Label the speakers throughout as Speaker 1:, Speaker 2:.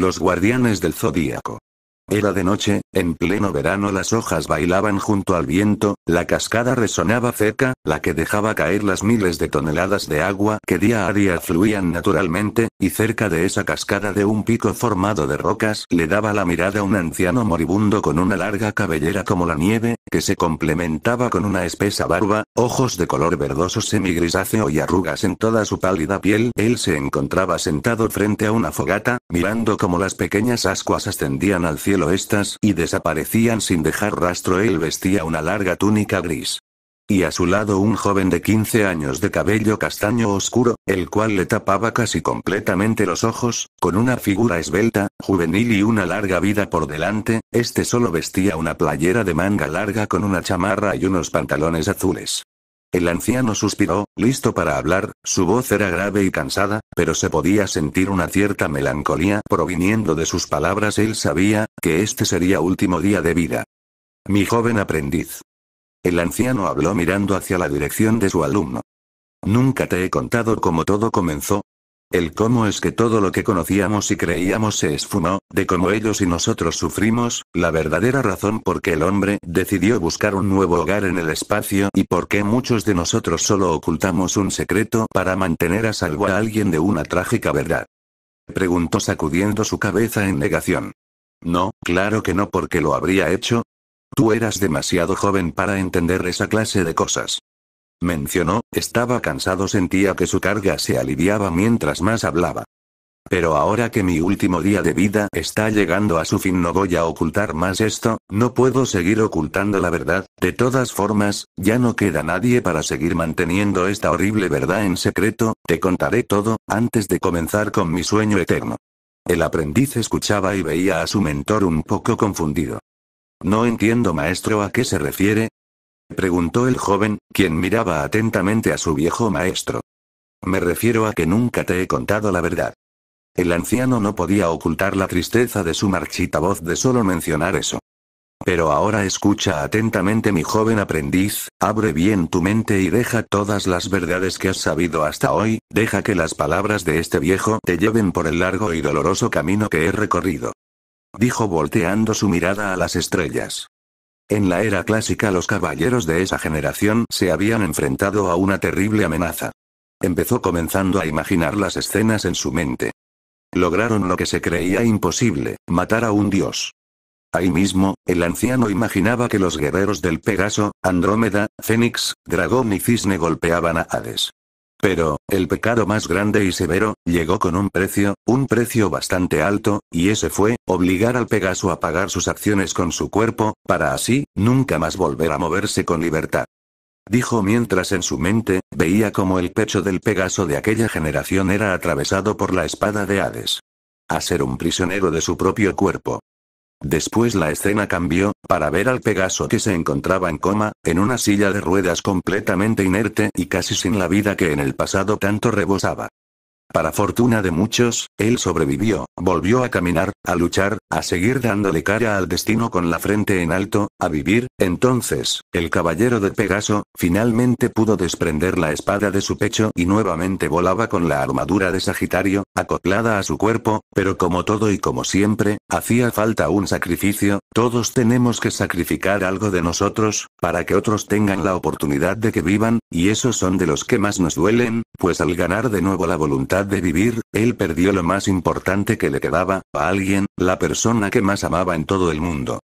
Speaker 1: Los guardianes del zodíaco. Era de noche, en pleno verano las hojas bailaban junto al viento, la cascada resonaba cerca, la que dejaba caer las miles de toneladas de agua que día a día fluían naturalmente, y cerca de esa cascada de un pico formado de rocas le daba la mirada un anciano moribundo con una larga cabellera como la nieve, que se complementaba con una espesa barba, ojos de color verdoso semigrisáceo y arrugas en toda su pálida piel. Él se encontraba sentado frente a una fogata, mirando como las pequeñas ascuas ascendían al cielo estas y desaparecían sin dejar rastro. Él vestía una larga túnica gris. Y a su lado un joven de 15 años de cabello castaño oscuro, el cual le tapaba casi completamente los ojos, con una figura esbelta, juvenil y una larga vida por delante, este solo vestía una playera de manga larga con una chamarra y unos pantalones azules. El anciano suspiró, listo para hablar, su voz era grave y cansada, pero se podía sentir una cierta melancolía proviniendo de sus palabras. Él sabía, que este sería último día de vida. Mi joven aprendiz. El anciano habló mirando hacia la dirección de su alumno. Nunca te he contado cómo todo comenzó, el cómo es que todo lo que conocíamos y creíamos se esfumó, de cómo ellos y nosotros sufrimos, la verdadera razón por qué el hombre decidió buscar un nuevo hogar en el espacio y por qué muchos de nosotros solo ocultamos un secreto para mantener a salvo a alguien de una trágica verdad. Preguntó sacudiendo su cabeza en negación. No, claro que no porque lo habría hecho. Tú eras demasiado joven para entender esa clase de cosas. Mencionó, estaba cansado, sentía que su carga se aliviaba mientras más hablaba. Pero ahora que mi último día de vida está llegando a su fin no voy a ocultar más esto, no puedo seguir ocultando la verdad, de todas formas, ya no queda nadie para seguir manteniendo esta horrible verdad en secreto, te contaré todo, antes de comenzar con mi sueño eterno. El aprendiz escuchaba y veía a su mentor un poco confundido. No entiendo maestro a qué se refiere, preguntó el joven, quien miraba atentamente a su viejo maestro. Me refiero a que nunca te he contado la verdad. El anciano no podía ocultar la tristeza de su marchita voz de solo mencionar eso. Pero ahora escucha atentamente mi joven aprendiz, abre bien tu mente y deja todas las verdades que has sabido hasta hoy, deja que las palabras de este viejo te lleven por el largo y doloroso camino que he recorrido. Dijo volteando su mirada a las estrellas. En la era clásica los caballeros de esa generación se habían enfrentado a una terrible amenaza. Empezó comenzando a imaginar las escenas en su mente. Lograron lo que se creía imposible, matar a un dios. Ahí mismo, el anciano imaginaba que los guerreros del Pegaso, Andrómeda, Fénix, Dragón y Cisne golpeaban a Hades. Pero, el pecado más grande y severo, llegó con un precio, un precio bastante alto, y ese fue, obligar al Pegaso a pagar sus acciones con su cuerpo, para así, nunca más volver a moverse con libertad. Dijo mientras en su mente, veía como el pecho del Pegaso de aquella generación era atravesado por la espada de Hades. A ser un prisionero de su propio cuerpo. Después la escena cambió, para ver al Pegaso que se encontraba en coma, en una silla de ruedas completamente inerte y casi sin la vida que en el pasado tanto rebosaba. Para fortuna de muchos, él sobrevivió, volvió a caminar, a luchar, a seguir dándole cara al destino con la frente en alto, a vivir, entonces, el caballero de Pegaso, finalmente pudo desprender la espada de su pecho y nuevamente volaba con la armadura de Sagitario, acoplada a su cuerpo, pero como todo y como siempre, hacía falta un sacrificio, todos tenemos que sacrificar algo de nosotros, para que otros tengan la oportunidad de que vivan, y esos son de los que más nos duelen, pues al ganar de nuevo la voluntad de vivir, él perdió lo más importante que le quedaba, a alguien, la persona que más amaba en todo el mundo.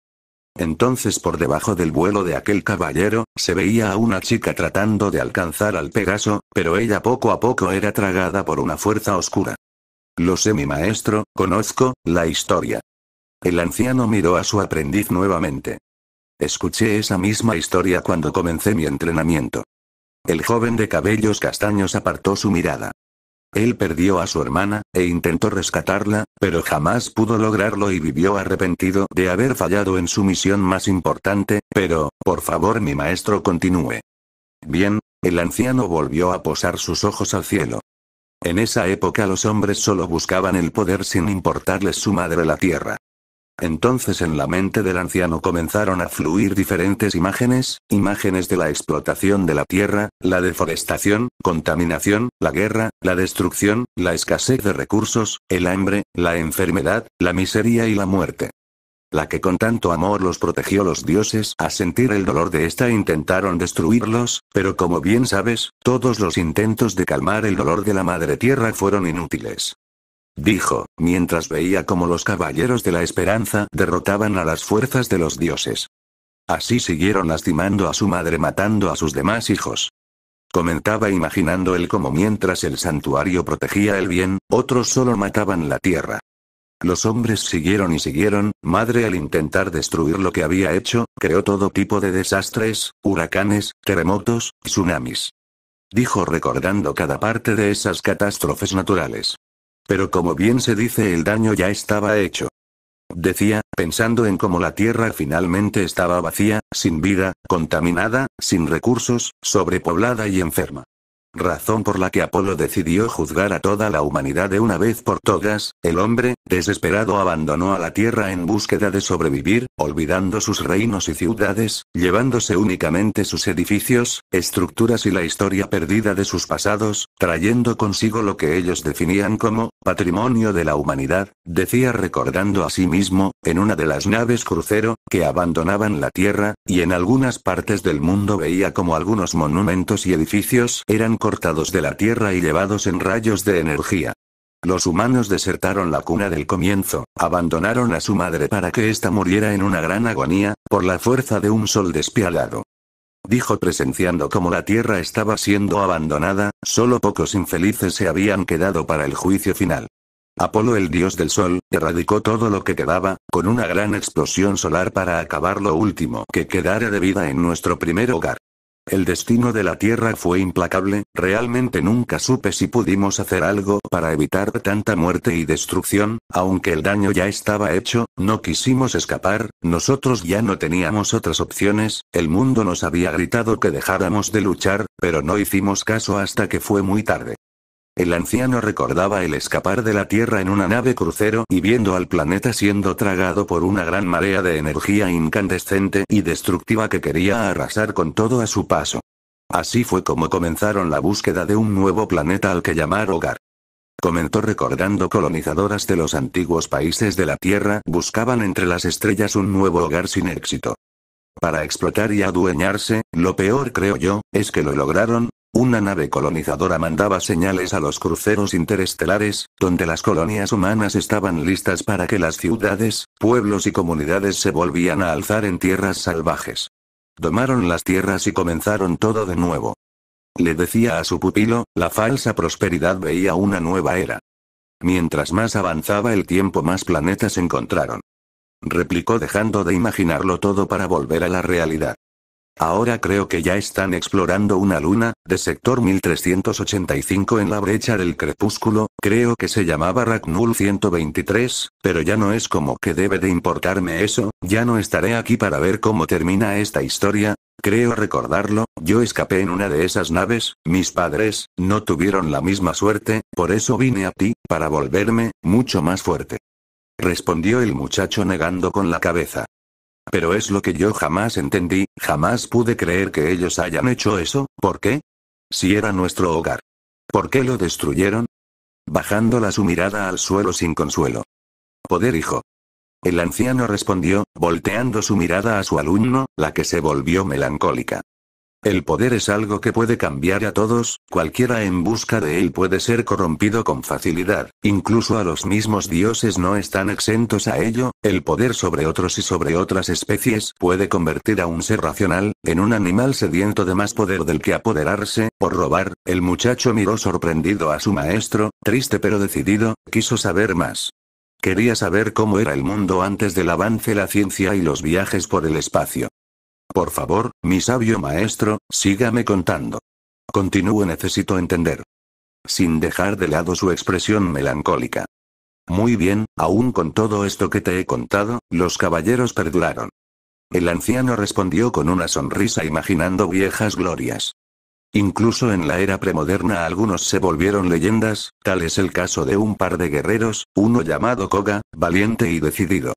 Speaker 1: Entonces por debajo del vuelo de aquel caballero, se veía a una chica tratando de alcanzar al Pegaso, pero ella poco a poco era tragada por una fuerza oscura. Lo sé mi maestro, conozco, la historia. El anciano miró a su aprendiz nuevamente. Escuché esa misma historia cuando comencé mi entrenamiento. El joven de cabellos castaños apartó su mirada. Él perdió a su hermana, e intentó rescatarla, pero jamás pudo lograrlo y vivió arrepentido de haber fallado en su misión más importante, pero, por favor mi maestro continúe. Bien, el anciano volvió a posar sus ojos al cielo. En esa época los hombres solo buscaban el poder sin importarles su madre la tierra. Entonces en la mente del anciano comenzaron a fluir diferentes imágenes, imágenes de la explotación de la tierra, la deforestación, contaminación, la guerra, la destrucción, la escasez de recursos, el hambre, la enfermedad, la miseria y la muerte. La que con tanto amor los protegió los dioses, a sentir el dolor de esta intentaron destruirlos, pero como bien sabes, todos los intentos de calmar el dolor de la madre tierra fueron inútiles. Dijo, mientras veía cómo los caballeros de la esperanza derrotaban a las fuerzas de los dioses. Así siguieron lastimando a su madre matando a sus demás hijos. Comentaba imaginando él como mientras el santuario protegía el bien, otros solo mataban la tierra. Los hombres siguieron y siguieron, madre al intentar destruir lo que había hecho, creó todo tipo de desastres, huracanes, terremotos, tsunamis. Dijo recordando cada parte de esas catástrofes naturales. Pero como bien se dice el daño ya estaba hecho. Decía, pensando en cómo la Tierra finalmente estaba vacía, sin vida, contaminada, sin recursos, sobrepoblada y enferma razón por la que Apolo decidió juzgar a toda la humanidad de una vez por todas, el hombre, desesperado, abandonó a la Tierra en búsqueda de sobrevivir, olvidando sus reinos y ciudades, llevándose únicamente sus edificios, estructuras y la historia perdida de sus pasados, trayendo consigo lo que ellos definían como patrimonio de la humanidad, decía recordando a sí mismo, en una de las naves crucero, que abandonaban la Tierra, y en algunas partes del mundo veía como algunos monumentos y edificios eran cortados de la Tierra y llevados en rayos de energía. Los humanos desertaron la cuna del comienzo, abandonaron a su madre para que ésta muriera en una gran agonía, por la fuerza de un sol despiadado. Dijo presenciando cómo la tierra estaba siendo abandonada, solo pocos infelices se habían quedado para el juicio final. Apolo el dios del sol, erradicó todo lo que quedaba, con una gran explosión solar para acabar lo último que quedara de vida en nuestro primer hogar. El destino de la Tierra fue implacable, realmente nunca supe si pudimos hacer algo para evitar tanta muerte y destrucción, aunque el daño ya estaba hecho, no quisimos escapar, nosotros ya no teníamos otras opciones, el mundo nos había gritado que dejáramos de luchar, pero no hicimos caso hasta que fue muy tarde. El anciano recordaba el escapar de la Tierra en una nave crucero y viendo al planeta siendo tragado por una gran marea de energía incandescente y destructiva que quería arrasar con todo a su paso. Así fue como comenzaron la búsqueda de un nuevo planeta al que llamar hogar. Comentó recordando colonizadoras de los antiguos países de la Tierra buscaban entre las estrellas un nuevo hogar sin éxito. Para explotar y adueñarse, lo peor creo yo, es que lo lograron, una nave colonizadora mandaba señales a los cruceros interestelares, donde las colonias humanas estaban listas para que las ciudades, pueblos y comunidades se volvían a alzar en tierras salvajes. Domaron las tierras y comenzaron todo de nuevo. Le decía a su pupilo, la falsa prosperidad veía una nueva era. Mientras más avanzaba el tiempo más planetas encontraron. Replicó dejando de imaginarlo todo para volver a la realidad. Ahora creo que ya están explorando una luna, de sector 1385 en la brecha del crepúsculo, creo que se llamaba Ragnul 123, pero ya no es como que debe de importarme eso, ya no estaré aquí para ver cómo termina esta historia. Creo recordarlo, yo escapé en una de esas naves, mis padres, no tuvieron la misma suerte, por eso vine a ti, para volverme, mucho más fuerte. Respondió el muchacho negando con la cabeza. Pero es lo que yo jamás entendí, jamás pude creer que ellos hayan hecho eso, ¿por qué? Si era nuestro hogar. ¿Por qué lo destruyeron? Bajándola su mirada al suelo sin consuelo. Poder hijo. El anciano respondió, volteando su mirada a su alumno, la que se volvió melancólica. El poder es algo que puede cambiar a todos, cualquiera en busca de él puede ser corrompido con facilidad, incluso a los mismos dioses no están exentos a ello, el poder sobre otros y sobre otras especies puede convertir a un ser racional, en un animal sediento de más poder del que apoderarse, o robar, el muchacho miró sorprendido a su maestro, triste pero decidido, quiso saber más. Quería saber cómo era el mundo antes del avance la ciencia y los viajes por el espacio. Por favor, mi sabio maestro, sígame contando. Continúo necesito entender. Sin dejar de lado su expresión melancólica. Muy bien, aún con todo esto que te he contado, los caballeros perduraron. El anciano respondió con una sonrisa imaginando viejas glorias. Incluso en la era premoderna algunos se volvieron leyendas, tal es el caso de un par de guerreros, uno llamado Koga, valiente y decidido,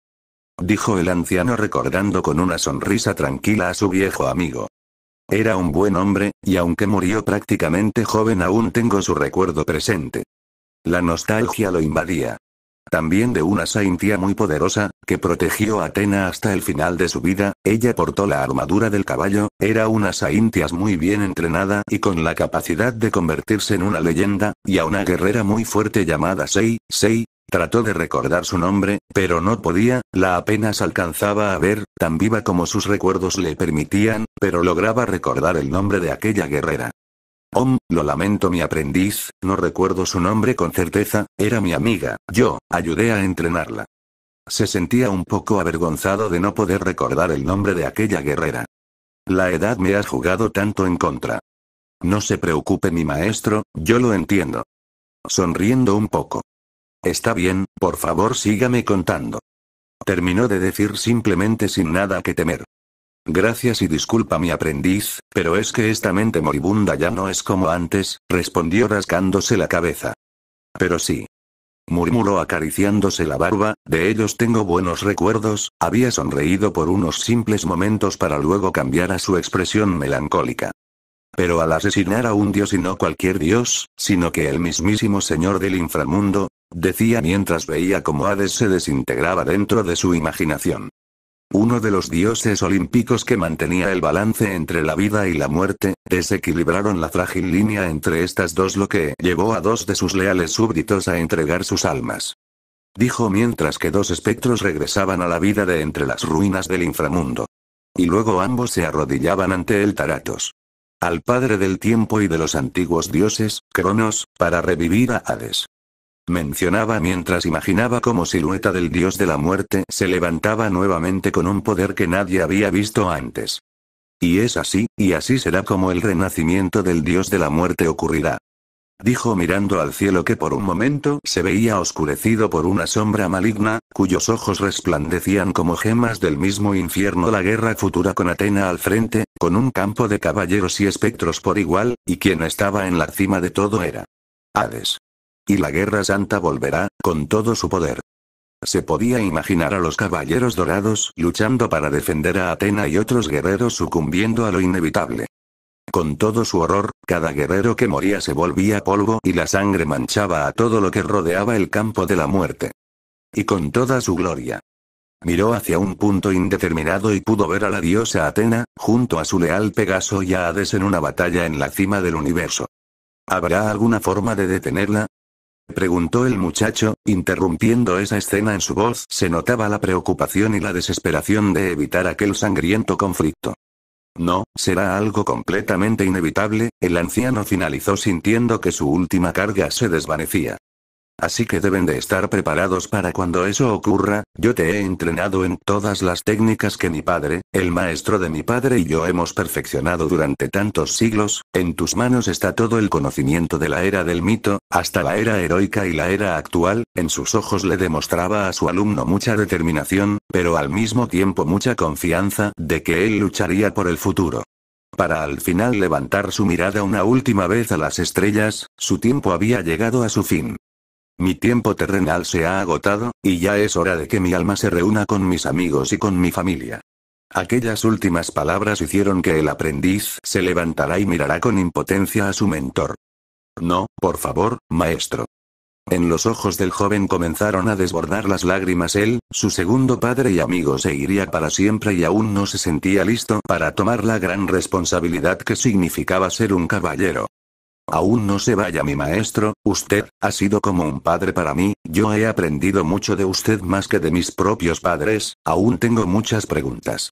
Speaker 1: dijo el anciano recordando con una sonrisa tranquila a su viejo amigo. Era un buen hombre, y aunque murió prácticamente joven aún tengo su recuerdo presente. La nostalgia lo invadía. También de una Saintia muy poderosa, que protegió a Atena hasta el final de su vida, ella portó la armadura del caballo, era una saintias muy bien entrenada y con la capacidad de convertirse en una leyenda, y a una guerrera muy fuerte llamada Sei, Sei, Trató de recordar su nombre, pero no podía, la apenas alcanzaba a ver, tan viva como sus recuerdos le permitían, pero lograba recordar el nombre de aquella guerrera. Om, lo lamento mi aprendiz, no recuerdo su nombre con certeza, era mi amiga, yo, ayudé a entrenarla. Se sentía un poco avergonzado de no poder recordar el nombre de aquella guerrera. La edad me ha jugado tanto en contra. No se preocupe mi maestro, yo lo entiendo. Sonriendo un poco. Está bien, por favor sígame contando. Terminó de decir simplemente sin nada que temer. Gracias y disculpa mi aprendiz, pero es que esta mente moribunda ya no es como antes, respondió rascándose la cabeza. Pero sí. Murmuró acariciándose la barba, de ellos tengo buenos recuerdos, había sonreído por unos simples momentos para luego cambiar a su expresión melancólica. Pero al asesinar a un dios y no cualquier dios, sino que el mismísimo señor del inframundo, decía mientras veía cómo Hades se desintegraba dentro de su imaginación. Uno de los dioses olímpicos que mantenía el balance entre la vida y la muerte, desequilibraron la frágil línea entre estas dos lo que llevó a dos de sus leales súbditos a entregar sus almas. Dijo mientras que dos espectros regresaban a la vida de entre las ruinas del inframundo. Y luego ambos se arrodillaban ante el Taratos. Al padre del tiempo y de los antiguos dioses, Cronos, para revivir a Hades mencionaba mientras imaginaba cómo silueta del dios de la muerte se levantaba nuevamente con un poder que nadie había visto antes. Y es así, y así será como el renacimiento del dios de la muerte ocurrirá. Dijo mirando al cielo que por un momento se veía oscurecido por una sombra maligna, cuyos ojos resplandecían como gemas del mismo infierno la guerra futura con Atena al frente, con un campo de caballeros y espectros por igual, y quien estaba en la cima de todo era Hades. Y la Guerra Santa volverá, con todo su poder. Se podía imaginar a los caballeros dorados luchando para defender a Atena y otros guerreros sucumbiendo a lo inevitable. Con todo su horror, cada guerrero que moría se volvía polvo y la sangre manchaba a todo lo que rodeaba el campo de la muerte. Y con toda su gloria. Miró hacia un punto indeterminado y pudo ver a la diosa Atena, junto a su leal Pegaso y a Hades en una batalla en la cima del universo. ¿Habrá alguna forma de detenerla? preguntó el muchacho, interrumpiendo esa escena en su voz. Se notaba la preocupación y la desesperación de evitar aquel sangriento conflicto. No, será algo completamente inevitable, el anciano finalizó sintiendo que su última carga se desvanecía. Así que deben de estar preparados para cuando eso ocurra, yo te he entrenado en todas las técnicas que mi padre, el maestro de mi padre y yo hemos perfeccionado durante tantos siglos, en tus manos está todo el conocimiento de la era del mito, hasta la era heroica y la era actual, en sus ojos le demostraba a su alumno mucha determinación, pero al mismo tiempo mucha confianza de que él lucharía por el futuro para al final levantar su mirada una última vez a las estrellas, su tiempo había llegado a su fin. Mi tiempo terrenal se ha agotado, y ya es hora de que mi alma se reúna con mis amigos y con mi familia. Aquellas últimas palabras hicieron que el aprendiz se levantará y mirará con impotencia a su mentor. No, por favor, maestro. En los ojos del joven comenzaron a desbordar las lágrimas. Él, su segundo padre y amigo se iría para siempre y aún no se sentía listo para tomar la gran responsabilidad que significaba ser un caballero. Aún no se vaya mi maestro, usted, ha sido como un padre para mí, yo he aprendido mucho de usted más que de mis propios padres, aún tengo muchas preguntas.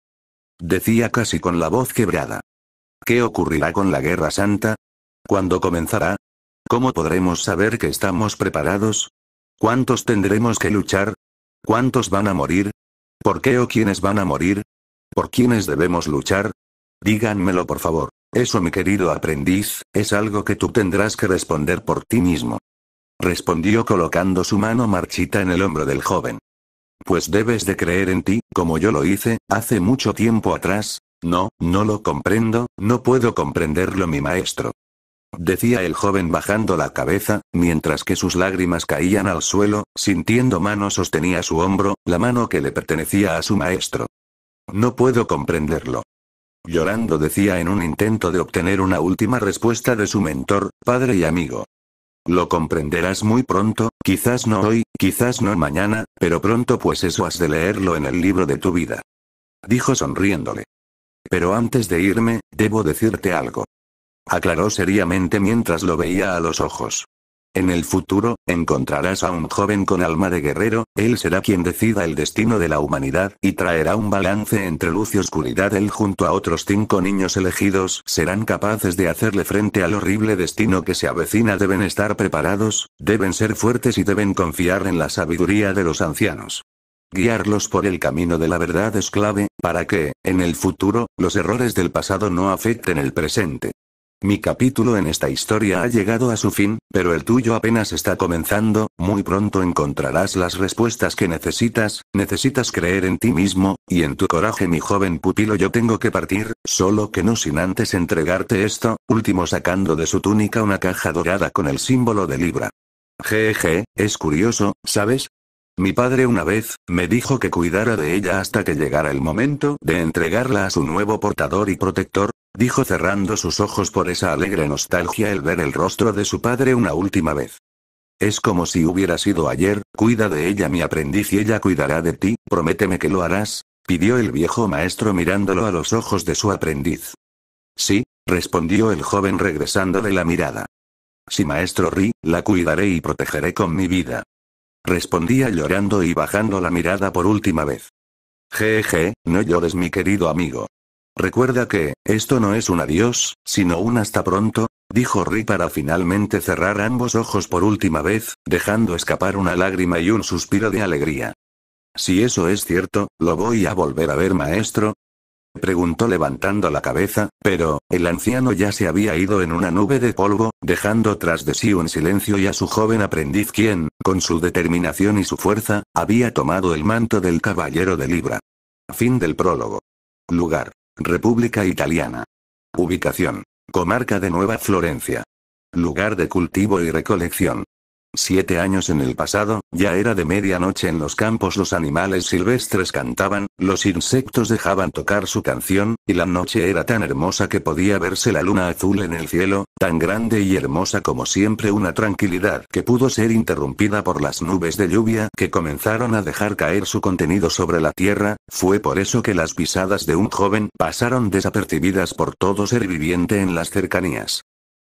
Speaker 1: Decía casi con la voz quebrada. ¿Qué ocurrirá con la Guerra Santa? ¿Cuándo comenzará? ¿Cómo podremos saber que estamos preparados? ¿Cuántos tendremos que luchar? ¿Cuántos van a morir? ¿Por qué o quiénes van a morir? ¿Por quiénes debemos luchar? Díganmelo por favor. Eso mi querido aprendiz, es algo que tú tendrás que responder por ti mismo. Respondió colocando su mano marchita en el hombro del joven. Pues debes de creer en ti, como yo lo hice, hace mucho tiempo atrás. No, no lo comprendo, no puedo comprenderlo mi maestro. Decía el joven bajando la cabeza, mientras que sus lágrimas caían al suelo, sintiendo mano sostenía su hombro, la mano que le pertenecía a su maestro. No puedo comprenderlo llorando decía en un intento de obtener una última respuesta de su mentor, padre y amigo. Lo comprenderás muy pronto, quizás no hoy, quizás no mañana, pero pronto pues eso has de leerlo en el libro de tu vida. Dijo sonriéndole. Pero antes de irme, debo decirte algo. Aclaró seriamente mientras lo veía a los ojos. En el futuro, encontrarás a un joven con alma de guerrero, él será quien decida el destino de la humanidad, y traerá un balance entre luz y oscuridad. Él junto a otros cinco niños elegidos serán capaces de hacerle frente al horrible destino que se avecina. Deben estar preparados, deben ser fuertes y deben confiar en la sabiduría de los ancianos. Guiarlos por el camino de la verdad es clave, para que, en el futuro, los errores del pasado no afecten el presente. Mi capítulo en esta historia ha llegado a su fin, pero el tuyo apenas está comenzando, muy pronto encontrarás las respuestas que necesitas, necesitas creer en ti mismo, y en tu coraje mi joven pupilo yo tengo que partir, solo que no sin antes entregarte esto, último sacando de su túnica una caja dorada con el símbolo de Libra. Jeje, es curioso, ¿sabes? Mi padre una vez, me dijo que cuidara de ella hasta que llegara el momento de entregarla a su nuevo portador y protector, dijo cerrando sus ojos por esa alegre nostalgia el ver el rostro de su padre una última vez. Es como si hubiera sido ayer, cuida de ella mi aprendiz y ella cuidará de ti, prométeme que lo harás, pidió el viejo maestro mirándolo a los ojos de su aprendiz. Sí, respondió el joven regresando de la mirada. Sí, maestro Ri, la cuidaré y protegeré con mi vida. Respondía llorando y bajando la mirada por última vez. Jeje, no llores mi querido amigo. Recuerda que, esto no es un adiós, sino un hasta pronto, dijo Ri para finalmente cerrar ambos ojos por última vez, dejando escapar una lágrima y un suspiro de alegría. Si eso es cierto, ¿lo voy a volver a ver, maestro? preguntó levantando la cabeza, pero, el anciano ya se había ido en una nube de polvo, dejando tras de sí un silencio y a su joven aprendiz quien, con su determinación y su fuerza, había tomado el manto del caballero de Libra. Fin del prólogo. Lugar. República Italiana. Ubicación. Comarca de Nueva Florencia. Lugar de cultivo y recolección. Siete años en el pasado, ya era de medianoche en los campos los animales silvestres cantaban, los insectos dejaban tocar su canción, y la noche era tan hermosa que podía verse la luna azul en el cielo, tan grande y hermosa como siempre una tranquilidad que pudo ser interrumpida por las nubes de lluvia que comenzaron a dejar caer su contenido sobre la tierra, fue por eso que las pisadas de un joven pasaron desapercibidas por todo ser viviente en las cercanías.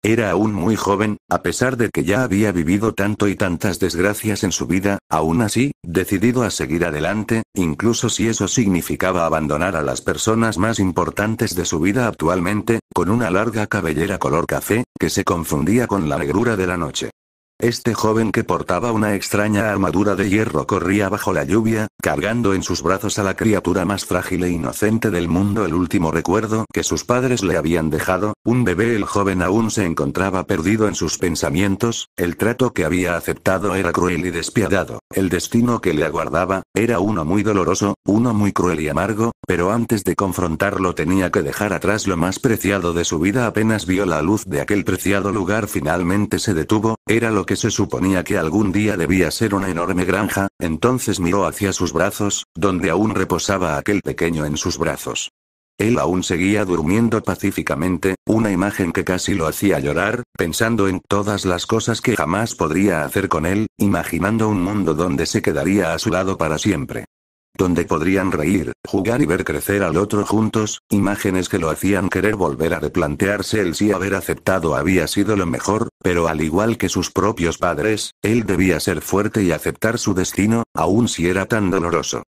Speaker 1: Era aún muy joven, a pesar de que ya había vivido tanto y tantas desgracias en su vida, aún así, decidido a seguir adelante, incluso si eso significaba abandonar a las personas más importantes de su vida actualmente, con una larga cabellera color café, que se confundía con la negrura de la noche. Este joven que portaba una extraña armadura de hierro corría bajo la lluvia, cargando en sus brazos a la criatura más frágil e inocente del mundo el último recuerdo que sus padres le habían dejado, un bebé el joven aún se encontraba perdido en sus pensamientos, el trato que había aceptado era cruel y despiadado, el destino que le aguardaba, era uno muy doloroso, uno muy cruel y amargo, pero antes de confrontarlo tenía que dejar atrás lo más preciado de su vida apenas vio la luz de aquel preciado lugar finalmente se detuvo, era lo que se suponía que algún día debía ser una enorme granja, entonces miró hacia sus brazos, donde aún reposaba aquel pequeño en sus brazos. Él aún seguía durmiendo pacíficamente, una imagen que casi lo hacía llorar, pensando en todas las cosas que jamás podría hacer con él, imaginando un mundo donde se quedaría a su lado para siempre donde podrían reír, jugar y ver crecer al otro juntos, imágenes que lo hacían querer volver a replantearse el si haber aceptado había sido lo mejor, pero al igual que sus propios padres, él debía ser fuerte y aceptar su destino, aun si era tan doloroso.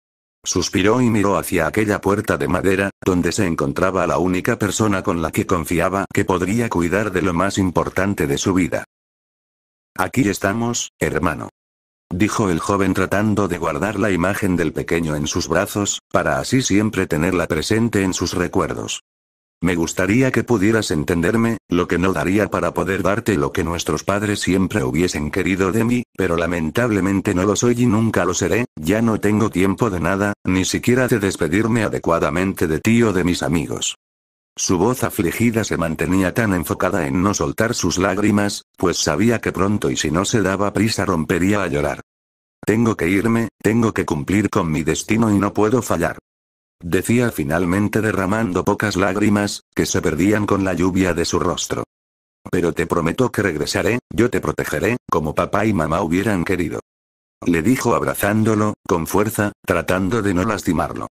Speaker 1: Suspiró y miró hacia aquella puerta de madera, donde se encontraba la única persona con la que confiaba que podría cuidar de lo más importante de su vida. Aquí estamos, hermano dijo el joven tratando de guardar la imagen del pequeño en sus brazos, para así siempre tenerla presente en sus recuerdos. Me gustaría que pudieras entenderme, lo que no daría para poder darte lo que nuestros padres siempre hubiesen querido de mí, pero lamentablemente no lo soy y nunca lo seré, ya no tengo tiempo de nada, ni siquiera de despedirme adecuadamente de ti o de mis amigos. Su voz afligida se mantenía tan enfocada en no soltar sus lágrimas, pues sabía que pronto y si no se daba prisa rompería a llorar. Tengo que irme, tengo que cumplir con mi destino y no puedo fallar. Decía finalmente derramando pocas lágrimas, que se perdían con la lluvia de su rostro. Pero te prometo que regresaré, yo te protegeré, como papá y mamá hubieran querido. Le dijo abrazándolo, con fuerza, tratando de no lastimarlo.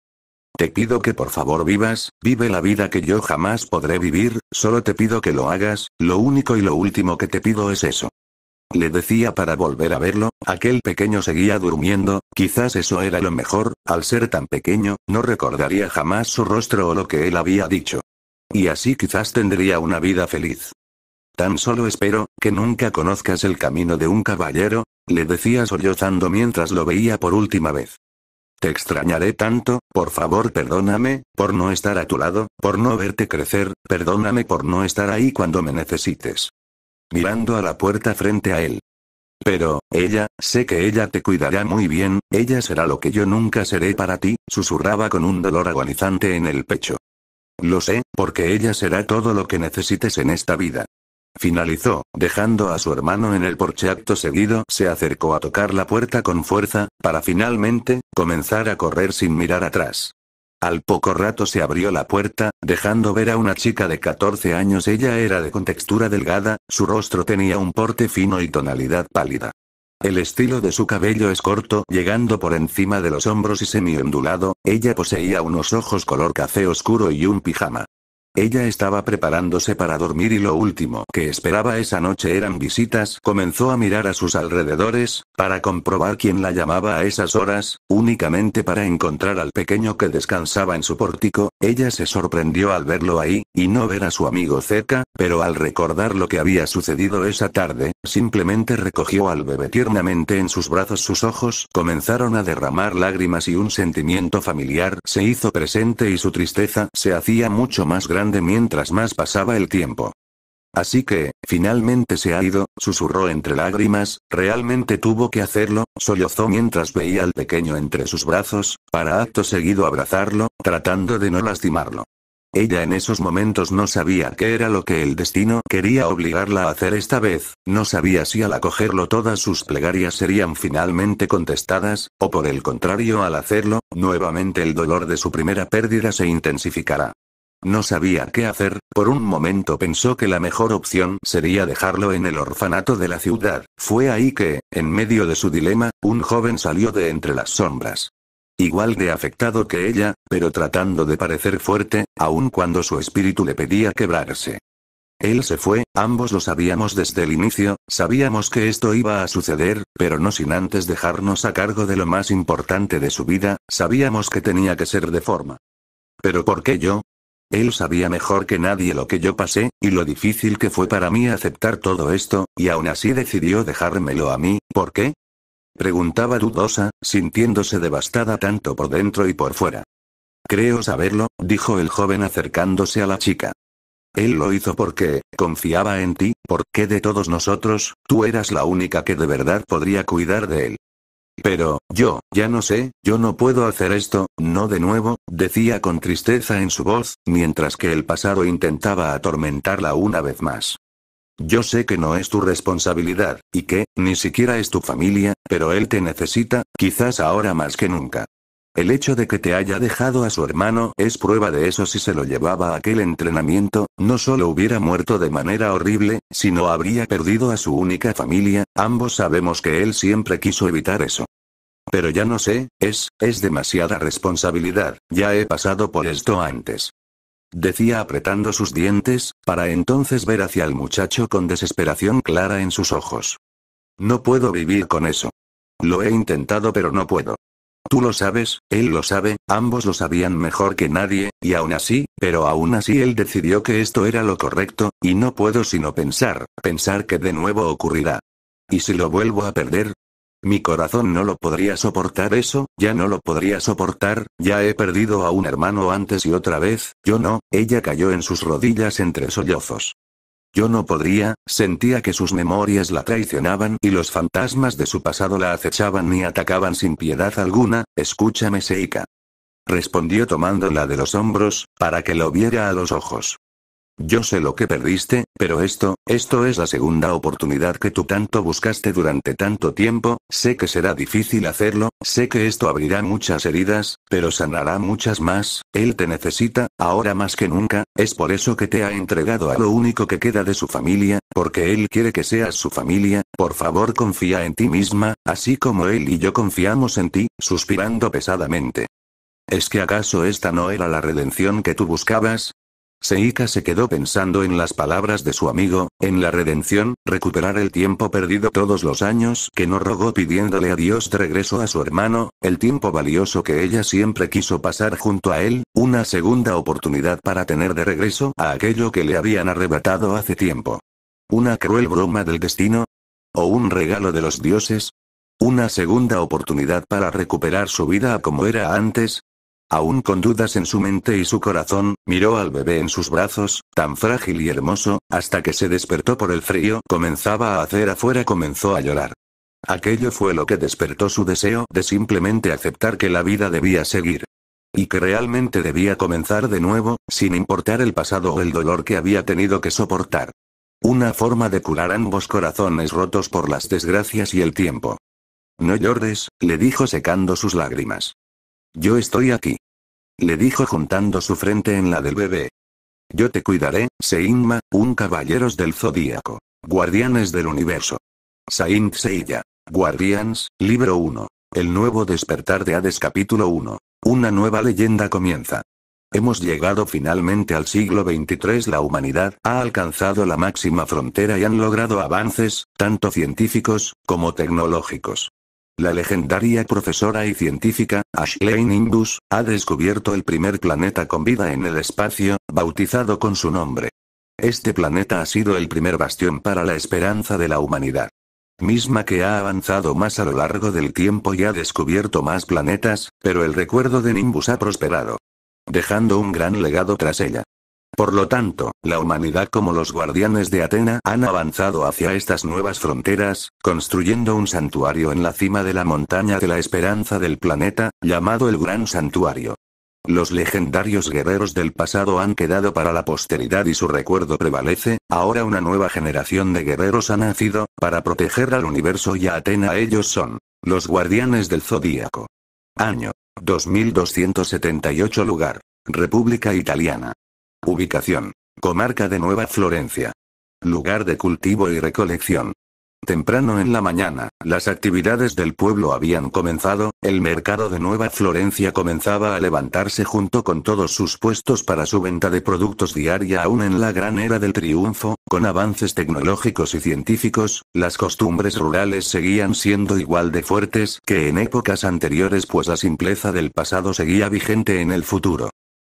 Speaker 1: Te pido que por favor vivas, vive la vida que yo jamás podré vivir, solo te pido que lo hagas, lo único y lo último que te pido es eso. Le decía para volver a verlo, aquel pequeño seguía durmiendo, quizás eso era lo mejor, al ser tan pequeño, no recordaría jamás su rostro o lo que él había dicho. Y así quizás tendría una vida feliz. Tan solo espero, que nunca conozcas el camino de un caballero, le decía sollozando mientras lo veía por última vez extrañaré tanto, por favor perdóname, por no estar a tu lado, por no verte crecer, perdóname por no estar ahí cuando me necesites. Mirando a la puerta frente a él. Pero, ella, sé que ella te cuidará muy bien, ella será lo que yo nunca seré para ti, susurraba con un dolor agonizante en el pecho. Lo sé, porque ella será todo lo que necesites en esta vida. Finalizó, dejando a su hermano en el porche acto seguido, se acercó a tocar la puerta con fuerza, para finalmente, comenzar a correr sin mirar atrás. Al poco rato se abrió la puerta, dejando ver a una chica de 14 años. Ella era de contextura delgada, su rostro tenía un porte fino y tonalidad pálida. El estilo de su cabello es corto, llegando por encima de los hombros y semi-ondulado, ella poseía unos ojos color café oscuro y un pijama. Ella estaba preparándose para dormir y lo último que esperaba esa noche eran visitas. Comenzó a mirar a sus alrededores, para comprobar quién la llamaba a esas horas, Únicamente para encontrar al pequeño que descansaba en su pórtico, ella se sorprendió al verlo ahí, y no ver a su amigo cerca, pero al recordar lo que había sucedido esa tarde, simplemente recogió al bebé tiernamente en sus brazos. Sus ojos comenzaron a derramar lágrimas y un sentimiento familiar se hizo presente y su tristeza se hacía mucho más grande mientras más pasaba el tiempo. Así que, finalmente se ha ido, susurró entre lágrimas, realmente tuvo que hacerlo, sollozó mientras veía al pequeño entre sus brazos, para acto seguido abrazarlo, tratando de no lastimarlo. Ella en esos momentos no sabía qué era lo que el destino quería obligarla a hacer esta vez, no sabía si al acogerlo todas sus plegarias serían finalmente contestadas, o por el contrario al hacerlo, nuevamente el dolor de su primera pérdida se intensificará. No sabía qué hacer, por un momento pensó que la mejor opción sería dejarlo en el orfanato de la ciudad. Fue ahí que, en medio de su dilema, un joven salió de entre las sombras. Igual de afectado que ella, pero tratando de parecer fuerte, aun cuando su espíritu le pedía quebrarse. Él se fue, ambos lo sabíamos desde el inicio, sabíamos que esto iba a suceder, pero no sin antes dejarnos a cargo de lo más importante de su vida, sabíamos que tenía que ser de forma. Pero ¿por qué yo? Él sabía mejor que nadie lo que yo pasé, y lo difícil que fue para mí aceptar todo esto, y aún así decidió dejármelo a mí, ¿por qué? Preguntaba dudosa, sintiéndose devastada tanto por dentro y por fuera. Creo saberlo, dijo el joven acercándose a la chica. Él lo hizo porque, confiaba en ti, porque de todos nosotros, tú eras la única que de verdad podría cuidar de él. Pero, yo, ya no sé, yo no puedo hacer esto, no de nuevo, decía con tristeza en su voz, mientras que el pasado intentaba atormentarla una vez más. Yo sé que no es tu responsabilidad, y que, ni siquiera es tu familia, pero él te necesita, quizás ahora más que nunca. El hecho de que te haya dejado a su hermano es prueba de eso. Si se lo llevaba a aquel entrenamiento, no solo hubiera muerto de manera horrible, sino habría perdido a su única familia, ambos sabemos que él siempre quiso evitar eso. Pero ya no sé, es, es demasiada responsabilidad, ya he pasado por esto antes. Decía apretando sus dientes, para entonces ver hacia el muchacho con desesperación clara en sus ojos. No puedo vivir con eso. Lo he intentado pero no puedo. Tú lo sabes, él lo sabe, ambos lo sabían mejor que nadie, y aún así, pero aún así él decidió que esto era lo correcto, y no puedo sino pensar, pensar que de nuevo ocurrirá. ¿Y si lo vuelvo a perder? Mi corazón no lo podría soportar eso, ya no lo podría soportar, ya he perdido a un hermano antes y otra vez, yo no, ella cayó en sus rodillas entre sollozos. Yo no podría, sentía que sus memorias la traicionaban y los fantasmas de su pasado la acechaban y atacaban sin piedad alguna, escúchame Seika. Respondió tomándola de los hombros, para que lo viera a los ojos. Yo sé lo que perdiste, pero esto, esto es la segunda oportunidad que tú tanto buscaste durante tanto tiempo, sé que será difícil hacerlo, sé que esto abrirá muchas heridas, pero sanará muchas más, él te necesita, ahora más que nunca, es por eso que te ha entregado a lo único que queda de su familia, porque él quiere que seas su familia, por favor confía en ti misma, así como él y yo confiamos en ti, suspirando pesadamente. ¿Es que acaso esta no era la redención que tú buscabas? Seika se quedó pensando en las palabras de su amigo, en la redención, recuperar el tiempo perdido todos los años que no rogó pidiéndole a Dios de regreso a su hermano, el tiempo valioso que ella siempre quiso pasar junto a él, una segunda oportunidad para tener de regreso a aquello que le habían arrebatado hace tiempo. ¿Una cruel broma del destino? ¿O un regalo de los dioses? Una segunda oportunidad para recuperar su vida como era antes, Aún con dudas en su mente y su corazón, miró al bebé en sus brazos, tan frágil y hermoso, hasta que se despertó por el frío, comenzaba a hacer afuera, comenzó a llorar. Aquello fue lo que despertó su deseo de simplemente aceptar que la vida debía seguir. Y que realmente debía comenzar de nuevo, sin importar el pasado o el dolor que había tenido que soportar. Una forma de curar ambos corazones rotos por las desgracias y el tiempo. No llores, le dijo secando sus lágrimas. Yo estoy aquí. Le dijo juntando su frente en la del bebé. Yo te cuidaré, Seinma, un caballeros del zodíaco. Guardianes del universo. Saint Seiya. Guardians, libro 1. El nuevo despertar de Hades capítulo 1. Una nueva leyenda comienza. Hemos llegado finalmente al siglo XXIII. La humanidad ha alcanzado la máxima frontera y han logrado avances, tanto científicos como tecnológicos. La legendaria profesora y científica, Ashley Nimbus, ha descubierto el primer planeta con vida en el espacio, bautizado con su nombre. Este planeta ha sido el primer bastión para la esperanza de la humanidad. Misma que ha avanzado más a lo largo del tiempo y ha descubierto más planetas, pero el recuerdo de Nimbus ha prosperado. Dejando un gran legado tras ella. Por lo tanto, la humanidad como los guardianes de Atena han avanzado hacia estas nuevas fronteras, construyendo un santuario en la cima de la montaña de la esperanza del planeta, llamado el Gran Santuario. Los legendarios guerreros del pasado han quedado para la posteridad y su recuerdo prevalece, ahora una nueva generación de guerreros ha nacido, para proteger al universo y a Atena ellos son, los guardianes del zodíaco. Año. 2278 lugar. República Italiana. Ubicación. Comarca de Nueva Florencia. Lugar de cultivo y recolección. Temprano en la mañana, las actividades del pueblo habían comenzado, el mercado de Nueva Florencia comenzaba a levantarse junto con todos sus puestos para su venta de productos diaria aún en la gran era del triunfo, con avances tecnológicos y científicos, las costumbres rurales seguían siendo igual de fuertes que en épocas anteriores pues la simpleza del pasado seguía vigente en el futuro.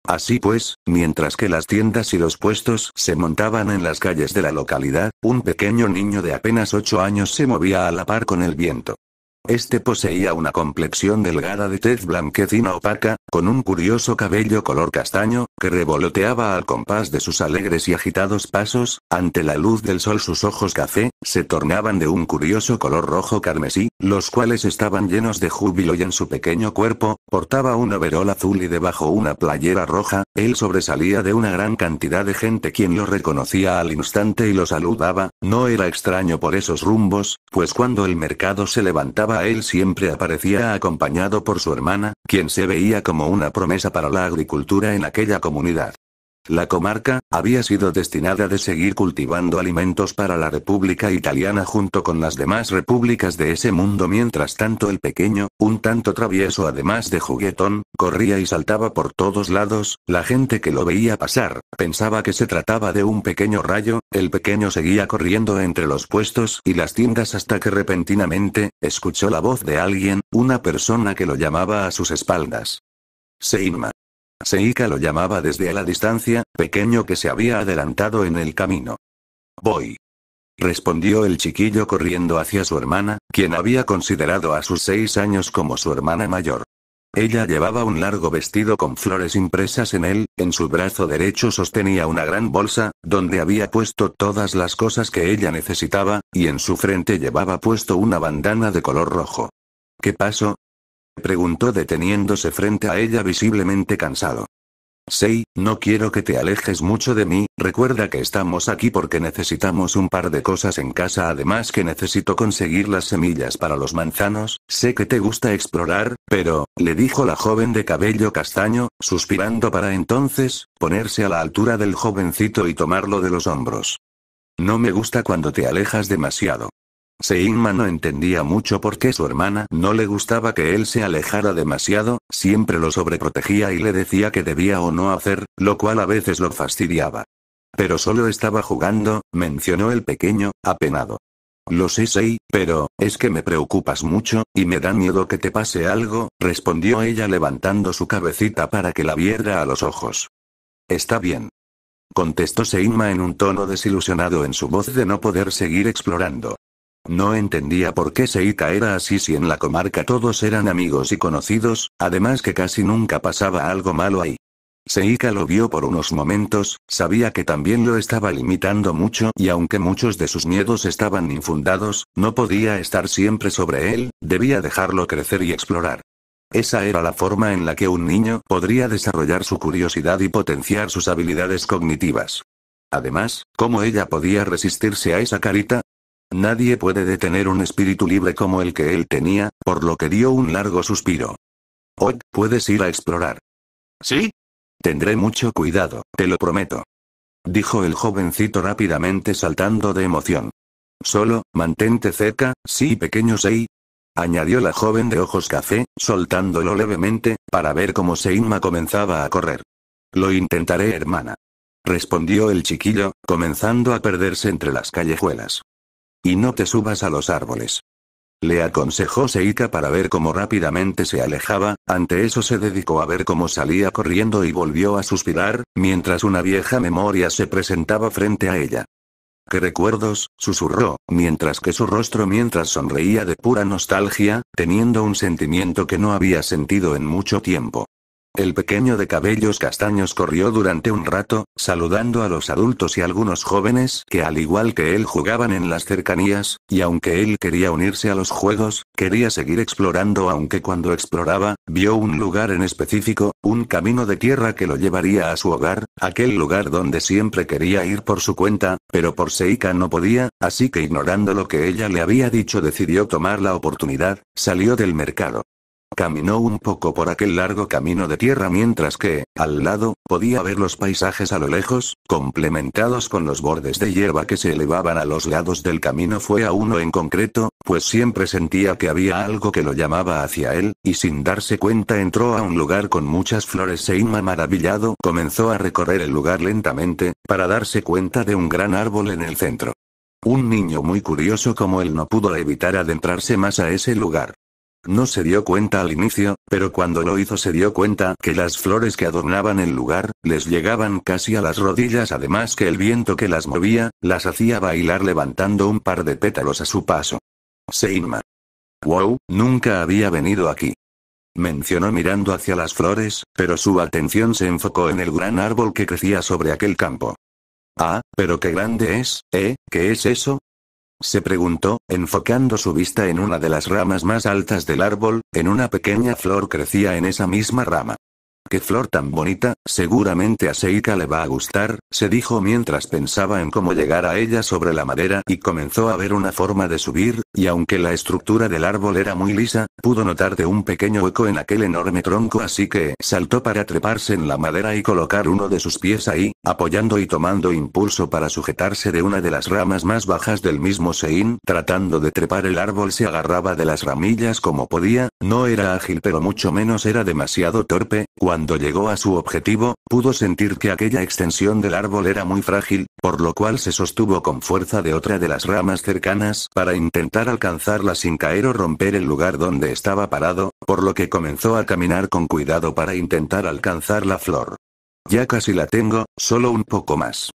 Speaker 1: Así pues, mientras que las tiendas y los puestos se montaban en las calles de la localidad, un pequeño niño de apenas 8 años se movía a la par con el viento. Este poseía una complexión delgada de tez blanquecina opaca, con un curioso cabello color castaño, que revoloteaba al compás de sus alegres y agitados pasos, ante la luz del sol sus ojos café, se tornaban de un curioso color rojo carmesí, los cuales estaban llenos de júbilo y en su pequeño cuerpo, portaba un overol azul y debajo una playera roja, él sobresalía de una gran cantidad de gente quien lo reconocía al instante y lo saludaba, no era extraño por esos rumbos, pues cuando el mercado se levantaba él siempre aparecía acompañado por su hermana, quien se veía como una promesa para la agricultura en aquella comunidad. La comarca, había sido destinada de seguir cultivando alimentos para la República Italiana junto con las demás repúblicas de ese mundo mientras tanto el pequeño, un tanto travieso además de juguetón, corría y saltaba por todos lados, la gente que lo veía pasar, pensaba que se trataba de un pequeño rayo, el pequeño seguía corriendo entre los puestos y las tiendas hasta que repentinamente, escuchó la voz de alguien, una persona que lo llamaba a sus espaldas. Seima. Seika lo llamaba desde a la distancia, pequeño que se había adelantado en el camino. Voy. Respondió el chiquillo corriendo hacia su hermana, quien había considerado a sus seis años como su hermana mayor. Ella llevaba un largo vestido con flores impresas en él, en su brazo derecho sostenía una gran bolsa, donde había puesto todas las cosas que ella necesitaba, y en su frente llevaba puesto una bandana de color rojo. ¿Qué pasó? preguntó deteniéndose frente a ella visiblemente cansado. Sei, no quiero que te alejes mucho de mí, recuerda que estamos aquí porque necesitamos un par de cosas en casa además que necesito conseguir las semillas para los manzanos, sé que te gusta explorar, pero, le dijo la joven de cabello castaño, suspirando para entonces, ponerse a la altura del jovencito y tomarlo de los hombros. No me gusta cuando te alejas demasiado. Seinma no entendía mucho por qué su hermana no le gustaba que él se alejara demasiado, siempre lo sobreprotegía y le decía que debía o no hacer, lo cual a veces lo fastidiaba. Pero solo estaba jugando, mencionó el pequeño, apenado. Lo sé, Sei, pero, es que me preocupas mucho, y me da miedo que te pase algo, respondió ella levantando su cabecita para que la viera a los ojos. Está bien. Contestó Seinma en un tono desilusionado en su voz de no poder seguir explorando. No entendía por qué Seika era así si en la comarca todos eran amigos y conocidos, además que casi nunca pasaba algo malo ahí. Seika lo vio por unos momentos, sabía que también lo estaba limitando mucho y aunque muchos de sus miedos estaban infundados, no podía estar siempre sobre él, debía dejarlo crecer y explorar. Esa era la forma en la que un niño podría desarrollar su curiosidad y potenciar sus habilidades cognitivas. Además, ¿cómo ella podía resistirse a esa carita? Nadie puede detener un espíritu libre como el que él tenía, por lo que dio un largo suspiro. Hoy, puedes ir a explorar. ¿Sí? Tendré mucho cuidado, te lo prometo. Dijo el jovencito rápidamente saltando de emoción. Solo, mantente cerca, sí pequeño Sei. Añadió la joven de ojos café, soltándolo levemente, para ver cómo Seinma comenzaba a correr. Lo intentaré, hermana. Respondió el chiquillo, comenzando a perderse entre las callejuelas. Y no te subas a los árboles. Le aconsejó Seika para ver cómo rápidamente se alejaba, ante eso se dedicó a ver cómo salía corriendo y volvió a suspirar, mientras una vieja memoria se presentaba frente a ella. ¿Qué recuerdos? susurró, mientras que su rostro mientras sonreía de pura nostalgia, teniendo un sentimiento que no había sentido en mucho tiempo. El pequeño de cabellos castaños corrió durante un rato, saludando a los adultos y algunos jóvenes que al igual que él jugaban en las cercanías, y aunque él quería unirse a los juegos, quería seguir explorando aunque cuando exploraba, vio un lugar en específico, un camino de tierra que lo llevaría a su hogar, aquel lugar donde siempre quería ir por su cuenta, pero por Seika no podía, así que ignorando lo que ella le había dicho decidió tomar la oportunidad, salió del mercado. Caminó un poco por aquel largo camino de tierra mientras que, al lado, podía ver los paisajes a lo lejos, complementados con los bordes de hierba que se elevaban a los lados del camino. Fue a uno en concreto, pues siempre sentía que había algo que lo llamaba hacia él, y sin darse cuenta entró a un lugar con muchas flores. E inma maravillado comenzó a recorrer el lugar lentamente, para darse cuenta de un gran árbol en el centro. Un niño muy curioso como él no pudo evitar adentrarse más a ese lugar. No se dio cuenta al inicio, pero cuando lo hizo se dio cuenta que las flores que adornaban el lugar, les llegaban casi a las rodillas además que el viento que las movía, las hacía bailar levantando un par de pétalos a su paso. Seinma. Wow, nunca había venido aquí. Mencionó mirando hacia las flores, pero su atención se enfocó en el gran árbol que crecía sobre aquel campo. Ah, pero qué grande es, ¿eh? ¿Qué es eso? Se preguntó, enfocando su vista en una de las ramas más altas del árbol, en una pequeña flor crecía en esa misma rama. ¡Qué flor tan bonita! Seguramente a Seika le va a gustar, se dijo mientras pensaba en cómo llegar a ella sobre la madera y comenzó a ver una forma de subir, y aunque la estructura del árbol era muy lisa, pudo notar de un pequeño hueco en aquel enorme tronco así que saltó para treparse en la madera y colocar uno de sus pies ahí, apoyando y tomando impulso para sujetarse de una de las ramas más bajas del mismo Sein, tratando de trepar el árbol se agarraba de las ramillas como podía, no era ágil pero mucho menos era demasiado torpe, cuando cuando llegó a su objetivo, pudo sentir que aquella extensión del árbol era muy frágil, por lo cual se sostuvo con fuerza de otra de las ramas cercanas para intentar alcanzarla sin caer o romper el lugar donde estaba parado, por lo que comenzó a caminar con cuidado para intentar alcanzar la flor. Ya casi la tengo, solo un poco más.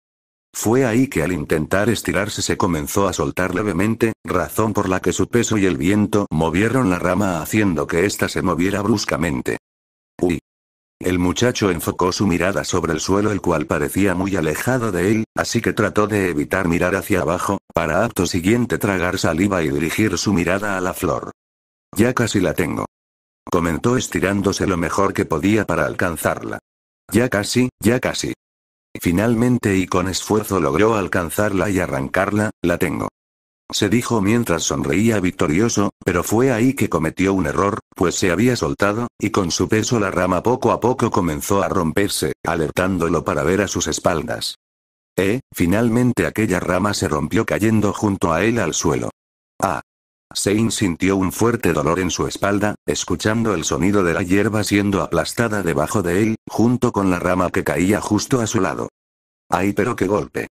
Speaker 1: Fue ahí que al intentar estirarse se comenzó a soltar levemente, razón por la que su peso y el viento movieron la rama haciendo que ésta se moviera bruscamente. Uy, el muchacho enfocó su mirada sobre el suelo el cual parecía muy alejado de él, así que trató de evitar mirar hacia abajo, para acto siguiente tragar saliva y dirigir su mirada a la flor. Ya casi la tengo. Comentó estirándose lo mejor que podía para alcanzarla. Ya casi, ya casi. Finalmente y con esfuerzo logró alcanzarla y arrancarla, la tengo se dijo mientras sonreía victorioso, pero fue ahí que cometió un error, pues se había soltado, y con su peso la rama poco a poco comenzó a romperse, alertándolo para ver a sus espaldas. Eh, finalmente aquella rama se rompió cayendo junto a él al suelo. Ah. Sein sintió un fuerte dolor en su espalda, escuchando el sonido de la hierba siendo aplastada debajo de él, junto con la rama que caía justo a su lado. ¡Ay, pero qué golpe!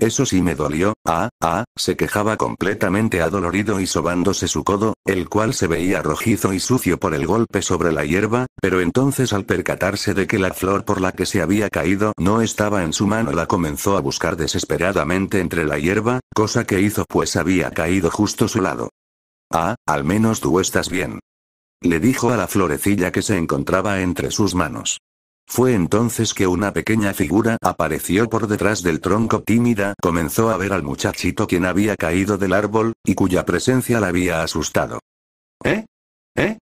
Speaker 1: Eso sí me dolió, ah, ah, se quejaba completamente adolorido y sobándose su codo, el cual se veía rojizo y sucio por el golpe sobre la hierba, pero entonces al percatarse de que la flor por la que se había caído no estaba en su mano la comenzó a buscar desesperadamente entre la hierba, cosa que hizo pues había caído justo su lado. Ah, al menos tú estás bien. Le dijo a la florecilla que se encontraba entre sus manos. Fue entonces que una pequeña figura apareció por detrás del tronco tímida, comenzó a ver al muchachito quien había caído del árbol, y cuya presencia la había asustado. ¿Eh? ¿Eh?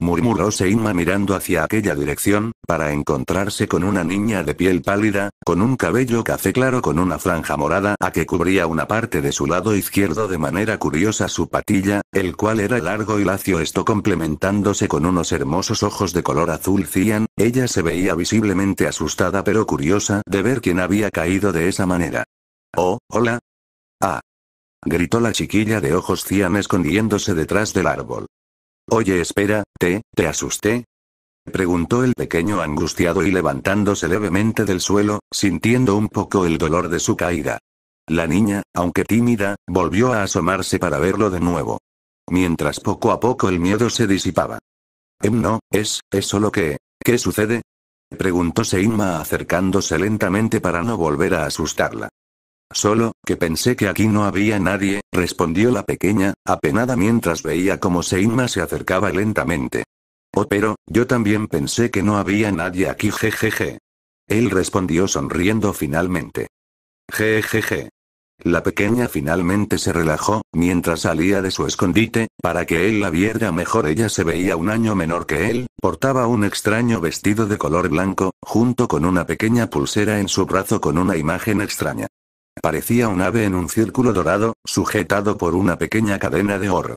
Speaker 1: murmuró Seinma mirando hacia aquella dirección, para encontrarse con una niña de piel pálida, con un cabello café claro con una franja morada a que cubría una parte de su lado izquierdo de manera curiosa su patilla, el cual era largo y lacio esto complementándose con unos hermosos ojos de color azul cian, ella se veía visiblemente asustada pero curiosa de ver quién había caído de esa manera. Oh, hola. Ah. Gritó la chiquilla de ojos cian escondiéndose detrás del árbol. Oye, espera, ¿te, te asusté? Preguntó el pequeño angustiado y levantándose levemente del suelo, sintiendo un poco el dolor de su caída. La niña, aunque tímida, volvió a asomarse para verlo de nuevo. Mientras poco a poco el miedo se disipaba. Em no, es, es solo que... ¿Qué sucede? Preguntó Seinma acercándose lentamente para no volver a asustarla. Solo, que pensé que aquí no había nadie, respondió la pequeña, apenada mientras veía cómo Seinma se acercaba lentamente. Oh, pero, yo también pensé que no había nadie aquí, jejeje. Él respondió sonriendo finalmente. Jejeje. La pequeña finalmente se relajó, mientras salía de su escondite, para que él la viera mejor. Ella se veía un año menor que él, portaba un extraño vestido de color blanco, junto con una pequeña pulsera en su brazo con una imagen extraña. Parecía un ave en un círculo dorado, sujetado por una pequeña cadena de oro.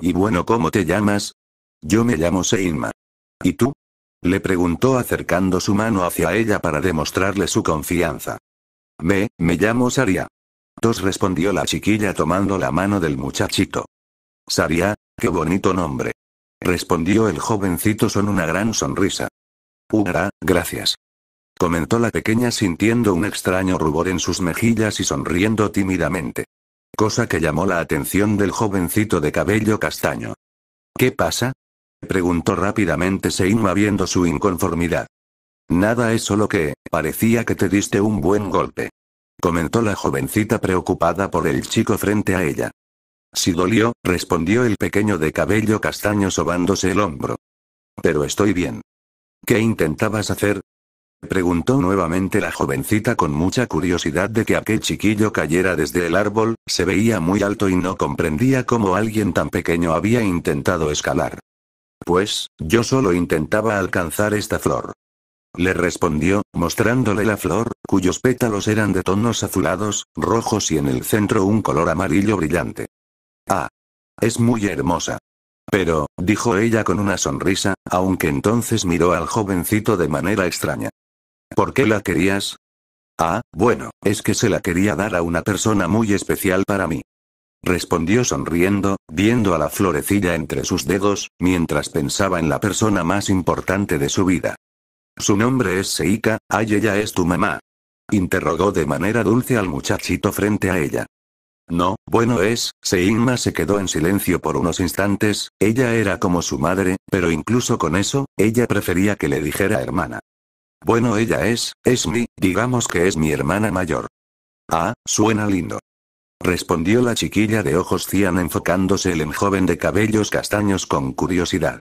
Speaker 1: Y bueno, ¿cómo te llamas? Yo me llamo Seinma. ¿Y tú? Le preguntó acercando su mano hacia ella para demostrarle su confianza. Me, me llamo Saria. Tos respondió la chiquilla tomando la mano del muchachito. Saria, qué bonito nombre. Respondió el jovencito con una gran sonrisa. Ugará, gracias comentó la pequeña sintiendo un extraño rubor en sus mejillas y sonriendo tímidamente. Cosa que llamó la atención del jovencito de cabello castaño. ¿Qué pasa? preguntó rápidamente Seinma viendo su inconformidad. Nada es solo que, parecía que te diste un buen golpe. Comentó la jovencita preocupada por el chico frente a ella. Si dolió, respondió el pequeño de cabello castaño sobándose el hombro. Pero estoy bien. ¿Qué intentabas hacer? Preguntó nuevamente la jovencita con mucha curiosidad de que aquel chiquillo cayera desde el árbol, se veía muy alto y no comprendía cómo alguien tan pequeño había intentado escalar. Pues, yo solo intentaba alcanzar esta flor. Le respondió, mostrándole la flor, cuyos pétalos eran de tonos azulados, rojos y en el centro un color amarillo brillante. Ah. Es muy hermosa. Pero, dijo ella con una sonrisa, aunque entonces miró al jovencito de manera extraña. ¿Por qué la querías? Ah, bueno, es que se la quería dar a una persona muy especial para mí. Respondió sonriendo, viendo a la florecilla entre sus dedos, mientras pensaba en la persona más importante de su vida. Su nombre es Seika, ay ella es tu mamá. Interrogó de manera dulce al muchachito frente a ella. No, bueno es, Seima se quedó en silencio por unos instantes, ella era como su madre, pero incluso con eso, ella prefería que le dijera hermana. Bueno, ella es, es mi, digamos que es mi hermana mayor. Ah, suena lindo. Respondió la chiquilla de ojos cian enfocándose en el joven de cabellos castaños con curiosidad.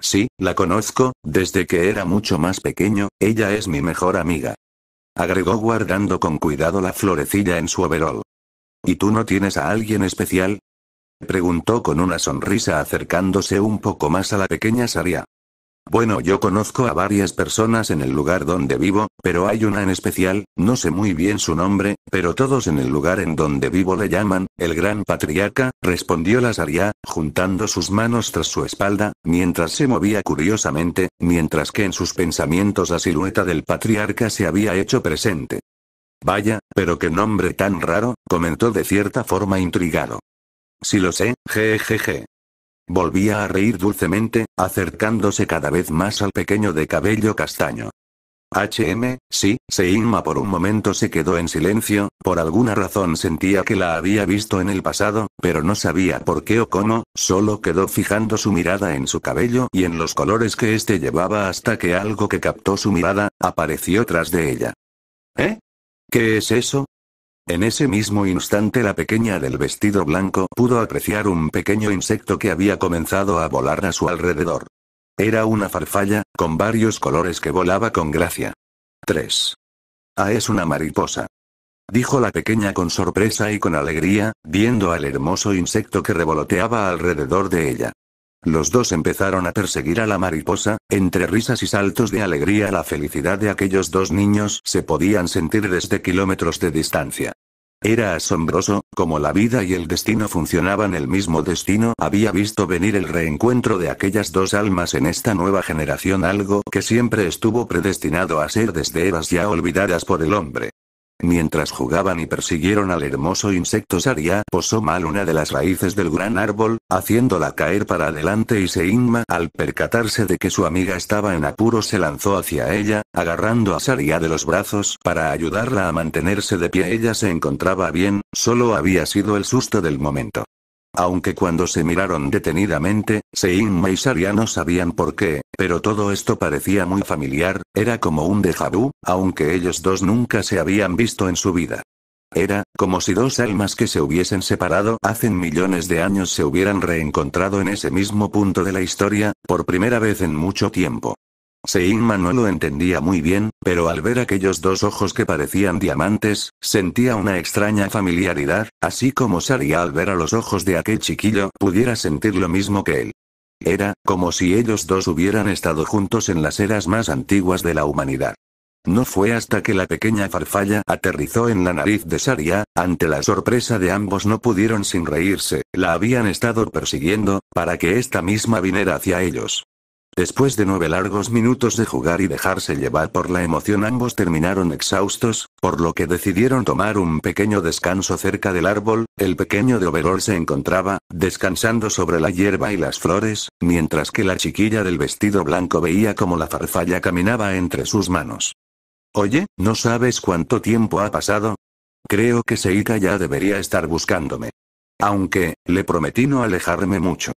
Speaker 1: Sí, la conozco, desde que era mucho más pequeño, ella es mi mejor amiga. Agregó guardando con cuidado la florecilla en su overol. ¿Y tú no tienes a alguien especial? Preguntó con una sonrisa acercándose un poco más a la pequeña Saria. Bueno, yo conozco a varias personas en el lugar donde vivo, pero hay una en especial, no sé muy bien su nombre, pero todos en el lugar en donde vivo le llaman, el gran patriarca, respondió la Saria, juntando sus manos tras su espalda, mientras se movía curiosamente, mientras que en sus pensamientos la silueta del patriarca se había hecho presente. Vaya, pero qué nombre tan raro, comentó de cierta forma intrigado. Si lo sé, jejeje. Volvía a reír dulcemente, acercándose cada vez más al pequeño de cabello castaño. HM, sí, Seinma por un momento se quedó en silencio, por alguna razón sentía que la había visto en el pasado, pero no sabía por qué o cómo, solo quedó fijando su mirada en su cabello y en los colores que éste llevaba hasta que algo que captó su mirada, apareció tras de ella. ¿Eh? ¿Qué es eso? En ese mismo instante la pequeña del vestido blanco pudo apreciar un pequeño insecto que había comenzado a volar a su alrededor. Era una farfalla, con varios colores que volaba con gracia. 3. Ah, es una mariposa. Dijo la pequeña con sorpresa y con alegría, viendo al hermoso insecto que revoloteaba alrededor de ella. Los dos empezaron a perseguir a la mariposa, entre risas y saltos de alegría la felicidad de aquellos dos niños se podían sentir desde kilómetros de distancia. Era asombroso, como la vida y el destino funcionaban el mismo destino. Había visto venir el reencuentro de aquellas dos almas en esta nueva generación, algo que siempre estuvo predestinado a ser desde eras ya olvidadas por el hombre. Mientras jugaban y persiguieron al hermoso insecto Saria posó mal una de las raíces del gran árbol, haciéndola caer para adelante y Seinma al percatarse de que su amiga estaba en apuro se lanzó hacia ella, agarrando a Saria de los brazos para ayudarla a mantenerse de pie ella se encontraba bien, solo había sido el susto del momento. Aunque cuando se miraron detenidamente, Seinma y Saria no sabían por qué, pero todo esto parecía muy familiar, era como un déjà vu, aunque ellos dos nunca se habían visto en su vida. Era, como si dos almas que se hubiesen separado hace millones de años se hubieran reencontrado en ese mismo punto de la historia, por primera vez en mucho tiempo. Seinma no lo entendía muy bien, pero al ver aquellos dos ojos que parecían diamantes, sentía una extraña familiaridad, así como Saria al ver a los ojos de aquel chiquillo pudiera sentir lo mismo que él. Era, como si ellos dos hubieran estado juntos en las eras más antiguas de la humanidad. No fue hasta que la pequeña farfalla aterrizó en la nariz de Saria, ante la sorpresa de ambos no pudieron sin reírse, la habían estado persiguiendo, para que esta misma viniera hacia ellos. Después de nueve largos minutos de jugar y dejarse llevar por la emoción ambos terminaron exhaustos, por lo que decidieron tomar un pequeño descanso cerca del árbol, el pequeño de Overall se encontraba, descansando sobre la hierba y las flores, mientras que la chiquilla del vestido blanco veía como la farfalla caminaba entre sus manos. Oye, ¿no sabes cuánto tiempo ha pasado? Creo que Seika ya debería estar buscándome. Aunque, le prometí no alejarme mucho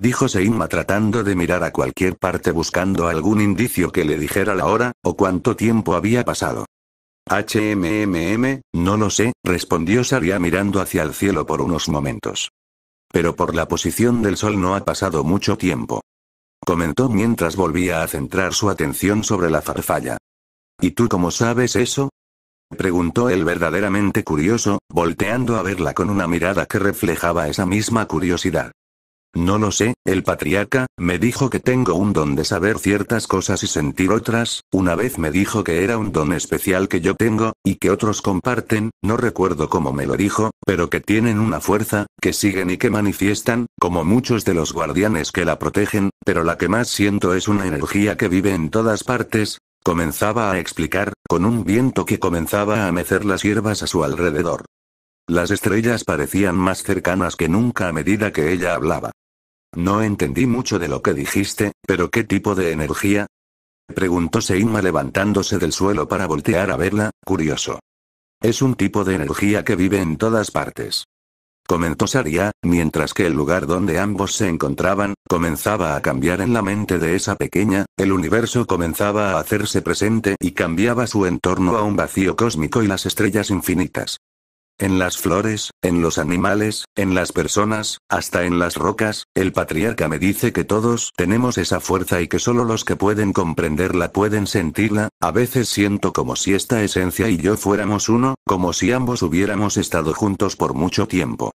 Speaker 1: dijo Seinma tratando de mirar a cualquier parte buscando algún indicio que le dijera la hora, o cuánto tiempo había pasado. HMMM, no lo sé, respondió Saria mirando hacia el cielo por unos momentos. Pero por la posición del sol no ha pasado mucho tiempo. Comentó mientras volvía a centrar su atención sobre la farfalla. ¿Y tú cómo sabes eso? Preguntó él verdaderamente curioso, volteando a verla con una mirada que reflejaba esa misma curiosidad. No lo sé, el patriarca, me dijo que tengo un don de saber ciertas cosas y sentir otras, una vez me dijo que era un don especial que yo tengo, y que otros comparten, no recuerdo cómo me lo dijo, pero que tienen una fuerza, que siguen y que manifiestan, como muchos de los guardianes que la protegen, pero la que más siento es una energía que vive en todas partes, comenzaba a explicar, con un viento que comenzaba a mecer las hierbas a su alrededor. Las estrellas parecían más cercanas que nunca a medida que ella hablaba. No entendí mucho de lo que dijiste, pero ¿qué tipo de energía? Preguntó Seima levantándose del suelo para voltear a verla, curioso. Es un tipo de energía que vive en todas partes. Comentó Saria, mientras que el lugar donde ambos se encontraban, comenzaba a cambiar en la mente de esa pequeña, el universo comenzaba a hacerse presente y cambiaba su entorno a un vacío cósmico y las estrellas infinitas. En las flores, en los animales, en las personas, hasta en las rocas, el patriarca me dice que todos tenemos esa fuerza y que solo los que pueden comprenderla pueden sentirla, a veces siento como si esta esencia y yo fuéramos uno, como si ambos hubiéramos estado juntos por mucho tiempo.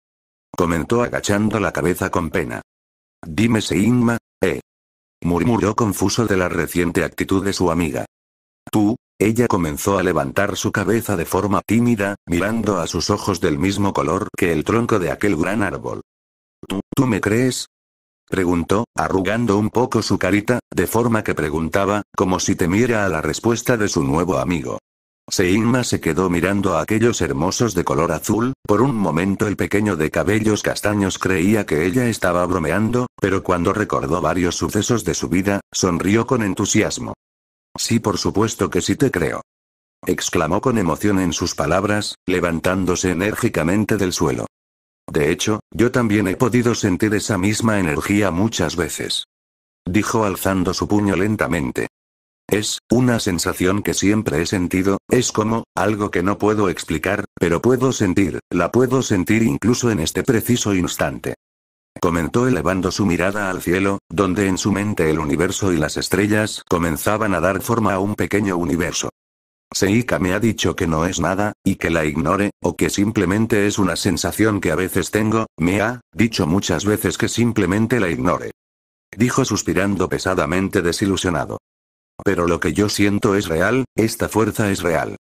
Speaker 1: Comentó agachando la cabeza con pena. Dime si Inma, eh. Murmuró confuso de la reciente actitud de su amiga. Tú, ella comenzó a levantar su cabeza de forma tímida, mirando a sus ojos del mismo color que el tronco de aquel gran árbol. ¿Tú, me crees? preguntó, arrugando un poco su carita, de forma que preguntaba, como si temiera a la respuesta de su nuevo amigo. Seinma se quedó mirando a aquellos hermosos de color azul, por un momento el pequeño de cabellos castaños creía que ella estaba bromeando, pero cuando recordó varios sucesos de su vida, sonrió con entusiasmo. Sí, por supuesto que sí te creo. Exclamó con emoción en sus palabras, levantándose enérgicamente del suelo. De hecho, yo también he podido sentir esa misma energía muchas veces. Dijo alzando su puño lentamente. Es, una sensación que siempre he sentido, es como, algo que no puedo explicar, pero puedo sentir, la puedo sentir incluso en este preciso instante comentó elevando su mirada al cielo, donde en su mente el universo y las estrellas comenzaban a dar forma a un pequeño universo. Seika me ha dicho que no es nada, y que la ignore, o que simplemente es una sensación que a veces tengo, me ha dicho muchas veces que simplemente la ignore. Dijo suspirando pesadamente desilusionado. Pero lo que yo siento es real, esta fuerza es real.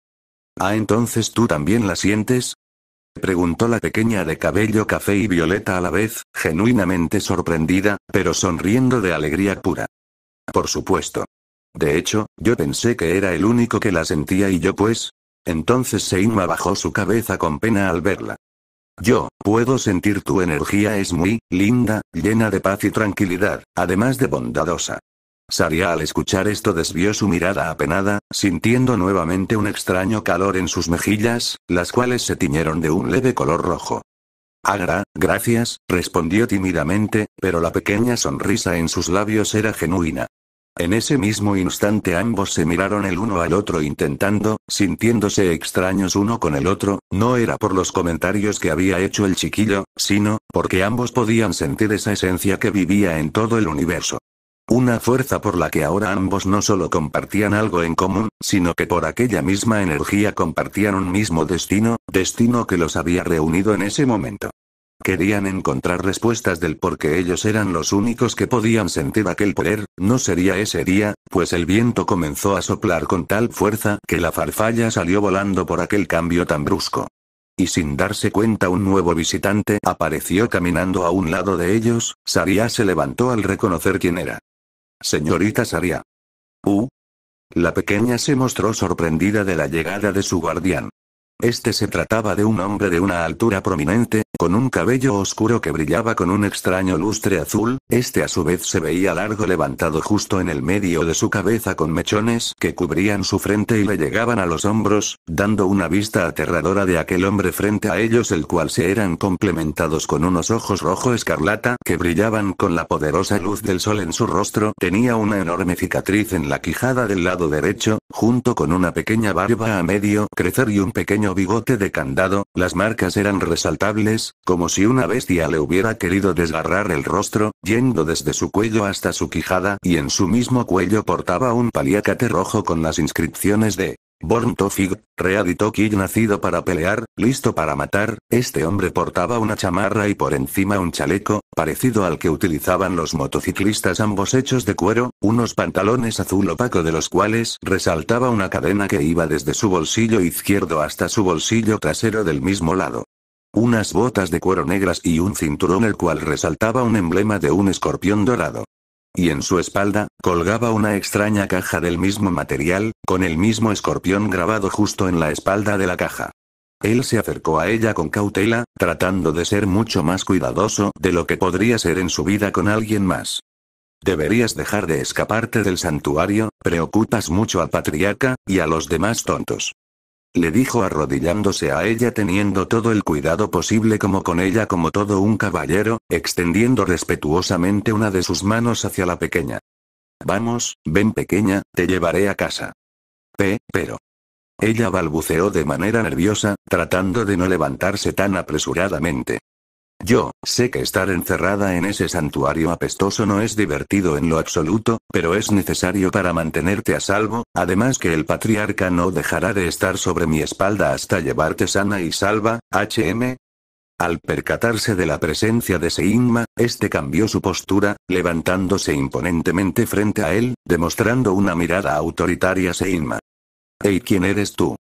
Speaker 1: Ah, entonces tú también la sientes, preguntó la pequeña de cabello café y violeta a la vez, genuinamente sorprendida, pero sonriendo de alegría pura. Por supuesto. De hecho, yo pensé que era el único que la sentía y yo pues. Entonces Seima bajó su cabeza con pena al verla. Yo, puedo sentir tu energía es muy, linda, llena de paz y tranquilidad, además de bondadosa. Saria al escuchar esto desvió su mirada apenada, sintiendo nuevamente un extraño calor en sus mejillas, las cuales se tiñeron de un leve color rojo. Agra, gracias, respondió tímidamente, pero la pequeña sonrisa en sus labios era genuina. En ese mismo instante ambos se miraron el uno al otro intentando, sintiéndose extraños uno con el otro, no era por los comentarios que había hecho el chiquillo, sino, porque ambos podían sentir esa esencia que vivía en todo el universo. Una fuerza por la que ahora ambos no solo compartían algo en común, sino que por aquella misma energía compartían un mismo destino, destino que los había reunido en ese momento. Querían encontrar respuestas del por qué ellos eran los únicos que podían sentir aquel poder, no sería ese día, pues el viento comenzó a soplar con tal fuerza que la farfalla salió volando por aquel cambio tan brusco. Y sin darse cuenta un nuevo visitante apareció caminando a un lado de ellos, Saria se levantó al reconocer quién era. Señorita Saria. Uh. La pequeña se mostró sorprendida de la llegada de su guardián. Este se trataba de un hombre de una altura prominente, con un cabello oscuro que brillaba con un extraño lustre azul, este a su vez se veía largo levantado justo en el medio de su cabeza con mechones que cubrían su frente y le llegaban a los hombros, dando una vista aterradora de aquel hombre frente a ellos el cual se eran complementados con unos ojos rojo escarlata que brillaban con la poderosa luz del sol en su rostro, tenía una enorme cicatriz en la quijada del lado derecho, junto con una pequeña barba a medio crecer y un pequeño bigote de candado, las marcas eran resaltables, como si una bestia le hubiera querido desgarrar el rostro, yendo desde su cuello hasta su quijada y en su mismo cuello portaba un paliacate rojo con las inscripciones de Born to Fig, to Kill nacido para pelear, listo para matar, este hombre portaba una chamarra y por encima un chaleco, parecido al que utilizaban los motociclistas ambos hechos de cuero, unos pantalones azul opaco de los cuales resaltaba una cadena que iba desde su bolsillo izquierdo hasta su bolsillo trasero del mismo lado. Unas botas de cuero negras y un cinturón el cual resaltaba un emblema de un escorpión dorado y en su espalda, colgaba una extraña caja del mismo material, con el mismo escorpión grabado justo en la espalda de la caja. Él se acercó a ella con cautela, tratando de ser mucho más cuidadoso de lo que podría ser en su vida con alguien más. Deberías dejar de escaparte del santuario, preocupas mucho al Patriarca, y a los demás tontos le dijo arrodillándose a ella teniendo todo el cuidado posible como con ella como todo un caballero, extendiendo respetuosamente una de sus manos hacia la pequeña. Vamos, ven pequeña, te llevaré a casa. P, pero. Ella balbuceó de manera nerviosa, tratando de no levantarse tan apresuradamente. Yo, sé que estar encerrada en ese santuario apestoso no es divertido en lo absoluto, pero es necesario para mantenerte a salvo, además que el patriarca no dejará de estar sobre mi espalda hasta llevarte sana y salva, HM. Al percatarse de la presencia de Seinma, este cambió su postura, levantándose imponentemente frente a él, demostrando una mirada autoritaria Seinma. Ey, ¿quién eres tú?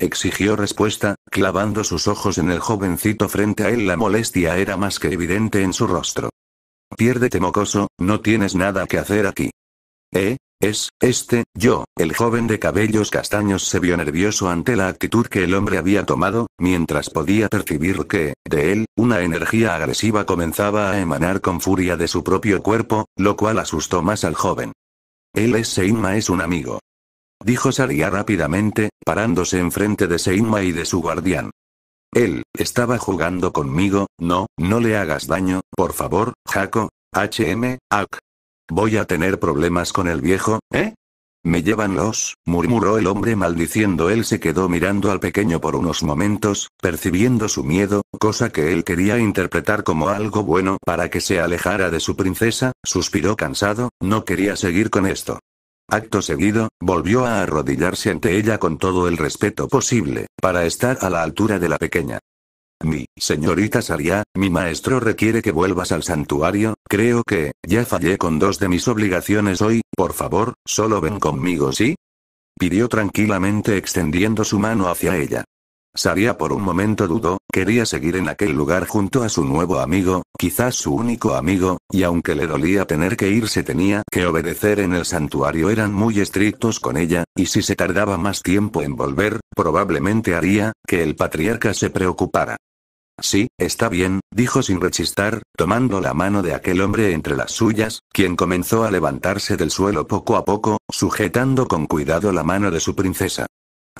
Speaker 1: exigió respuesta, clavando sus ojos en el jovencito frente a él. La molestia era más que evidente en su rostro. Piérdete mocoso, no tienes nada que hacer aquí. ¿Eh? Es, este, yo, el joven de cabellos castaños se vio nervioso ante la actitud que el hombre había tomado, mientras podía percibir que, de él, una energía agresiva comenzaba a emanar con furia de su propio cuerpo, lo cual asustó más al joven. Él es Seima es un amigo dijo Saria rápidamente, parándose enfrente de Seinma y de su guardián. Él, estaba jugando conmigo, no, no le hagas daño, por favor, Jaco, HM, Ak. Voy a tener problemas con el viejo, ¿eh? Me llevan los, murmuró el hombre maldiciendo. Él se quedó mirando al pequeño por unos momentos, percibiendo su miedo, cosa que él quería interpretar como algo bueno para que se alejara de su princesa, suspiró cansado, no quería seguir con esto. Acto seguido, volvió a arrodillarse ante ella con todo el respeto posible, para estar a la altura de la pequeña. Mi señorita Saria, mi maestro requiere que vuelvas al santuario, creo que, ya fallé con dos de mis obligaciones hoy, por favor, solo ven conmigo, ¿sí? Pidió tranquilamente extendiendo su mano hacia ella. Saria por un momento dudó, quería seguir en aquel lugar junto a su nuevo amigo, quizás su único amigo, y aunque le dolía tener que irse tenía que obedecer en el santuario eran muy estrictos con ella, y si se tardaba más tiempo en volver, probablemente haría que el patriarca se preocupara. Sí, está bien, dijo sin rechistar, tomando la mano de aquel hombre entre las suyas, quien comenzó a levantarse del suelo poco a poco, sujetando con cuidado la mano de su princesa.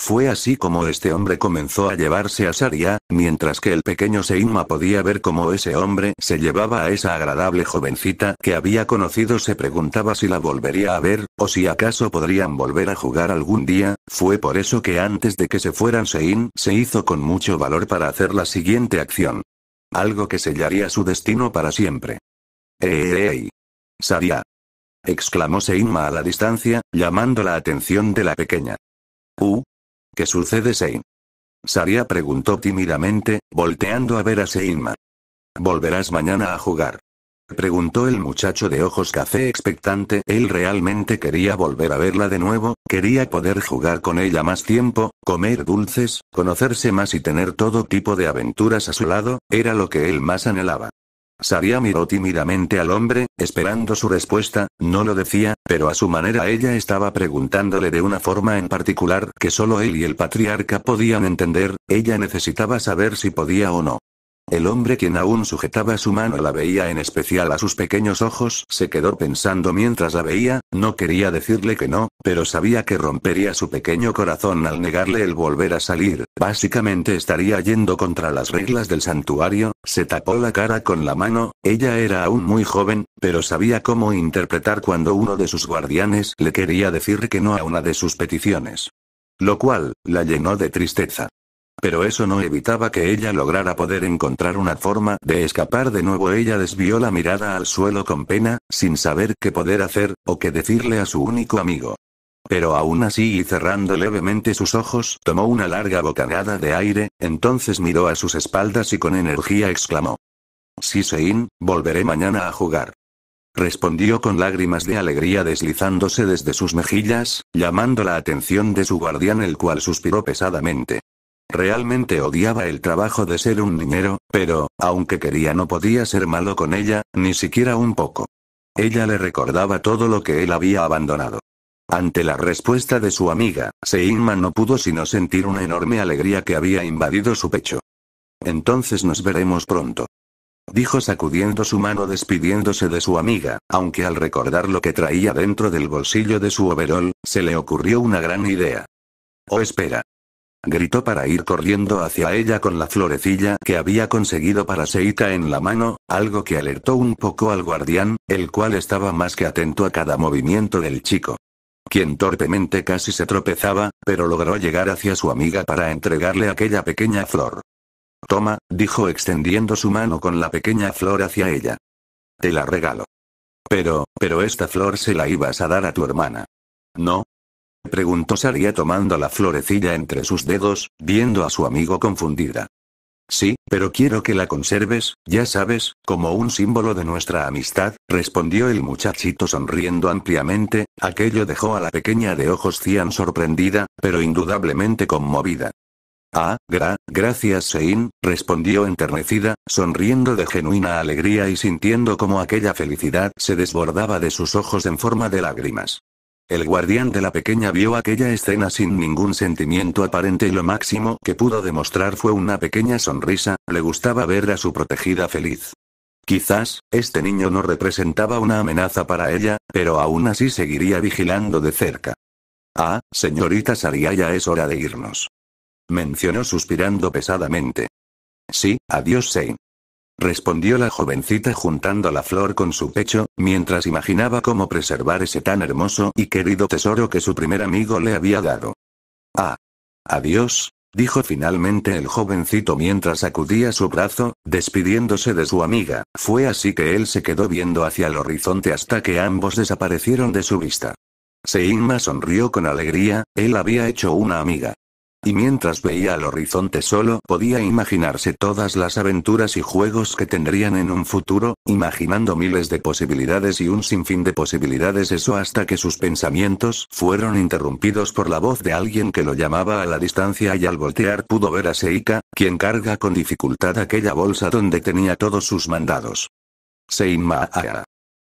Speaker 1: Fue así como este hombre comenzó a llevarse a Saria, mientras que el pequeño Seinma podía ver cómo ese hombre se llevaba a esa agradable jovencita que había conocido. Se preguntaba si la volvería a ver, o si acaso podrían volver a jugar algún día, fue por eso que antes de que se fueran Sein se hizo con mucho valor para hacer la siguiente acción. Algo que sellaría su destino para siempre. ¡Ey! Eh, eh, eh, Saria. exclamó Seinma a la distancia, llamando la atención de la pequeña. Uh, ¿Qué sucede, Sein? Saria preguntó tímidamente, volteando a ver a Seinma. ¿Volverás mañana a jugar? Preguntó el muchacho de ojos café expectante. Él realmente quería volver a verla de nuevo, quería poder jugar con ella más tiempo, comer dulces, conocerse más y tener todo tipo de aventuras a su lado, era lo que él más anhelaba. Saria miró tímidamente al hombre, esperando su respuesta, no lo decía, pero a su manera ella estaba preguntándole de una forma en particular que solo él y el patriarca podían entender, ella necesitaba saber si podía o no. El hombre quien aún sujetaba su mano la veía en especial a sus pequeños ojos, se quedó pensando mientras la veía, no quería decirle que no, pero sabía que rompería su pequeño corazón al negarle el volver a salir, básicamente estaría yendo contra las reglas del santuario, se tapó la cara con la mano, ella era aún muy joven, pero sabía cómo interpretar cuando uno de sus guardianes le quería decir que no a una de sus peticiones. Lo cual, la llenó de tristeza. Pero eso no evitaba que ella lograra poder encontrar una forma de escapar de nuevo. Ella desvió la mirada al suelo con pena, sin saber qué poder hacer, o qué decirle a su único amigo. Pero aún así y cerrando levemente sus ojos, tomó una larga bocanada de aire, entonces miró a sus espaldas y con energía exclamó. Sisein, volveré mañana a jugar. Respondió con lágrimas de alegría deslizándose desde sus mejillas, llamando la atención de su guardián el cual suspiró pesadamente. Realmente odiaba el trabajo de ser un niñero, pero, aunque quería no podía ser malo con ella, ni siquiera un poco. Ella le recordaba todo lo que él había abandonado. Ante la respuesta de su amiga, Seinman no pudo sino sentir una enorme alegría que había invadido su pecho. Entonces nos veremos pronto. Dijo sacudiendo su mano despidiéndose de su amiga, aunque al recordar lo que traía dentro del bolsillo de su overol, se le ocurrió una gran idea. Oh espera, Gritó para ir corriendo hacia ella con la florecilla que había conseguido para Seita en la mano, algo que alertó un poco al guardián, el cual estaba más que atento a cada movimiento del chico quien torpemente casi se tropezaba, pero logró llegar hacia su amiga para entregarle aquella pequeña flor. Toma, dijo extendiendo su mano con la pequeña flor hacia ella. Te la regalo. Pero, pero esta flor se la ibas a dar a tu hermana. No, Preguntó Saria tomando la florecilla entre sus dedos, viendo a su amigo confundida. Sí, pero quiero que la conserves, ya sabes, como un símbolo de nuestra amistad, respondió el muchachito sonriendo ampliamente, aquello dejó a la pequeña de ojos cian sorprendida, pero indudablemente conmovida. Ah, gra, gracias Sein, respondió enternecida, sonriendo de genuina alegría y sintiendo como aquella felicidad se desbordaba de sus ojos en forma de lágrimas. El guardián de la pequeña vio aquella escena sin ningún sentimiento aparente y lo máximo que pudo demostrar fue una pequeña sonrisa, le gustaba ver a su protegida feliz. Quizás, este niño no representaba una amenaza para ella, pero aún así seguiría vigilando de cerca. Ah, señorita ya es hora de irnos. Mencionó suspirando pesadamente. Sí, adiós Sein respondió la jovencita juntando la flor con su pecho, mientras imaginaba cómo preservar ese tan hermoso y querido tesoro que su primer amigo le había dado. Ah. Adiós, dijo finalmente el jovencito mientras sacudía su brazo, despidiéndose de su amiga. Fue así que él se quedó viendo hacia el horizonte hasta que ambos desaparecieron de su vista. Seima sonrió con alegría, él había hecho una amiga. Y mientras veía al horizonte solo podía imaginarse todas las aventuras y juegos que tendrían en un futuro, imaginando miles de posibilidades y un sinfín de posibilidades eso hasta que sus pensamientos fueron interrumpidos por la voz de alguien que lo llamaba a la distancia y al voltear pudo ver a Seika, quien carga con dificultad aquella bolsa donde tenía todos sus mandados. Seima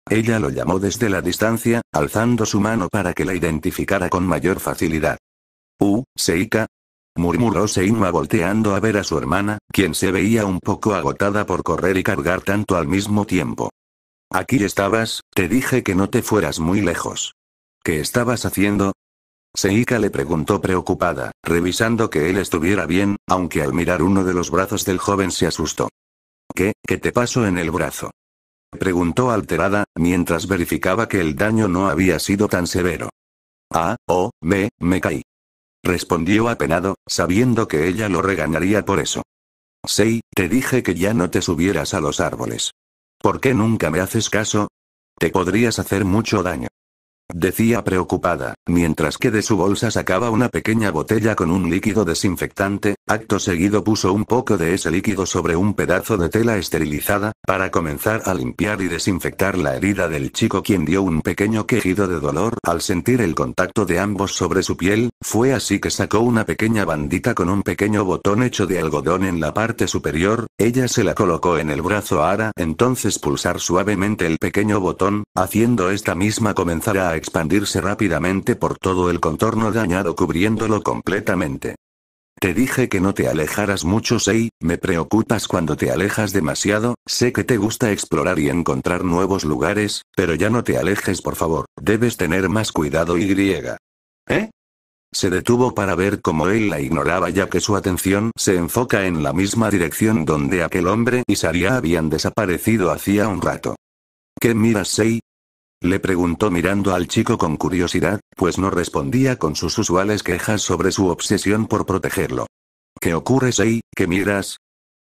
Speaker 1: Ella lo llamó desde la distancia, alzando su mano para que la identificara con mayor facilidad. U, uh, Seika, murmuró Seima volteando a ver a su hermana, quien se veía un poco agotada por correr y cargar tanto al mismo tiempo. Aquí estabas, te dije que no te fueras muy lejos. ¿Qué estabas haciendo? Seika le preguntó preocupada, revisando que él estuviera bien, aunque al mirar uno de los brazos del joven se asustó. ¿Qué, qué te pasó en el brazo? Preguntó alterada, mientras verificaba que el daño no había sido tan severo. Ah, oh, me, me caí respondió apenado, sabiendo que ella lo regañaría por eso. Sei, te dije que ya no te subieras a los árboles. ¿Por qué nunca me haces caso? Te podrías hacer mucho daño decía preocupada, mientras que de su bolsa sacaba una pequeña botella con un líquido desinfectante, acto seguido puso un poco de ese líquido sobre un pedazo de tela esterilizada, para comenzar a limpiar y desinfectar la herida del chico quien dio un pequeño quejido de dolor al sentir el contacto de ambos sobre su piel, fue así que sacó una pequeña bandita con un pequeño botón hecho de algodón en la parte superior, ella se la colocó en el brazo Ara entonces pulsar suavemente el pequeño botón, haciendo esta misma comenzar a expandirse rápidamente por todo el contorno dañado cubriéndolo completamente. Te dije que no te alejaras mucho, Sei, me preocupas cuando te alejas demasiado, sé que te gusta explorar y encontrar nuevos lugares, pero ya no te alejes por favor, debes tener más cuidado y griega. ¿Eh? Se detuvo para ver cómo él la ignoraba ya que su atención se enfoca en la misma dirección donde aquel hombre y Saria habían desaparecido hacía un rato. ¿Qué miras, Sei? Le preguntó mirando al chico con curiosidad, pues no respondía con sus usuales quejas sobre su obsesión por protegerlo. ¿Qué ocurre, ahí ¿Qué miras?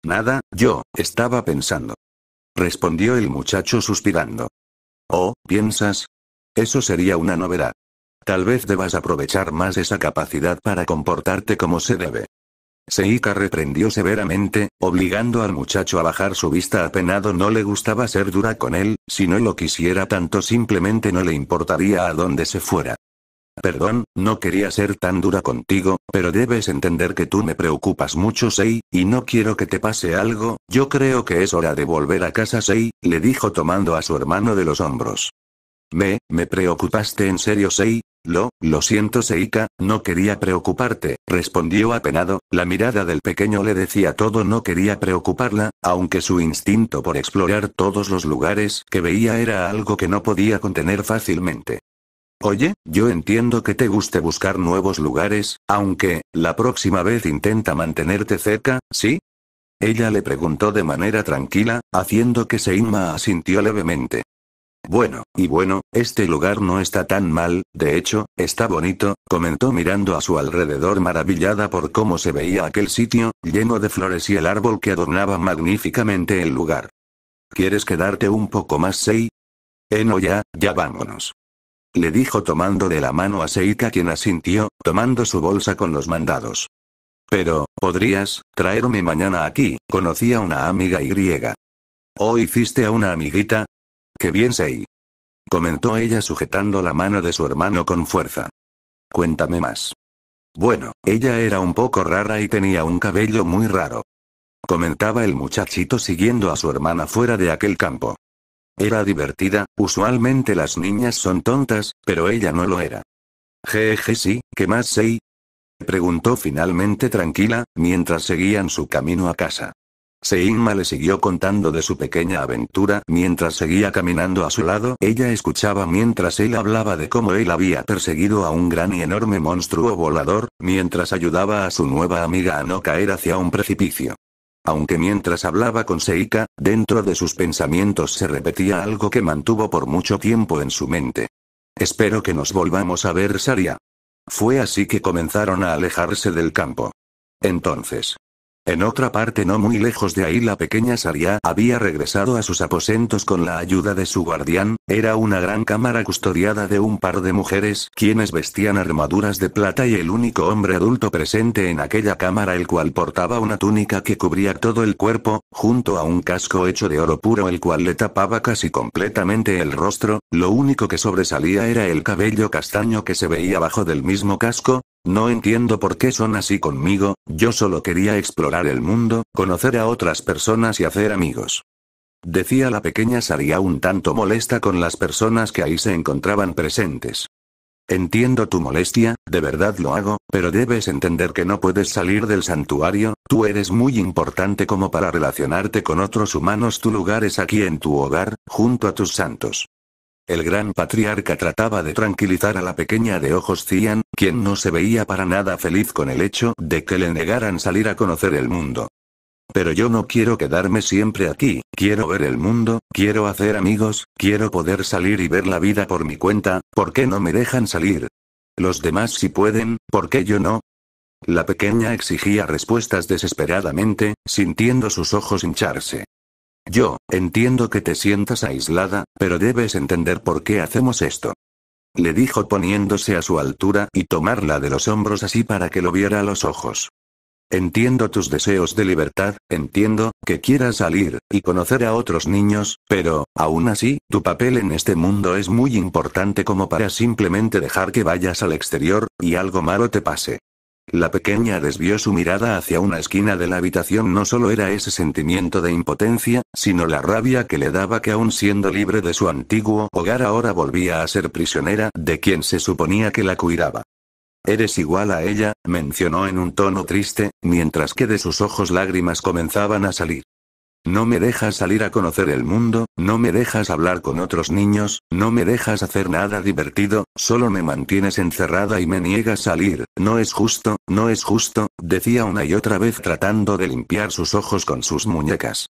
Speaker 1: Nada, yo, estaba pensando. Respondió el muchacho suspirando. Oh, ¿piensas? Eso sería una novedad. Tal vez debas aprovechar más esa capacidad para comportarte como se debe. Seika reprendió severamente, obligando al muchacho a bajar su vista apenado no le gustaba ser dura con él, si no lo quisiera tanto simplemente no le importaría a dónde se fuera. Perdón, no quería ser tan dura contigo, pero debes entender que tú me preocupas mucho Sei, y no quiero que te pase algo, yo creo que es hora de volver a casa Sei, le dijo tomando a su hermano de los hombros. Me, me preocupaste en serio Sei, lo, lo siento Seika, no quería preocuparte, respondió apenado, la mirada del pequeño le decía todo no quería preocuparla, aunque su instinto por explorar todos los lugares que veía era algo que no podía contener fácilmente. Oye, yo entiendo que te guste buscar nuevos lugares, aunque, la próxima vez intenta mantenerte cerca, ¿sí? Ella le preguntó de manera tranquila, haciendo que Seima asintió levemente. Bueno, y bueno, este lugar no está tan mal, de hecho, está bonito, comentó mirando a su alrededor maravillada por cómo se veía aquel sitio, lleno de flores y el árbol que adornaba magníficamente el lugar. ¿Quieres quedarte un poco más, Sei? Eno eh, ya, ya vámonos. Le dijo tomando de la mano a Seika quien asintió, tomando su bolsa con los mandados. Pero, ¿podrías traerme mañana aquí? Conocí a una amiga y griega. ¿O oh, hiciste a una amiguita? ¡Qué bien Sei! comentó ella sujetando la mano de su hermano con fuerza. Cuéntame más. Bueno, ella era un poco rara y tenía un cabello muy raro. Comentaba el muchachito siguiendo a su hermana fuera de aquel campo. Era divertida, usualmente las niñas son tontas, pero ella no lo era. Jeje sí, ¿qué más Sei? Preguntó finalmente tranquila, mientras seguían su camino a casa. Seinma le siguió contando de su pequeña aventura mientras seguía caminando a su lado. Ella escuchaba mientras él hablaba de cómo él había perseguido a un gran y enorme monstruo volador, mientras ayudaba a su nueva amiga a no caer hacia un precipicio. Aunque mientras hablaba con Seika, dentro de sus pensamientos se repetía algo que mantuvo por mucho tiempo en su mente. Espero que nos volvamos a ver, Saria. Fue así que comenzaron a alejarse del campo. Entonces, en otra parte no muy lejos de ahí la pequeña Saria había regresado a sus aposentos con la ayuda de su guardián, era una gran cámara custodiada de un par de mujeres quienes vestían armaduras de plata y el único hombre adulto presente en aquella cámara el cual portaba una túnica que cubría todo el cuerpo, junto a un casco hecho de oro puro el cual le tapaba casi completamente el rostro, lo único que sobresalía era el cabello castaño que se veía bajo del mismo casco, no entiendo por qué son así conmigo, yo solo quería explorar el mundo, conocer a otras personas y hacer amigos. Decía la pequeña Saria un tanto molesta con las personas que ahí se encontraban presentes. Entiendo tu molestia, de verdad lo hago, pero debes entender que no puedes salir del santuario, tú eres muy importante como para relacionarte con otros humanos, tu lugar es aquí en tu hogar, junto a tus santos. El gran patriarca trataba de tranquilizar a la pequeña de ojos Cian, quien no se veía para nada feliz con el hecho de que le negaran salir a conocer el mundo. Pero yo no quiero quedarme siempre aquí, quiero ver el mundo, quiero hacer amigos, quiero poder salir y ver la vida por mi cuenta, ¿por qué no me dejan salir? Los demás sí pueden, ¿por qué yo no? La pequeña exigía respuestas desesperadamente, sintiendo sus ojos hincharse. Yo, entiendo que te sientas aislada, pero debes entender por qué hacemos esto. Le dijo poniéndose a su altura y tomarla de los hombros así para que lo viera a los ojos. Entiendo tus deseos de libertad, entiendo que quieras salir y conocer a otros niños, pero, aún así, tu papel en este mundo es muy importante como para simplemente dejar que vayas al exterior, y algo malo te pase. La pequeña desvió su mirada hacia una esquina de la habitación. No solo era ese sentimiento de impotencia, sino la rabia que le daba que aún siendo libre de su antiguo hogar ahora volvía a ser prisionera de quien se suponía que la cuidaba. Eres igual a ella, mencionó en un tono triste, mientras que de sus ojos lágrimas comenzaban a salir. No me dejas salir a conocer el mundo, no me dejas hablar con otros niños, no me dejas hacer nada divertido, solo me mantienes encerrada y me niegas salir, no es justo, no es justo, decía una y otra vez tratando de limpiar sus ojos con sus muñecas.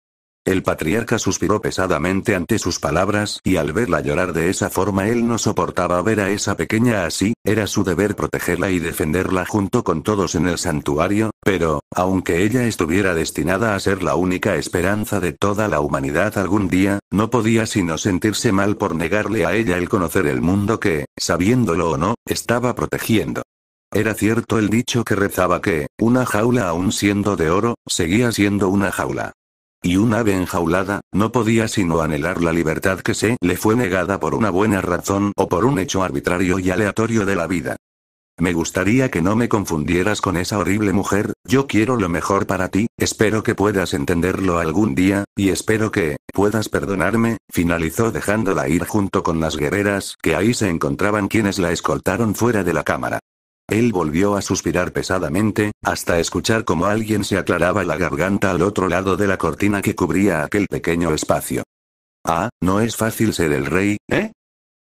Speaker 1: El patriarca suspiró pesadamente ante sus palabras, y al verla llorar de esa forma él no soportaba ver a esa pequeña así, era su deber protegerla y defenderla junto con todos en el santuario, pero, aunque ella estuviera destinada a ser la única esperanza de toda la humanidad algún día, no podía sino sentirse mal por negarle a ella el conocer el mundo que, sabiéndolo o no, estaba protegiendo. Era cierto el dicho que rezaba que, una jaula aún siendo de oro, seguía siendo una jaula. Y un ave enjaulada, no podía sino anhelar la libertad que se le fue negada por una buena razón o por un hecho arbitrario y aleatorio de la vida. Me gustaría que no me confundieras con esa horrible mujer, yo quiero lo mejor para ti, espero que puedas entenderlo algún día, y espero que, puedas perdonarme, finalizó dejándola ir junto con las guerreras que ahí se encontraban quienes la escoltaron fuera de la cámara. Él volvió a suspirar pesadamente, hasta escuchar como alguien se aclaraba la garganta al otro lado de la cortina que cubría aquel pequeño espacio. Ah, no es fácil ser el rey, ¿eh?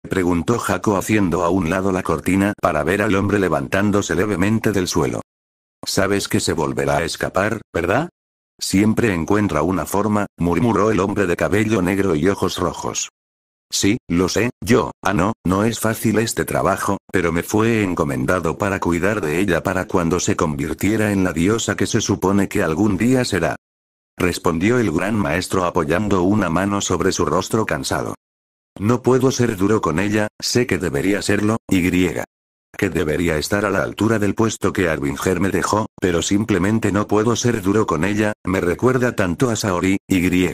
Speaker 1: preguntó Jaco haciendo a un lado la cortina para ver al hombre levantándose levemente del suelo. Sabes que se volverá a escapar, ¿verdad? Siempre encuentra una forma, murmuró el hombre de cabello negro y ojos rojos. Sí, lo sé, yo, ah no, no es fácil este trabajo, pero me fue encomendado para cuidar de ella para cuando se convirtiera en la diosa que se supone que algún día será. Respondió el gran maestro apoyando una mano sobre su rostro cansado. No puedo ser duro con ella, sé que debería serlo, y Que debería estar a la altura del puesto que Arvinger me dejó, pero simplemente no puedo ser duro con ella, me recuerda tanto a Saori, y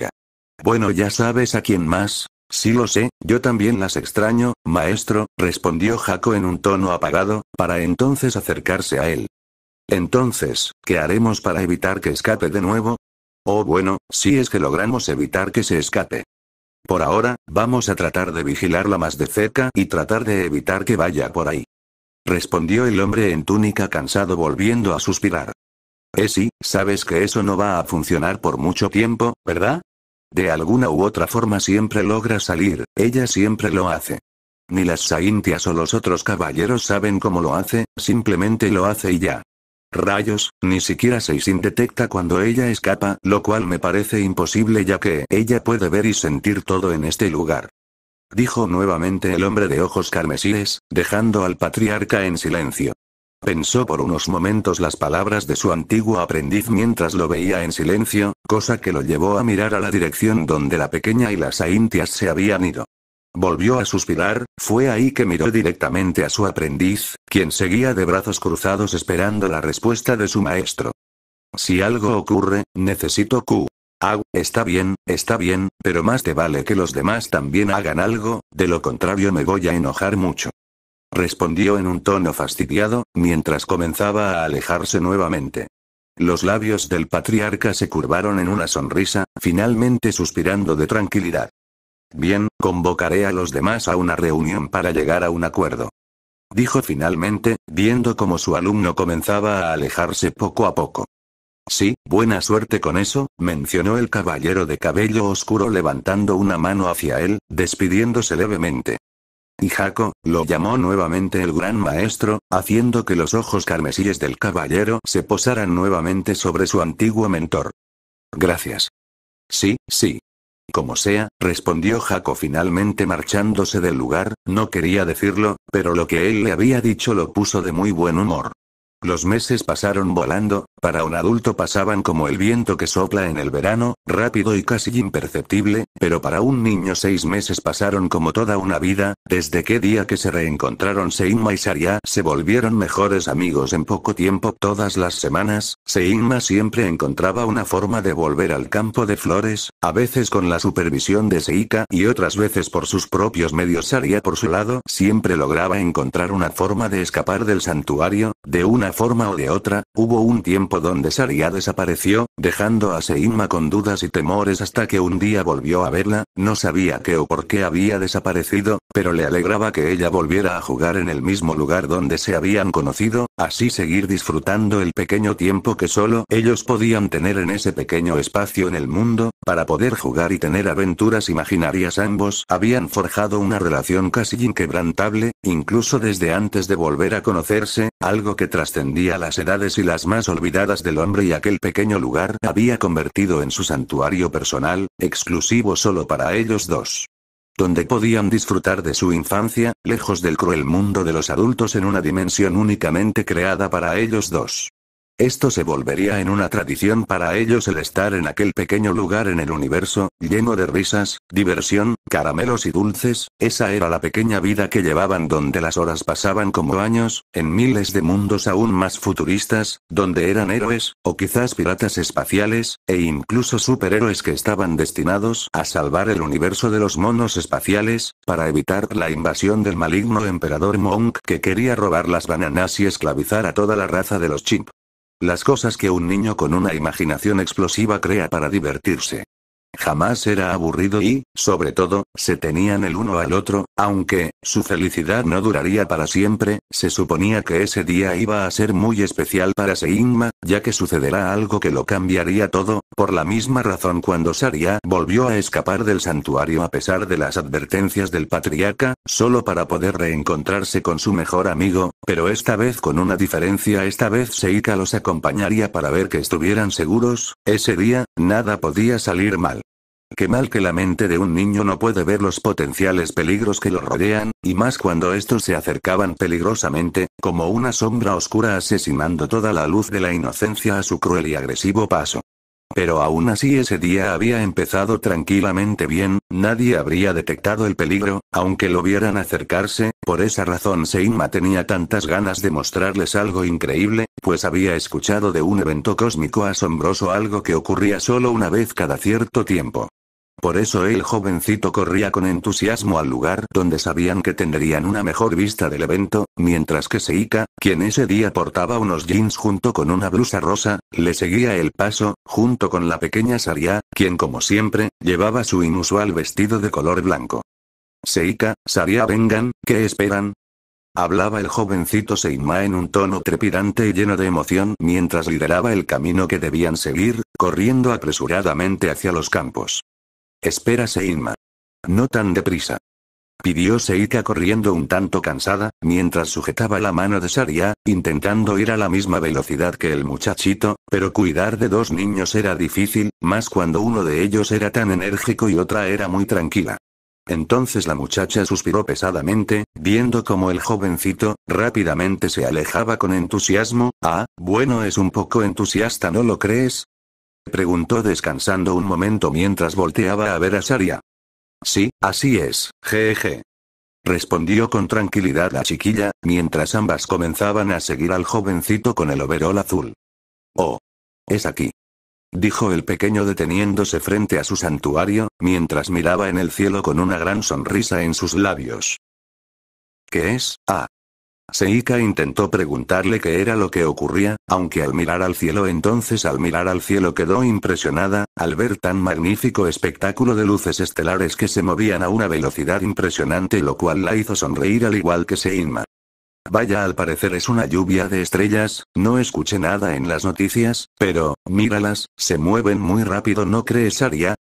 Speaker 1: Bueno ya sabes a quién más, Sí lo sé, yo también las extraño, maestro, respondió Jaco en un tono apagado, para entonces acercarse a él. Entonces, ¿qué haremos para evitar que escape de nuevo? Oh bueno, si es que logramos evitar que se escape. Por ahora, vamos a tratar de vigilarla más de cerca y tratar de evitar que vaya por ahí. Respondió el hombre en túnica cansado volviendo a suspirar. Eh, sí, sabes que eso no va a funcionar por mucho tiempo, ¿verdad? De alguna u otra forma siempre logra salir, ella siempre lo hace. Ni las Saintias o los otros caballeros saben cómo lo hace, simplemente lo hace y ya. Rayos, ni siquiera Seisin detecta cuando ella escapa, lo cual me parece imposible ya que ella puede ver y sentir todo en este lugar. Dijo nuevamente el hombre de ojos carmesíes, dejando al patriarca en silencio. Pensó por unos momentos las palabras de su antiguo aprendiz mientras lo veía en silencio, cosa que lo llevó a mirar a la dirección donde la pequeña y las aintias se habían ido. Volvió a suspirar, fue ahí que miró directamente a su aprendiz, quien seguía de brazos cruzados esperando la respuesta de su maestro. Si algo ocurre, necesito Q. Ah, está bien, está bien, pero más te vale que los demás también hagan algo, de lo contrario me voy a enojar mucho respondió en un tono fastidiado, mientras comenzaba a alejarse nuevamente. Los labios del patriarca se curvaron en una sonrisa, finalmente suspirando de tranquilidad. Bien, convocaré a los demás a una reunión para llegar a un acuerdo. Dijo finalmente, viendo cómo su alumno comenzaba a alejarse poco a poco. Sí, buena suerte con eso, mencionó el caballero de cabello oscuro levantando una mano hacia él, despidiéndose levemente. Y Jaco, lo llamó nuevamente el gran maestro, haciendo que los ojos carmesíes del caballero se posaran nuevamente sobre su antiguo mentor. Gracias. Sí, sí. Como sea, respondió Jaco finalmente marchándose del lugar, no quería decirlo, pero lo que él le había dicho lo puso de muy buen humor. Los meses pasaron volando, para un adulto pasaban como el viento que sopla en el verano, rápido y casi imperceptible, pero para un niño seis meses pasaron como toda una vida, desde qué día que se reencontraron Seinma y Saria se volvieron mejores amigos en poco tiempo. Todas las semanas, Seinma siempre encontraba una forma de volver al campo de flores, a veces con la supervisión de Seika y otras veces por sus propios medios. Saria por su lado siempre lograba encontrar una forma de escapar del santuario, de una forma o de otra, hubo un tiempo donde Saria desapareció, dejando a Seima con dudas y temores hasta que un día volvió a verla, no sabía qué o por qué había desaparecido, pero le alegraba que ella volviera a jugar en el mismo lugar donde se habían conocido, así seguir disfrutando el pequeño tiempo que solo ellos podían tener en ese pequeño espacio en el mundo, para poder jugar y tener aventuras imaginarias ambos habían forjado una relación casi inquebrantable, incluso desde antes de volver a conocerse, algo que trascendió las edades y las más olvidadas del hombre y aquel pequeño lugar había convertido en su santuario personal, exclusivo solo para ellos dos. Donde podían disfrutar de su infancia, lejos del cruel mundo de los adultos en una dimensión únicamente creada para ellos dos. Esto se volvería en una tradición para ellos el estar en aquel pequeño lugar en el universo, lleno de risas, diversión, caramelos y dulces, esa era la pequeña vida que llevaban donde las horas pasaban como años, en miles de mundos aún más futuristas, donde eran héroes, o quizás piratas espaciales, e incluso superhéroes que estaban destinados a salvar el universo de los monos espaciales, para evitar la invasión del maligno emperador Monk que quería robar las bananas y esclavizar a toda la raza de los chimp. Las cosas que un niño con una imaginación explosiva crea para divertirse. Jamás era aburrido y, sobre todo, se tenían el uno al otro, aunque, su felicidad no duraría para siempre, se suponía que ese día iba a ser muy especial para Seinma, ya que sucederá algo que lo cambiaría todo, por la misma razón cuando Saria volvió a escapar del santuario a pesar de las advertencias del patriarca, solo para poder reencontrarse con su mejor amigo, pero esta vez con una diferencia esta vez Seika los acompañaría para ver que estuvieran seguros, ese día, nada podía salir mal. Que mal que la mente de un niño no puede ver los potenciales peligros que lo rodean, y más cuando estos se acercaban peligrosamente, como una sombra oscura asesinando toda la luz de la inocencia a su cruel y agresivo paso. Pero aún así ese día había empezado tranquilamente bien, nadie habría detectado el peligro, aunque lo vieran acercarse, por esa razón Seinma tenía tantas ganas de mostrarles algo increíble, pues había escuchado de un evento cósmico asombroso algo que ocurría solo una vez cada cierto tiempo. Por eso el jovencito corría con entusiasmo al lugar donde sabían que tendrían una mejor vista del evento, mientras que Seika, quien ese día portaba unos jeans junto con una blusa rosa, le seguía el paso, junto con la pequeña Saria, quien como siempre, llevaba su inusual vestido de color blanco. Seika, Saria vengan, ¿qué esperan? Hablaba el jovencito Seima en un tono trepidante y lleno de emoción mientras lideraba el camino que debían seguir, corriendo apresuradamente hacia los campos. Espérase Inma. No tan deprisa. Pidió Seika corriendo un tanto cansada, mientras sujetaba la mano de Saria, intentando ir a la misma velocidad que el muchachito, pero cuidar de dos niños era difícil, más cuando uno de ellos era tan enérgico y otra era muy tranquila. Entonces la muchacha suspiró pesadamente, viendo como el jovencito, rápidamente se alejaba con entusiasmo, ah, bueno es un poco entusiasta ¿no lo crees? Preguntó descansando un momento mientras volteaba a ver a Saria. Sí, así es, jeje. Respondió con tranquilidad la chiquilla, mientras ambas comenzaban a seguir al jovencito con el overol azul. Oh. Es aquí. Dijo el pequeño deteniéndose frente a su santuario, mientras miraba en el cielo con una gran sonrisa en sus labios. ¿Qué es? Ah, Seika intentó preguntarle qué era lo que ocurría, aunque al mirar al cielo entonces al mirar al cielo quedó impresionada, al ver tan magnífico espectáculo de luces estelares que se movían a una velocidad impresionante lo cual la hizo sonreír al igual que Seima. Vaya al parecer es una lluvia de estrellas, no escuché nada en las noticias, pero, míralas, se mueven muy rápido ¿no crees Aria?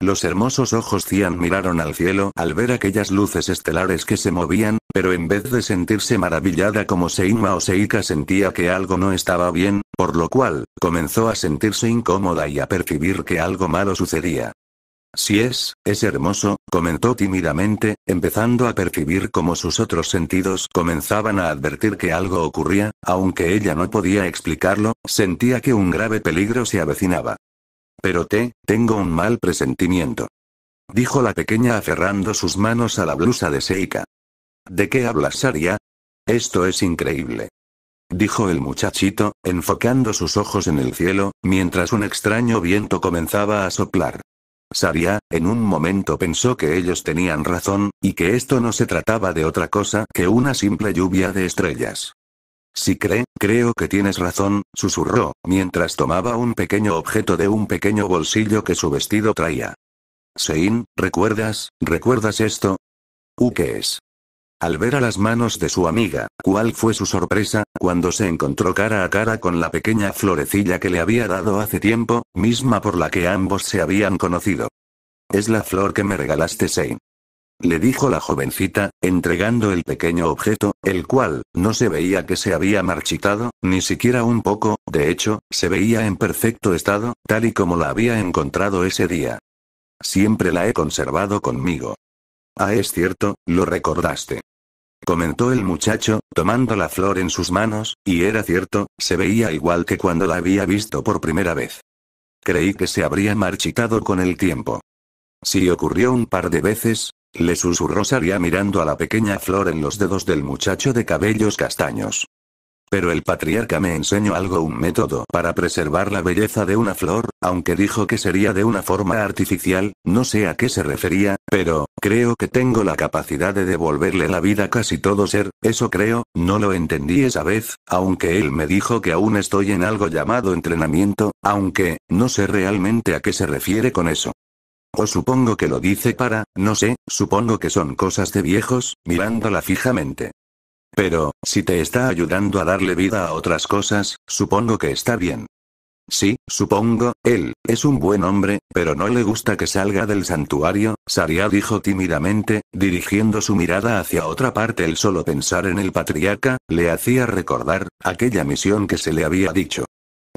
Speaker 1: Los hermosos ojos Cian miraron al cielo al ver aquellas luces estelares que se movían, pero en vez de sentirse maravillada como Seima o Seika sentía que algo no estaba bien, por lo cual, comenzó a sentirse incómoda y a percibir que algo malo sucedía. Si es, es hermoso, comentó tímidamente, empezando a percibir como sus otros sentidos comenzaban a advertir que algo ocurría, aunque ella no podía explicarlo, sentía que un grave peligro se avecinaba. Pero te, tengo un mal presentimiento. Dijo la pequeña aferrando sus manos a la blusa de Seika. ¿De qué hablas, Saria? Esto es increíble. Dijo el muchachito, enfocando sus ojos en el cielo, mientras un extraño viento comenzaba a soplar. Saria, en un momento pensó que ellos tenían razón, y que esto no se trataba de otra cosa que una simple lluvia de estrellas. Si cree, creo que tienes razón, susurró, mientras tomaba un pequeño objeto de un pequeño bolsillo que su vestido traía. Sein, ¿recuerdas, recuerdas esto? ¿U qué es? Al ver a las manos de su amiga, ¿cuál fue su sorpresa, cuando se encontró cara a cara con la pequeña florecilla que le había dado hace tiempo, misma por la que ambos se habían conocido? Es la flor que me regalaste, Sein le dijo la jovencita, entregando el pequeño objeto, el cual, no se veía que se había marchitado, ni siquiera un poco, de hecho, se veía en perfecto estado, tal y como la había encontrado ese día. Siempre la he conservado conmigo. Ah, es cierto, lo recordaste. Comentó el muchacho, tomando la flor en sus manos, y era cierto, se veía igual que cuando la había visto por primera vez. Creí que se habría marchitado con el tiempo. Si ocurrió un par de veces, le susurró Saria mirando a la pequeña flor en los dedos del muchacho de cabellos castaños. Pero el patriarca me enseñó algo, un método para preservar la belleza de una flor, aunque dijo que sería de una forma artificial, no sé a qué se refería, pero, creo que tengo la capacidad de devolverle la vida a casi todo ser, eso creo, no lo entendí esa vez, aunque él me dijo que aún estoy en algo llamado entrenamiento, aunque, no sé realmente a qué se refiere con eso. O supongo que lo dice para, no sé, supongo que son cosas de viejos, mirándola fijamente. Pero, si te está ayudando a darle vida a otras cosas, supongo que está bien. Sí, supongo, él, es un buen hombre, pero no le gusta que salga del santuario, Saria dijo tímidamente, dirigiendo su mirada hacia otra parte. El solo pensar en el patriarca, le hacía recordar, aquella misión que se le había dicho.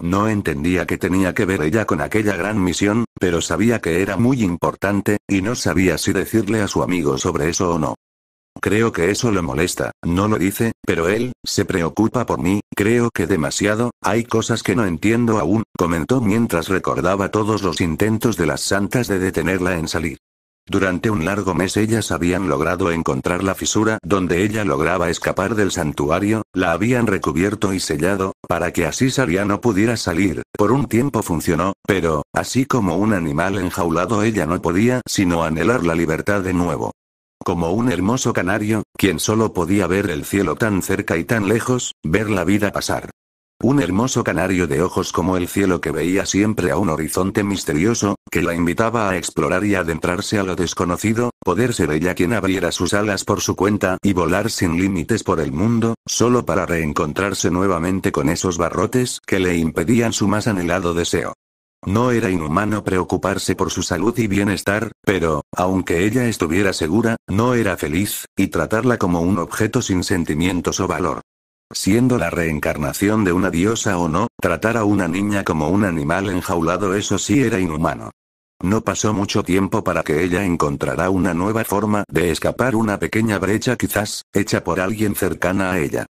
Speaker 1: No entendía qué tenía que ver ella con aquella gran misión, pero sabía que era muy importante, y no sabía si decirle a su amigo sobre eso o no. Creo que eso lo molesta, no lo dice, pero él, se preocupa por mí, creo que demasiado, hay cosas que no entiendo aún, comentó mientras recordaba todos los intentos de las santas de detenerla en salir. Durante un largo mes ellas habían logrado encontrar la fisura donde ella lograba escapar del santuario, la habían recubierto y sellado, para que así Saria no pudiera salir. Por un tiempo funcionó, pero, así como un animal enjaulado ella no podía sino anhelar la libertad de nuevo. Como un hermoso canario, quien solo podía ver el cielo tan cerca y tan lejos, ver la vida pasar. Un hermoso canario de ojos como el cielo que veía siempre a un horizonte misterioso, que la invitaba a explorar y adentrarse a lo desconocido, poder ser ella quien abriera sus alas por su cuenta y volar sin límites por el mundo, solo para reencontrarse nuevamente con esos barrotes que le impedían su más anhelado deseo. No era inhumano preocuparse por su salud y bienestar, pero, aunque ella estuviera segura, no era feliz, y tratarla como un objeto sin sentimientos o valor. Siendo la reencarnación de una diosa o no, tratar a una niña como un animal enjaulado eso sí era inhumano. No pasó mucho tiempo para que ella encontrara una nueva forma de escapar una pequeña brecha quizás, hecha por alguien cercana a ella.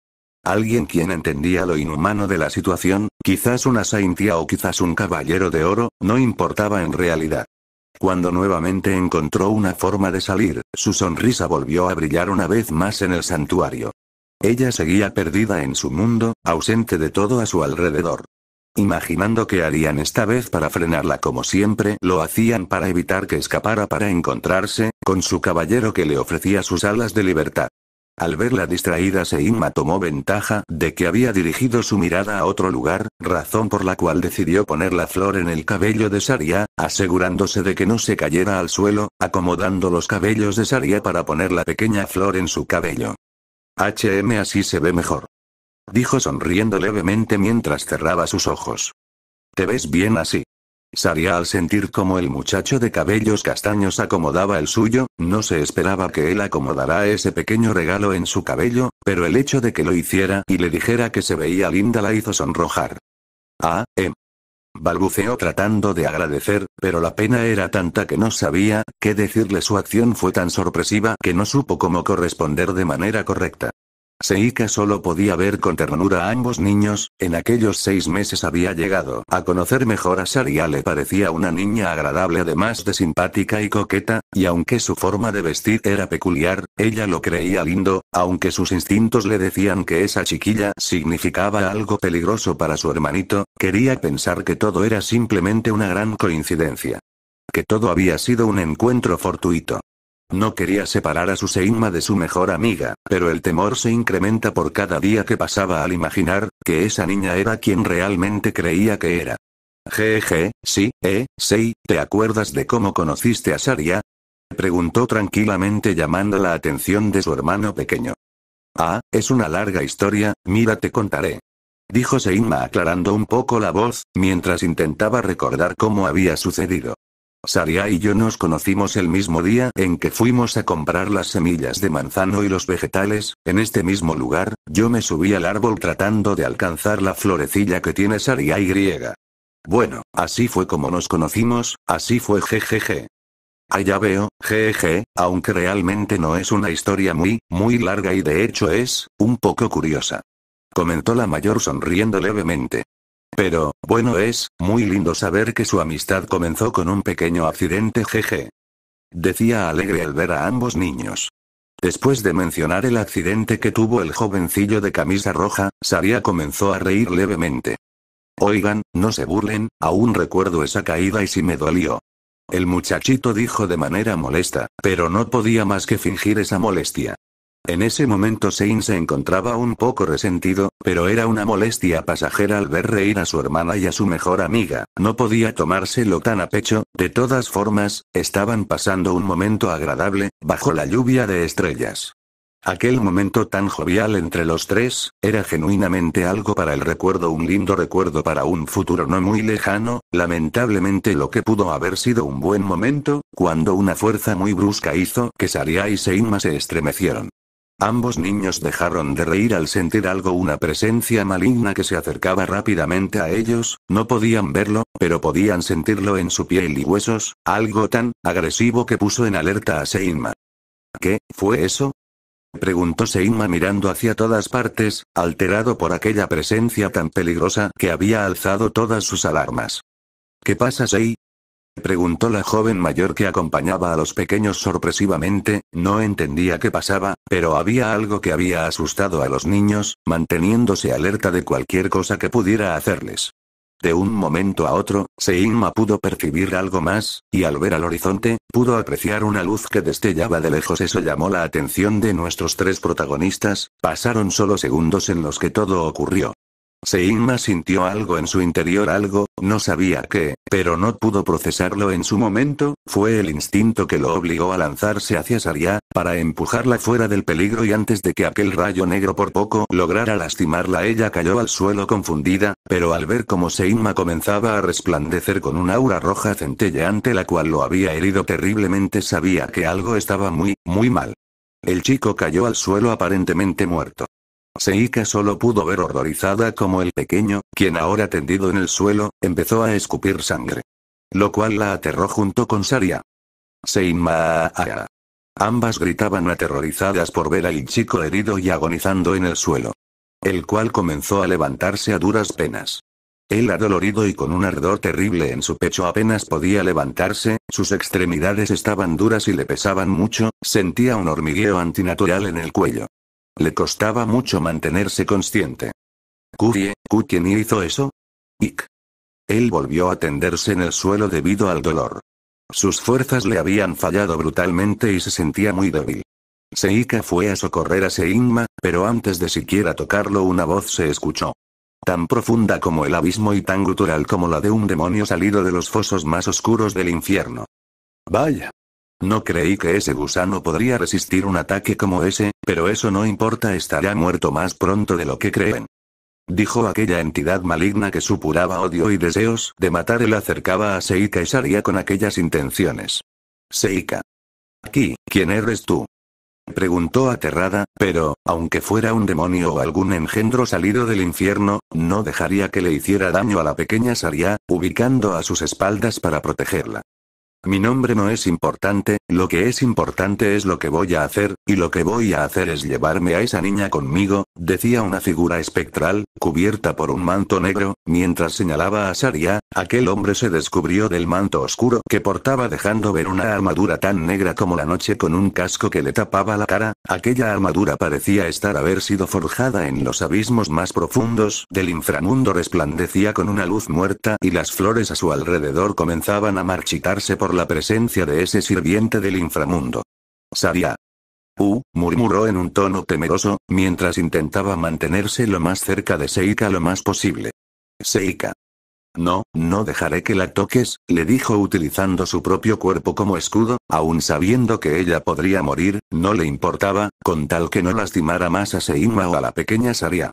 Speaker 1: Alguien quien entendía lo inhumano de la situación, quizás una saintia o quizás un caballero de oro, no importaba en realidad. Cuando nuevamente encontró una forma de salir, su sonrisa volvió a brillar una vez más en el santuario. Ella seguía perdida en su mundo, ausente de todo a su alrededor. Imaginando que harían esta vez para frenarla como siempre lo hacían para evitar que escapara para encontrarse, con su caballero que le ofrecía sus alas de libertad. Al verla distraída Seinma tomó ventaja de que había dirigido su mirada a otro lugar, razón por la cual decidió poner la flor en el cabello de Saria, asegurándose de que no se cayera al suelo, acomodando los cabellos de Saria para poner la pequeña flor en su cabello. HM así se ve mejor. Dijo sonriendo levemente mientras cerraba sus ojos. Te ves bien así. Salía al sentir cómo el muchacho de cabellos castaños acomodaba el suyo, no se esperaba que él acomodara ese pequeño regalo en su cabello, pero el hecho de que lo hiciera y le dijera que se veía linda la hizo sonrojar. Ah, M. Em balbuceó tratando de agradecer, pero la pena era tanta que no sabía qué decirle. Su acción fue tan sorpresiva que no supo cómo corresponder de manera correcta. Seika solo podía ver con ternura a ambos niños, en aquellos seis meses había llegado a conocer mejor a Saria le parecía una niña agradable además de simpática y coqueta, y aunque su forma de vestir era peculiar, ella lo creía lindo, aunque sus instintos le decían que esa chiquilla significaba algo peligroso para su hermanito, quería pensar que todo era simplemente una gran coincidencia. Que todo había sido un encuentro fortuito. No quería separar a su Seinma de su mejor amiga, pero el temor se incrementa por cada día que pasaba al imaginar, que esa niña era quien realmente creía que era. Jeje, sí, eh, sei, ¿te acuerdas de cómo conociste a Saria? Preguntó tranquilamente llamando la atención de su hermano pequeño. Ah, es una larga historia, mira te contaré. Dijo Seinma aclarando un poco la voz, mientras intentaba recordar cómo había sucedido. Saria y yo nos conocimos el mismo día en que fuimos a comprar las semillas de manzano y los vegetales, en este mismo lugar, yo me subí al árbol tratando de alcanzar la florecilla que tiene Saria y griega. Bueno, así fue como nos conocimos, así fue jejeje. Allá veo, jeje, aunque realmente no es una historia muy, muy larga y de hecho es, un poco curiosa. Comentó la mayor sonriendo levemente. Pero, bueno es, muy lindo saber que su amistad comenzó con un pequeño accidente jeje. Decía alegre al ver a ambos niños. Después de mencionar el accidente que tuvo el jovencillo de camisa roja, Saria comenzó a reír levemente. Oigan, no se burlen, aún recuerdo esa caída y si me dolió. El muchachito dijo de manera molesta, pero no podía más que fingir esa molestia. En ese momento Sein se encontraba un poco resentido, pero era una molestia pasajera al ver reír a su hermana y a su mejor amiga, no podía tomárselo tan a pecho, de todas formas, estaban pasando un momento agradable, bajo la lluvia de estrellas. Aquel momento tan jovial entre los tres, era genuinamente algo para el recuerdo, un lindo recuerdo para un futuro no muy lejano, lamentablemente lo que pudo haber sido un buen momento, cuando una fuerza muy brusca hizo que Saria y Seinma se estremecieron. Ambos niños dejaron de reír al sentir algo, una presencia maligna que se acercaba rápidamente a ellos, no podían verlo, pero podían sentirlo en su piel y huesos, algo tan agresivo que puso en alerta a Seinma. ¿Qué fue eso? preguntó Seinma mirando hacia todas partes, alterado por aquella presencia tan peligrosa que había alzado todas sus alarmas. ¿Qué pasa, Sei? preguntó la joven mayor que acompañaba a los pequeños sorpresivamente, no entendía qué pasaba, pero había algo que había asustado a los niños, manteniéndose alerta de cualquier cosa que pudiera hacerles. De un momento a otro, Seinma pudo percibir algo más, y al ver al horizonte, pudo apreciar una luz que destellaba de lejos. Eso llamó la atención de nuestros tres protagonistas, pasaron solo segundos en los que todo ocurrió. Seinma sintió algo en su interior, algo, no sabía qué, pero no pudo procesarlo en su momento, fue el instinto que lo obligó a lanzarse hacia Saria, para empujarla fuera del peligro y antes de que aquel rayo negro por poco lograra lastimarla ella cayó al suelo confundida, pero al ver cómo Seima comenzaba a resplandecer con un aura roja centelleante la cual lo había herido terriblemente sabía que algo estaba muy, muy mal. El chico cayó al suelo aparentemente muerto. Seika solo pudo ver horrorizada como el pequeño, quien ahora tendido en el suelo, empezó a escupir sangre. Lo cual la aterró junto con Saria. Ambas gritaban aterrorizadas por ver al chico herido y agonizando en el suelo. El cual comenzó a levantarse a duras penas. Él adolorido y con un ardor terrible en su pecho apenas podía levantarse, sus extremidades estaban duras y le pesaban mucho, sentía un hormigueo antinatural en el cuello. Le costaba mucho mantenerse consciente. kuki ku quién hizo eso? Ik. Él volvió a tenderse en el suelo debido al dolor. Sus fuerzas le habían fallado brutalmente y se sentía muy débil. Seika fue a socorrer a Seigma, pero antes de siquiera tocarlo una voz se escuchó. Tan profunda como el abismo y tan gutural como la de un demonio salido de los fosos más oscuros del infierno. Vaya. No creí que ese gusano podría resistir un ataque como ese, pero eso no importa, estará muerto más pronto de lo que creen. Dijo aquella entidad maligna que supuraba odio y deseos de matar el acercaba a Seika y Saria con aquellas intenciones. Seika. Aquí, ¿quién eres tú? Preguntó aterrada, pero, aunque fuera un demonio o algún engendro salido del infierno, no dejaría que le hiciera daño a la pequeña Saria, ubicando a sus espaldas para protegerla. Mi nombre no es importante, lo que es importante es lo que voy a hacer, y lo que voy a hacer es llevarme a esa niña conmigo, decía una figura espectral, cubierta por un manto negro, mientras señalaba a Saria, aquel hombre se descubrió del manto oscuro que portaba dejando ver una armadura tan negra como la noche con un casco que le tapaba la cara, aquella armadura parecía estar haber sido forjada en los abismos más profundos del inframundo resplandecía con una luz muerta y las flores a su alrededor comenzaban a marchitarse por la presencia de ese sirviente del inframundo. Saría. Uh, murmuró en un tono temeroso, mientras intentaba mantenerse lo más cerca de Seika lo más posible. Seika. No, no dejaré que la toques, le dijo utilizando su propio cuerpo como escudo, aun sabiendo que ella podría morir, no le importaba, con tal que no lastimara más a Seima o a la pequeña Saria.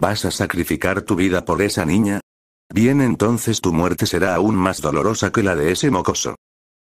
Speaker 1: ¿Vas a sacrificar tu vida por esa niña? Bien entonces tu muerte será aún más dolorosa que la de ese mocoso.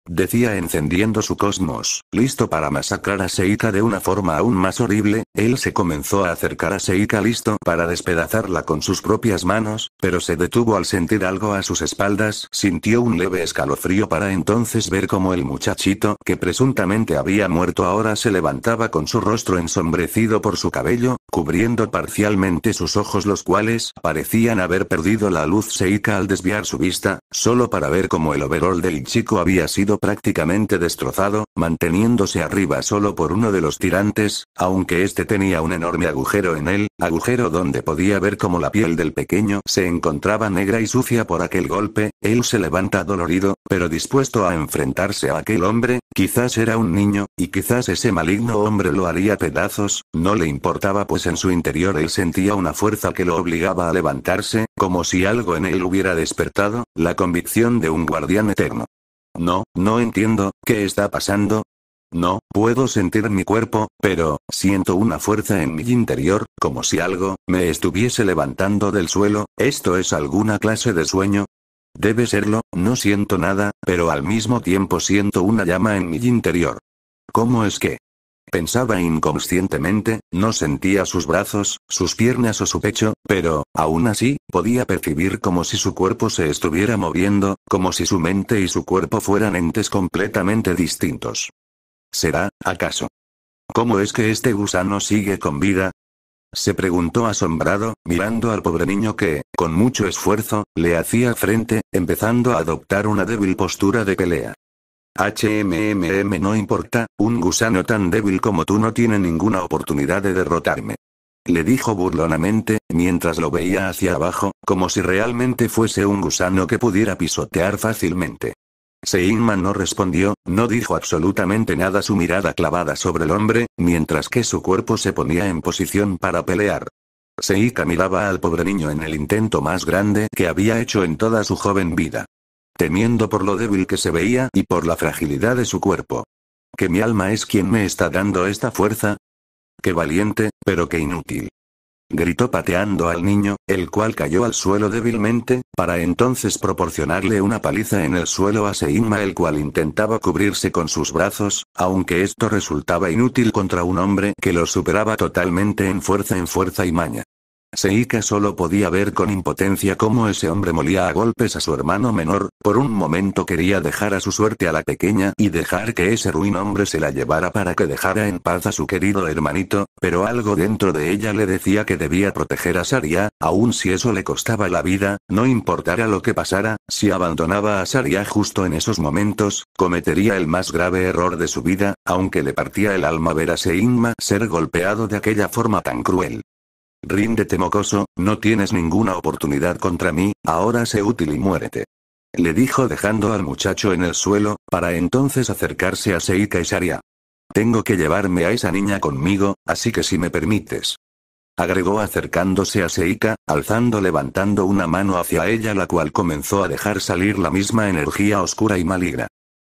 Speaker 1: Decía encendiendo su cosmos, listo para masacrar a Seika de una forma aún más horrible, él se comenzó a acercar a Seika listo para despedazarla con sus propias manos, pero se detuvo al sentir algo a sus espaldas, sintió un leve escalofrío para entonces ver cómo el muchachito que presuntamente había muerto ahora se levantaba con su rostro ensombrecido por su cabello, cubriendo parcialmente sus ojos los cuales parecían haber perdido la luz Seika al desviar su vista, solo para ver cómo el overol del chico había sido prácticamente destrozado, manteniéndose arriba solo por uno de los tirantes, aunque este tenía un enorme agujero en él, agujero donde podía ver cómo la piel del pequeño se encontraba negra y sucia por aquel golpe, él se levanta dolorido, pero dispuesto a enfrentarse a aquel hombre, quizás era un niño, y quizás ese maligno hombre lo haría pedazos, no le importaba pues en su interior él sentía una fuerza que lo obligaba a levantarse, como si algo en él hubiera despertado, la convicción de un guardián eterno. No, no entiendo, ¿qué está pasando? No, puedo sentir mi cuerpo, pero, siento una fuerza en mi interior, como si algo, me estuviese levantando del suelo, ¿esto es alguna clase de sueño? Debe serlo, no siento nada, pero al mismo tiempo siento una llama en mi interior. ¿Cómo es que? Pensaba inconscientemente, no sentía sus brazos, sus piernas o su pecho, pero, aún así, podía percibir como si su cuerpo se estuviera moviendo, como si su mente y su cuerpo fueran entes completamente distintos. ¿Será, acaso? ¿Cómo es que este gusano sigue con vida? Se preguntó asombrado, mirando al pobre niño que, con mucho esfuerzo, le hacía frente, empezando a adoptar una débil postura de pelea. HMMM no importa, un gusano tan débil como tú no tiene ninguna oportunidad de derrotarme. Le dijo burlonamente, mientras lo veía hacia abajo, como si realmente fuese un gusano que pudiera pisotear fácilmente. Seinman no respondió, no dijo absolutamente nada su mirada clavada sobre el hombre, mientras que su cuerpo se ponía en posición para pelear. Seika miraba al pobre niño en el intento más grande que había hecho en toda su joven vida temiendo por lo débil que se veía y por la fragilidad de su cuerpo. Que mi alma es quien me está dando esta fuerza. Qué valiente, pero qué inútil. Gritó pateando al niño, el cual cayó al suelo débilmente, para entonces proporcionarle una paliza en el suelo a Seima el cual intentaba cubrirse con sus brazos, aunque esto resultaba inútil contra un hombre que lo superaba totalmente en fuerza en fuerza y maña. Seika solo podía ver con impotencia cómo ese hombre molía a golpes a su hermano menor, por un momento quería dejar a su suerte a la pequeña y dejar que ese ruin hombre se la llevara para que dejara en paz a su querido hermanito, pero algo dentro de ella le decía que debía proteger a Saria, aun si eso le costaba la vida, no importara lo que pasara, si abandonaba a Saria justo en esos momentos, cometería el más grave error de su vida, aunque le partía el alma ver a Seinma ser golpeado de aquella forma tan cruel. Ríndete mocoso, no tienes ninguna oportunidad contra mí, ahora sé útil y muérete. Le dijo dejando al muchacho en el suelo, para entonces acercarse a Seika y Sharia. Tengo que llevarme a esa niña conmigo, así que si me permites. Agregó acercándose a Seika, alzando levantando una mano hacia ella la cual comenzó a dejar salir la misma energía oscura y maligna.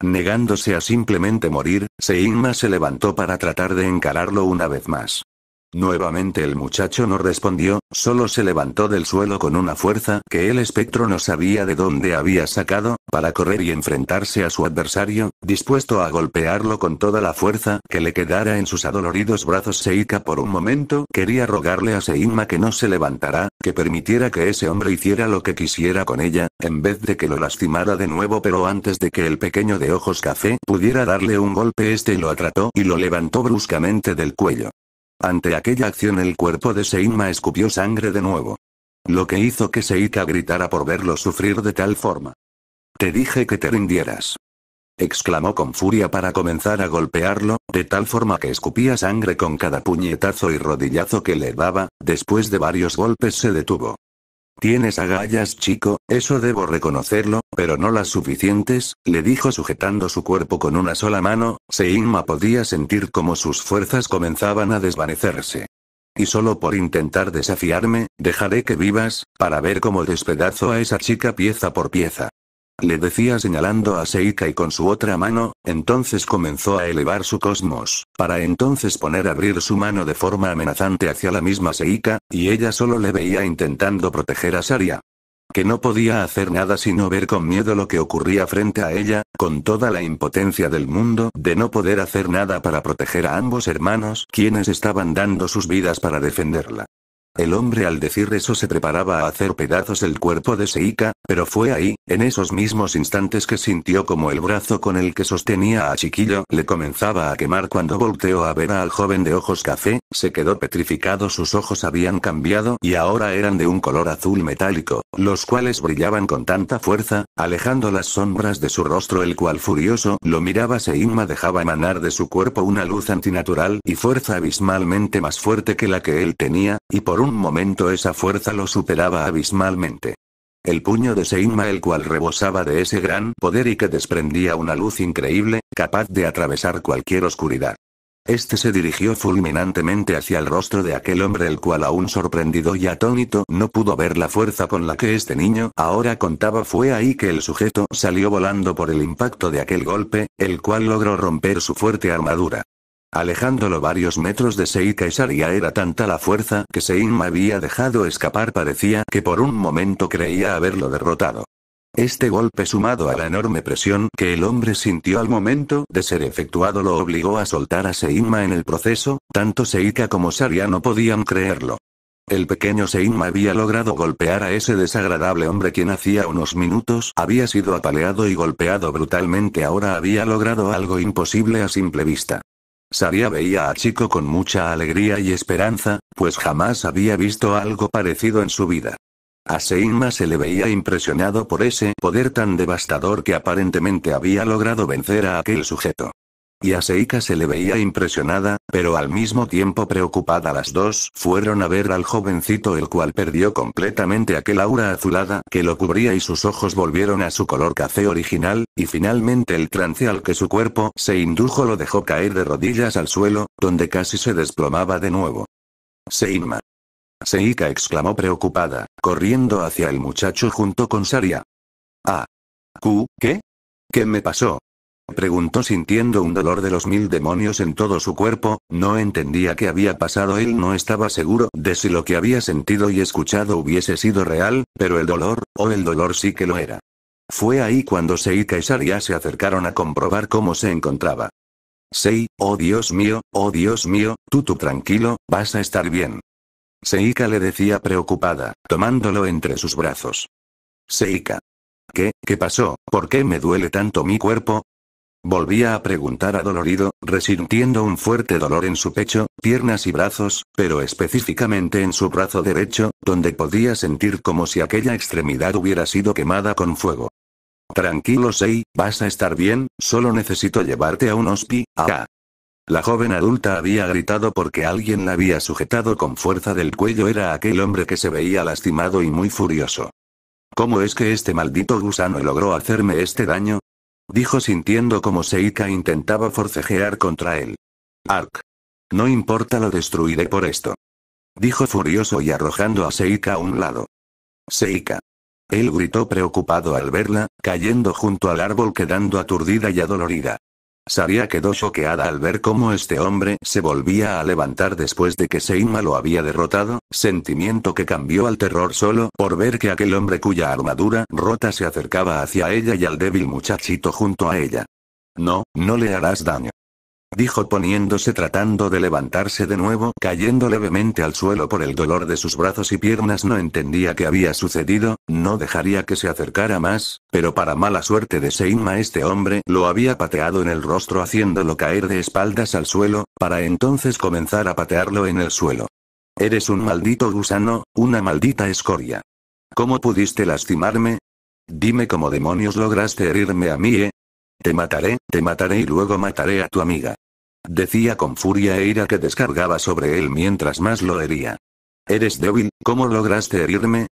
Speaker 1: Negándose a simplemente morir, Seima se levantó para tratar de encararlo una vez más. Nuevamente el muchacho no respondió, solo se levantó del suelo con una fuerza que el espectro no sabía de dónde había sacado, para correr y enfrentarse a su adversario, dispuesto a golpearlo con toda la fuerza que le quedara en sus adoloridos brazos. Seika por un momento quería rogarle a Seima que no se levantara, que permitiera que ese hombre hiciera lo que quisiera con ella, en vez de que lo lastimara de nuevo pero antes de que el pequeño de ojos café pudiera darle un golpe este lo atrató y lo levantó bruscamente del cuello. Ante aquella acción el cuerpo de Seima escupió sangre de nuevo. Lo que hizo que Seika gritara por verlo sufrir de tal forma. Te dije que te rindieras. Exclamó con furia para comenzar a golpearlo, de tal forma que escupía sangre con cada puñetazo y rodillazo que le daba, después de varios golpes se detuvo. Tienes agallas, chico, eso debo reconocerlo, pero no las suficientes, le dijo sujetando su cuerpo con una sola mano, Seinma podía sentir como sus fuerzas comenzaban a desvanecerse. Y solo por intentar desafiarme, dejaré que vivas, para ver cómo despedazo a esa chica pieza por pieza le decía señalando a Seika y con su otra mano, entonces comenzó a elevar su cosmos, para entonces poner a abrir su mano de forma amenazante hacia la misma Seika, y ella solo le veía intentando proteger a Saria. Que no podía hacer nada sino ver con miedo lo que ocurría frente a ella, con toda la impotencia del mundo de no poder hacer nada para proteger a ambos hermanos quienes estaban dando sus vidas para defenderla. El hombre al decir eso se preparaba a hacer pedazos el cuerpo de Seika, pero fue ahí, en esos mismos instantes que sintió como el brazo con el que sostenía a Chiquillo le comenzaba a quemar cuando volteó a ver al joven de ojos café, se quedó petrificado sus ojos habían cambiado y ahora eran de un color azul metálico, los cuales brillaban con tanta fuerza, alejando las sombras de su rostro el cual furioso lo miraba Seima dejaba emanar de su cuerpo una luz antinatural y fuerza abismalmente más fuerte que la que él tenía, y por un momento esa fuerza lo superaba abismalmente. El puño de Seinma el cual rebosaba de ese gran poder y que desprendía una luz increíble, capaz de atravesar cualquier oscuridad. Este se dirigió fulminantemente hacia el rostro de aquel hombre el cual aún sorprendido y atónito no pudo ver la fuerza con la que este niño ahora contaba fue ahí que el sujeto salió volando por el impacto de aquel golpe, el cual logró romper su fuerte armadura. Alejándolo varios metros de Seika y Saria era tanta la fuerza que Seima había dejado escapar parecía que por un momento creía haberlo derrotado. Este golpe sumado a la enorme presión que el hombre sintió al momento de ser efectuado lo obligó a soltar a Seima en el proceso, tanto Seika como Saria no podían creerlo. El pequeño Seima había logrado golpear a ese desagradable hombre quien hacía unos minutos había sido apaleado y golpeado brutalmente ahora había logrado algo imposible a simple vista. Saria veía a Chico con mucha alegría y esperanza, pues jamás había visto algo parecido en su vida. A Seinma se le veía impresionado por ese poder tan devastador que aparentemente había logrado vencer a aquel sujeto. Y a Seika se le veía impresionada, pero al mismo tiempo preocupada. Las dos fueron a ver al jovencito el cual perdió completamente aquel aura azulada que lo cubría y sus ojos volvieron a su color café original, y finalmente el trance al que su cuerpo se indujo lo dejó caer de rodillas al suelo, donde casi se desplomaba de nuevo. Seima. Seika exclamó preocupada, corriendo hacia el muchacho junto con Saria. Ah. ¿Q, ¿Qué? ¿Qué me pasó? Preguntó sintiendo un dolor de los mil demonios en todo su cuerpo, no entendía qué había pasado, él no estaba seguro de si lo que había sentido y escuchado hubiese sido real, pero el dolor, o el dolor sí que lo era. Fue ahí cuando Seika y Saria se acercaron a comprobar cómo se encontraba. Sei, oh Dios mío, oh Dios mío, tú tú tranquilo, vas a estar bien. Seika le decía preocupada, tomándolo entre sus brazos. Seika. ¿Qué, qué pasó? ¿Por qué me duele tanto mi cuerpo? Volvía a preguntar adolorido, resintiendo un fuerte dolor en su pecho, piernas y brazos, pero específicamente en su brazo derecho, donde podía sentir como si aquella extremidad hubiera sido quemada con fuego. Tranquilo Sei, vas a estar bien, solo necesito llevarte a un hospi, acá. La joven adulta había gritado porque alguien la había sujetado con fuerza del cuello era aquel hombre que se veía lastimado y muy furioso. ¿Cómo es que este maldito gusano logró hacerme este daño? dijo sintiendo como Seika intentaba forcejear contra él. Ark. No importa, lo destruiré por esto. Dijo furioso y arrojando a Seika a un lado. Seika. Él gritó preocupado al verla, cayendo junto al árbol quedando aturdida y adolorida. Saria quedó choqueada al ver cómo este hombre se volvía a levantar después de que Seima lo había derrotado, sentimiento que cambió al terror solo por ver que aquel hombre cuya armadura rota se acercaba hacia ella y al débil muchachito junto a ella. No, no le harás daño dijo poniéndose tratando de levantarse de nuevo, cayendo levemente al suelo por el dolor de sus brazos y piernas. No entendía qué había sucedido, no dejaría que se acercara más, pero para mala suerte de Seima este hombre lo había pateado en el rostro haciéndolo caer de espaldas al suelo, para entonces comenzar a patearlo en el suelo. Eres un maldito gusano, una maldita escoria. ¿Cómo pudiste lastimarme? Dime cómo demonios lograste herirme a mí, eh? Te mataré, te mataré y luego mataré a tu amiga. Decía con furia e ira que descargaba sobre él mientras más lo hería. Eres débil, ¿cómo lograste herirme?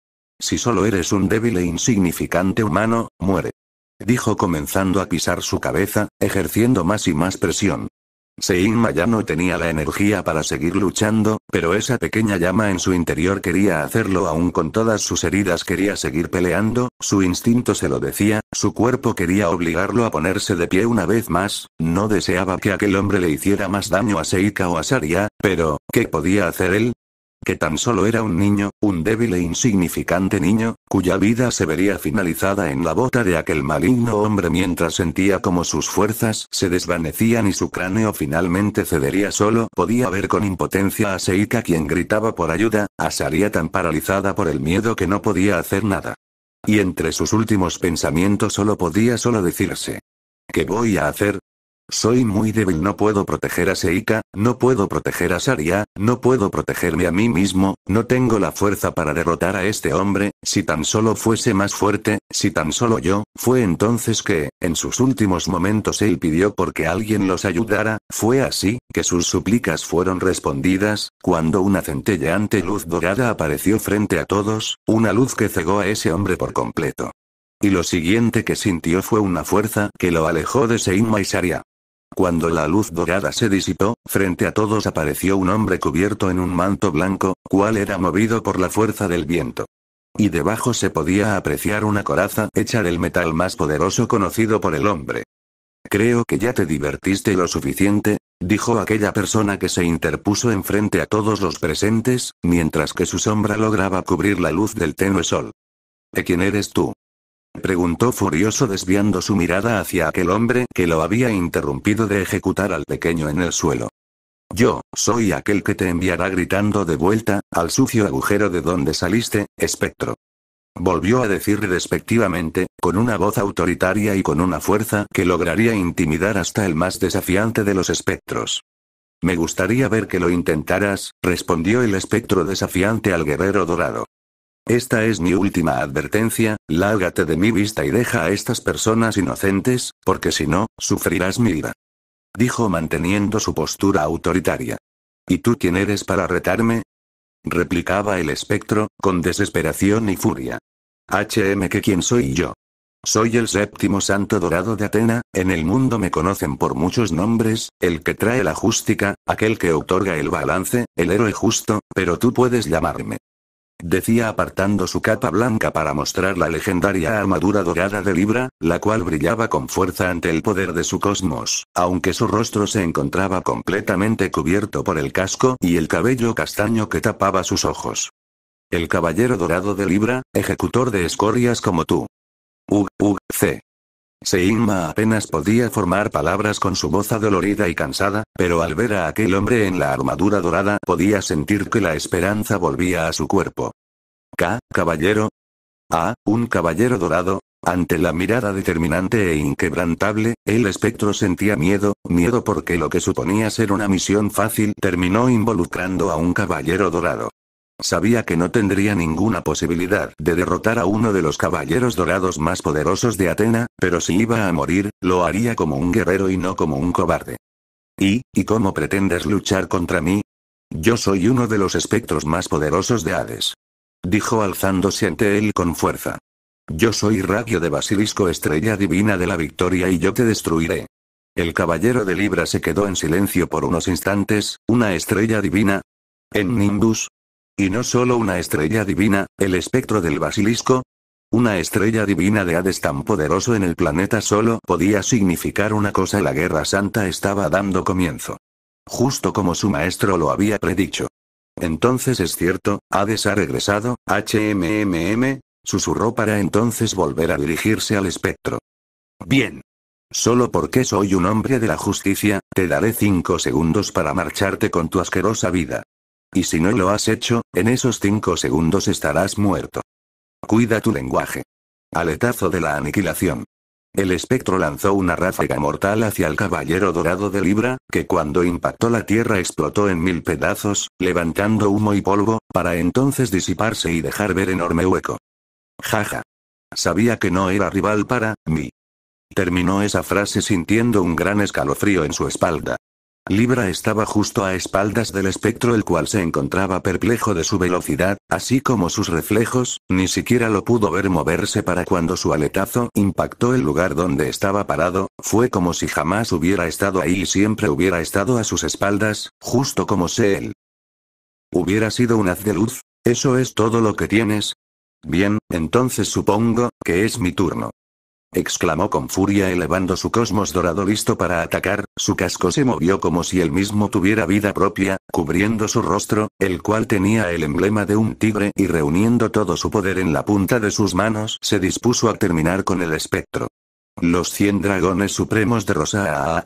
Speaker 1: Si solo eres un débil e insignificante humano, muere. Dijo comenzando a pisar su cabeza, ejerciendo más y más presión. Seinma ya no tenía la energía para seguir luchando, pero esa pequeña llama en su interior quería hacerlo aún con todas sus heridas quería seguir peleando, su instinto se lo decía, su cuerpo quería obligarlo a ponerse de pie una vez más, no deseaba que aquel hombre le hiciera más daño a Seika o a Saria, pero, ¿qué podía hacer él? que tan solo era un niño, un débil e insignificante niño, cuya vida se vería finalizada en la bota de aquel maligno hombre mientras sentía como sus fuerzas se desvanecían y su cráneo finalmente cedería solo. Podía ver con impotencia a Seika quien gritaba por ayuda, a Saria tan paralizada por el miedo que no podía hacer nada. Y entre sus últimos pensamientos solo podía solo decirse. ¿Qué voy a hacer? Soy muy débil, no puedo proteger a Seika, no puedo proteger a Saria, no puedo protegerme a mí mismo, no tengo la fuerza para derrotar a este hombre, si tan solo fuese más fuerte, si tan solo yo, fue entonces que, en sus últimos momentos él pidió porque alguien los ayudara, fue así, que sus súplicas fueron respondidas, cuando una centelleante luz dorada apareció frente a todos, una luz que cegó a ese hombre por completo. Y lo siguiente que sintió fue una fuerza que lo alejó de Seima y Saria. Cuando la luz dorada se disipó, frente a todos apareció un hombre cubierto en un manto blanco, cual era movido por la fuerza del viento. Y debajo se podía apreciar una coraza hecha del metal más poderoso conocido por el hombre. Creo que ya te divertiste lo suficiente, dijo aquella persona que se interpuso en frente a todos los presentes, mientras que su sombra lograba cubrir la luz del tenue sol. ¿De quién eres tú? Preguntó furioso desviando su mirada hacia aquel hombre que lo había interrumpido de ejecutar al pequeño en el suelo. Yo, soy aquel que te enviará gritando de vuelta, al sucio agujero de donde saliste, espectro. Volvió a decir despectivamente, con una voz autoritaria y con una fuerza que lograría intimidar hasta el más desafiante de los espectros. Me gustaría ver que lo intentaras, respondió el espectro desafiante al guerrero dorado. Esta es mi última advertencia, lárgate de mi vista y deja a estas personas inocentes, porque si no, sufrirás mi ira. Dijo manteniendo su postura autoritaria. ¿Y tú quién eres para retarme? replicaba el espectro, con desesperación y furia. HM que quién soy yo. Soy el séptimo santo dorado de Atena, en el mundo me conocen por muchos nombres, el que trae la justica, aquel que otorga el balance, el héroe justo, pero tú puedes llamarme decía apartando su capa blanca para mostrar la legendaria armadura dorada de Libra, la cual brillaba con fuerza ante el poder de su cosmos, aunque su rostro se encontraba completamente cubierto por el casco y el cabello castaño que tapaba sus ojos. El caballero dorado de Libra, ejecutor de escorias como tú. U, U, C. Seinma apenas podía formar palabras con su voz adolorida y cansada, pero al ver a aquel hombre en la armadura dorada podía sentir que la esperanza volvía a su cuerpo. ¿K, caballero? Ah, un caballero dorado. Ante la mirada determinante e inquebrantable, el espectro sentía miedo, miedo porque lo que suponía ser una misión fácil terminó involucrando a un caballero dorado. Sabía que no tendría ninguna posibilidad de derrotar a uno de los caballeros dorados más poderosos de Atena, pero si iba a morir, lo haría como un guerrero y no como un cobarde. ¿Y, y cómo pretendes luchar contra mí? Yo soy uno de los espectros más poderosos de Hades. Dijo alzándose ante él con fuerza. Yo soy radio de Basilisco, estrella divina de la victoria y yo te destruiré. El caballero de Libra se quedó en silencio por unos instantes, una estrella divina, en Nimbus, y no solo una estrella divina, el espectro del basilisco. Una estrella divina de Hades tan poderoso en el planeta solo podía significar una cosa, la guerra santa estaba dando comienzo. Justo como su maestro lo había predicho. Entonces es cierto, Hades ha regresado, HMMM, susurró para entonces volver a dirigirse al espectro. Bien. Solo porque soy un hombre de la justicia, te daré cinco segundos para marcharte con tu asquerosa vida. Y si no lo has hecho, en esos cinco segundos estarás muerto. Cuida tu lenguaje. Aletazo de la aniquilación. El espectro lanzó una ráfaga mortal hacia el caballero dorado de Libra, que cuando impactó la tierra explotó en mil pedazos, levantando humo y polvo, para entonces disiparse y dejar ver enorme hueco. Jaja. Sabía que no era rival para mí. Terminó esa frase sintiendo un gran escalofrío en su espalda. Libra estaba justo a espaldas del espectro el cual se encontraba perplejo de su velocidad, así como sus reflejos, ni siquiera lo pudo ver moverse para cuando su aletazo impactó el lugar donde estaba parado, fue como si jamás hubiera estado ahí y siempre hubiera estado a sus espaldas, justo como sé él. Hubiera sido un haz de luz, eso es todo lo que tienes. Bien, entonces supongo, que es mi turno exclamó con furia elevando su cosmos dorado listo para atacar, su casco se movió como si él mismo tuviera vida propia, cubriendo su rostro, el cual tenía el emblema de un tigre y reuniendo todo su poder en la punta de sus manos se dispuso a terminar con el espectro. Los cien dragones supremos de Rosa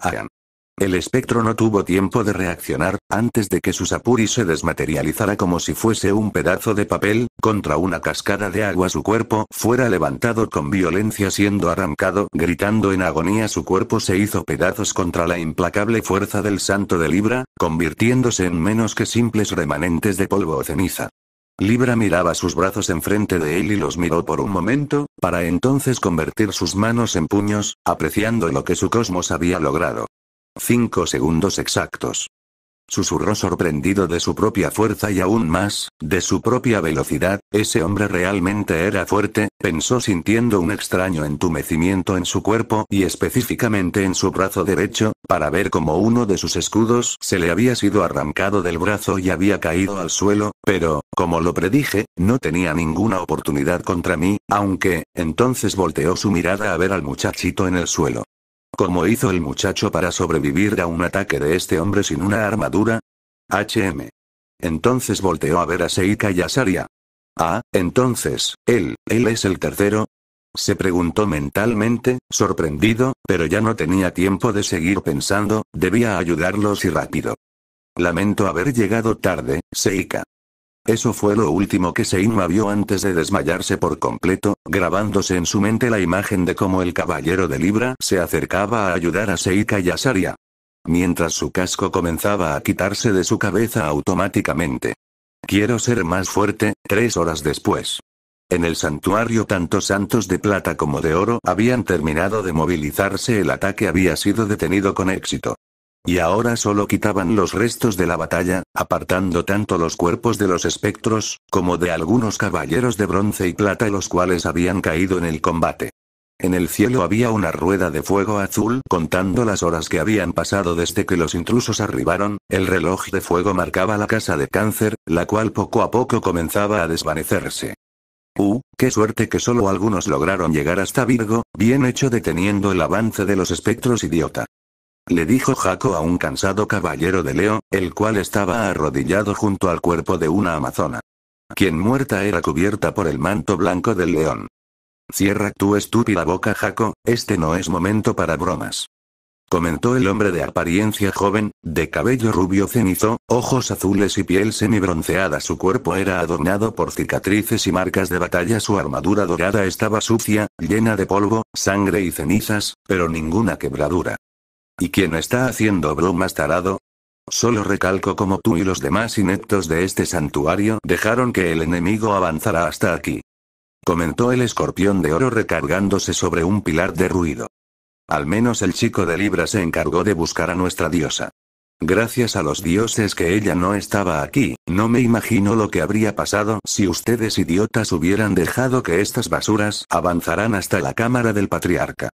Speaker 1: el espectro no tuvo tiempo de reaccionar, antes de que su sapuri se desmaterializara como si fuese un pedazo de papel, contra una cascada de agua su cuerpo fuera levantado con violencia siendo arrancado, gritando en agonía su cuerpo se hizo pedazos contra la implacable fuerza del santo de Libra, convirtiéndose en menos que simples remanentes de polvo o ceniza. Libra miraba sus brazos enfrente de él y los miró por un momento, para entonces convertir sus manos en puños, apreciando lo que su cosmos había logrado. Cinco segundos exactos. Susurró sorprendido de su propia fuerza y aún más, de su propia velocidad, ese hombre realmente era fuerte, pensó sintiendo un extraño entumecimiento en su cuerpo y específicamente en su brazo derecho, para ver como uno de sus escudos se le había sido arrancado del brazo y había caído al suelo, pero, como lo predije, no tenía ninguna oportunidad contra mí, aunque, entonces volteó su mirada a ver al muchachito en el suelo. ¿Cómo hizo el muchacho para sobrevivir a un ataque de este hombre sin una armadura? HM. Entonces volteó a ver a Seika y a Saria. Ah, entonces, él, él es el tercero. Se preguntó mentalmente, sorprendido, pero ya no tenía tiempo de seguir pensando, debía ayudarlos y rápido. Lamento haber llegado tarde, Seika. Eso fue lo último que Seinma vio antes de desmayarse por completo, grabándose en su mente la imagen de cómo el caballero de Libra se acercaba a ayudar a Seika y a Saria. Mientras su casco comenzaba a quitarse de su cabeza automáticamente. Quiero ser más fuerte, tres horas después. En el santuario tanto santos de plata como de oro habían terminado de movilizarse el ataque había sido detenido con éxito. Y ahora solo quitaban los restos de la batalla, apartando tanto los cuerpos de los espectros, como de algunos caballeros de bronce y plata los cuales habían caído en el combate. En el cielo había una rueda de fuego azul contando las horas que habían pasado desde que los intrusos arribaron, el reloj de fuego marcaba la casa de cáncer, la cual poco a poco comenzaba a desvanecerse. ¡Uh, qué suerte que solo algunos lograron llegar hasta Virgo, bien hecho deteniendo el avance de los espectros idiota! le dijo Jaco a un cansado caballero de Leo, el cual estaba arrodillado junto al cuerpo de una amazona. Quien muerta era cubierta por el manto blanco del león. Cierra tu estúpida boca, Jaco, este no es momento para bromas. Comentó el hombre de apariencia joven, de cabello rubio cenizo, ojos azules y piel semibronceada. Su cuerpo era adornado por cicatrices y marcas de batalla. Su armadura dorada estaba sucia, llena de polvo, sangre y cenizas, pero ninguna quebradura. ¿Y quién está haciendo bromas tarado? Solo recalco como tú y los demás ineptos de este santuario dejaron que el enemigo avanzara hasta aquí. Comentó el escorpión de oro recargándose sobre un pilar de ruido. Al menos el chico de Libra se encargó de buscar a nuestra diosa. Gracias a los dioses que ella no estaba aquí, no me imagino lo que habría pasado si ustedes idiotas hubieran dejado que estas basuras avanzaran hasta la cámara del patriarca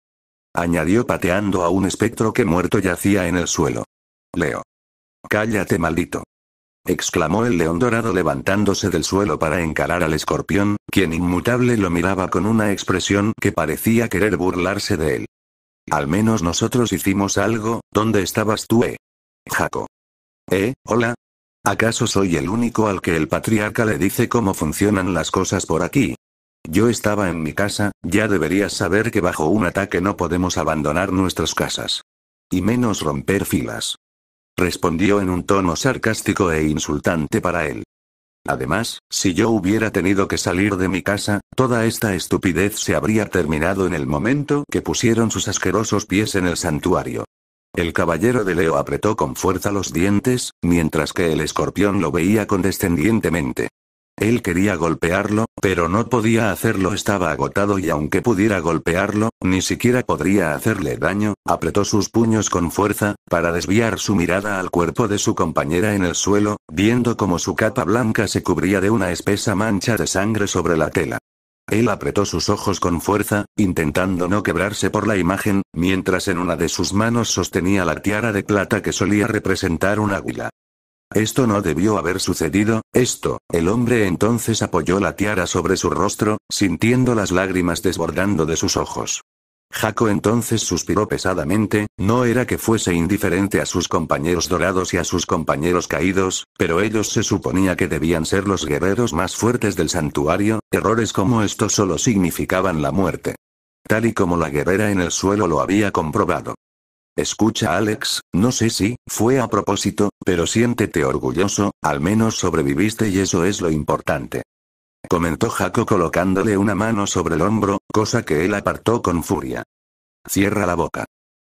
Speaker 1: añadió pateando a un espectro que muerto yacía en el suelo. Leo. Cállate maldito. exclamó el león dorado levantándose del suelo para encarar al escorpión, quien inmutable lo miraba con una expresión que parecía querer burlarse de él. Al menos nosotros hicimos algo, ¿dónde estabas tú, eh? Jaco. ¿Eh, hola? ¿Acaso soy el único al que el patriarca le dice cómo funcionan las cosas por aquí? Yo estaba en mi casa, ya deberías saber que bajo un ataque no podemos abandonar nuestras casas. Y menos romper filas. Respondió en un tono sarcástico e insultante para él. Además, si yo hubiera tenido que salir de mi casa, toda esta estupidez se habría terminado en el momento que pusieron sus asquerosos pies en el santuario. El caballero de Leo apretó con fuerza los dientes, mientras que el escorpión lo veía condescendientemente. Él quería golpearlo, pero no podía hacerlo, estaba agotado y aunque pudiera golpearlo, ni siquiera podría hacerle daño, apretó sus puños con fuerza, para desviar su mirada al cuerpo de su compañera en el suelo, viendo como su capa blanca se cubría de una espesa mancha de sangre sobre la tela. Él apretó sus ojos con fuerza, intentando no quebrarse por la imagen, mientras en una de sus manos sostenía la tiara de plata que solía representar un águila. Esto no debió haber sucedido, esto, el hombre entonces apoyó la tiara sobre su rostro, sintiendo las lágrimas desbordando de sus ojos. Jaco entonces suspiró pesadamente, no era que fuese indiferente a sus compañeros dorados y a sus compañeros caídos, pero ellos se suponía que debían ser los guerreros más fuertes del santuario, errores como estos solo significaban la muerte. Tal y como la guerrera en el suelo lo había comprobado. Escucha Alex, no sé si fue a propósito, pero siéntete orgulloso, al menos sobreviviste y eso es lo importante. Comentó Jaco colocándole una mano sobre el hombro, cosa que él apartó con furia. Cierra la boca.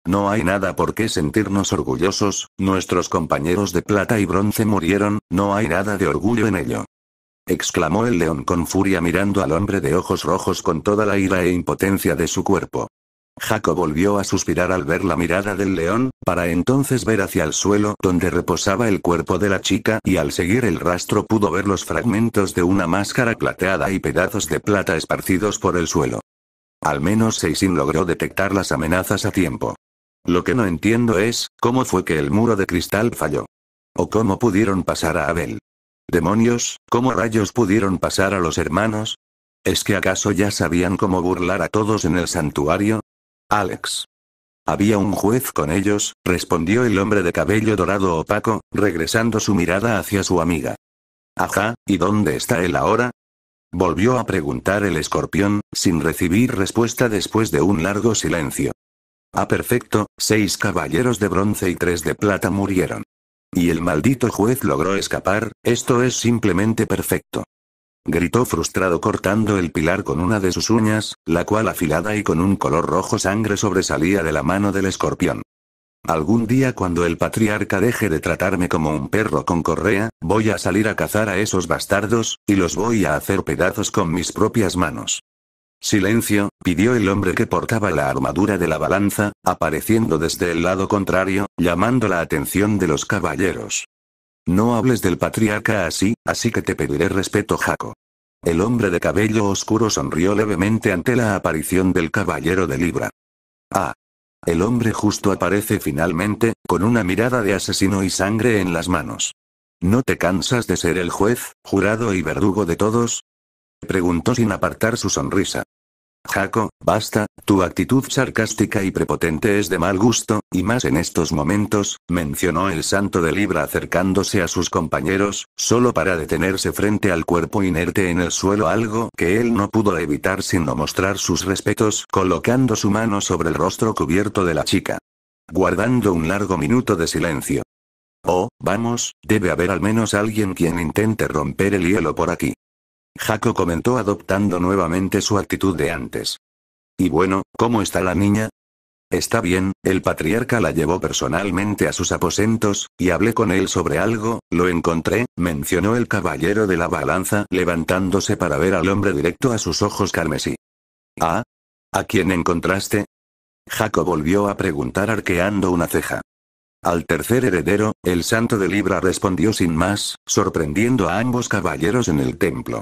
Speaker 1: No hay nada por qué sentirnos orgullosos, nuestros compañeros de plata y bronce murieron, no hay nada de orgullo en ello. Exclamó el león con furia mirando al hombre de ojos rojos con toda la ira e impotencia de su cuerpo. Jaco volvió a suspirar al ver la mirada del león, para entonces ver hacia el suelo donde reposaba el cuerpo de la chica y al seguir el rastro pudo ver los fragmentos de una máscara plateada y pedazos de plata esparcidos por el suelo. Al menos Seisin logró detectar las amenazas a tiempo. Lo que no entiendo es, ¿cómo fue que el muro de cristal falló? ¿O cómo pudieron pasar a Abel? Demonios, ¿cómo rayos pudieron pasar a los hermanos? ¿Es que acaso ya sabían cómo burlar a todos en el santuario? Alex. Había un juez con ellos, respondió el hombre de cabello dorado opaco, regresando su mirada hacia su amiga. Ajá, ¿y dónde está él ahora? Volvió a preguntar el escorpión, sin recibir respuesta después de un largo silencio. Ah, perfecto, seis caballeros de bronce y tres de plata murieron. Y el maldito juez logró escapar, esto es simplemente perfecto gritó frustrado cortando el pilar con una de sus uñas, la cual afilada y con un color rojo sangre sobresalía de la mano del escorpión. Algún día cuando el patriarca deje de tratarme como un perro con correa, voy a salir a cazar a esos bastardos, y los voy a hacer pedazos con mis propias manos. Silencio, pidió el hombre que portaba la armadura de la balanza, apareciendo desde el lado contrario, llamando la atención de los caballeros. No hables del patriarca así, así que te pediré respeto, Jaco. El hombre de cabello oscuro sonrió levemente ante la aparición del caballero de Libra. Ah. El hombre justo aparece finalmente, con una mirada de asesino y sangre en las manos. ¿No te cansas de ser el juez, jurado y verdugo de todos? Preguntó sin apartar su sonrisa. Jaco, basta, tu actitud sarcástica y prepotente es de mal gusto, y más en estos momentos, mencionó el santo de Libra acercándose a sus compañeros, solo para detenerse frente al cuerpo inerte en el suelo algo que él no pudo evitar sino mostrar sus respetos colocando su mano sobre el rostro cubierto de la chica. Guardando un largo minuto de silencio. Oh, vamos, debe haber al menos alguien quien intente romper el hielo por aquí. Jaco comentó adoptando nuevamente su actitud de antes. Y bueno, ¿cómo está la niña? Está bien, el patriarca la llevó personalmente a sus aposentos, y hablé con él sobre algo, lo encontré, mencionó el caballero de la balanza levantándose para ver al hombre directo a sus ojos carmesí. ¿Ah? ¿A quién encontraste? Jaco volvió a preguntar arqueando una ceja. Al tercer heredero, el santo de Libra respondió sin más, sorprendiendo a ambos caballeros en el templo.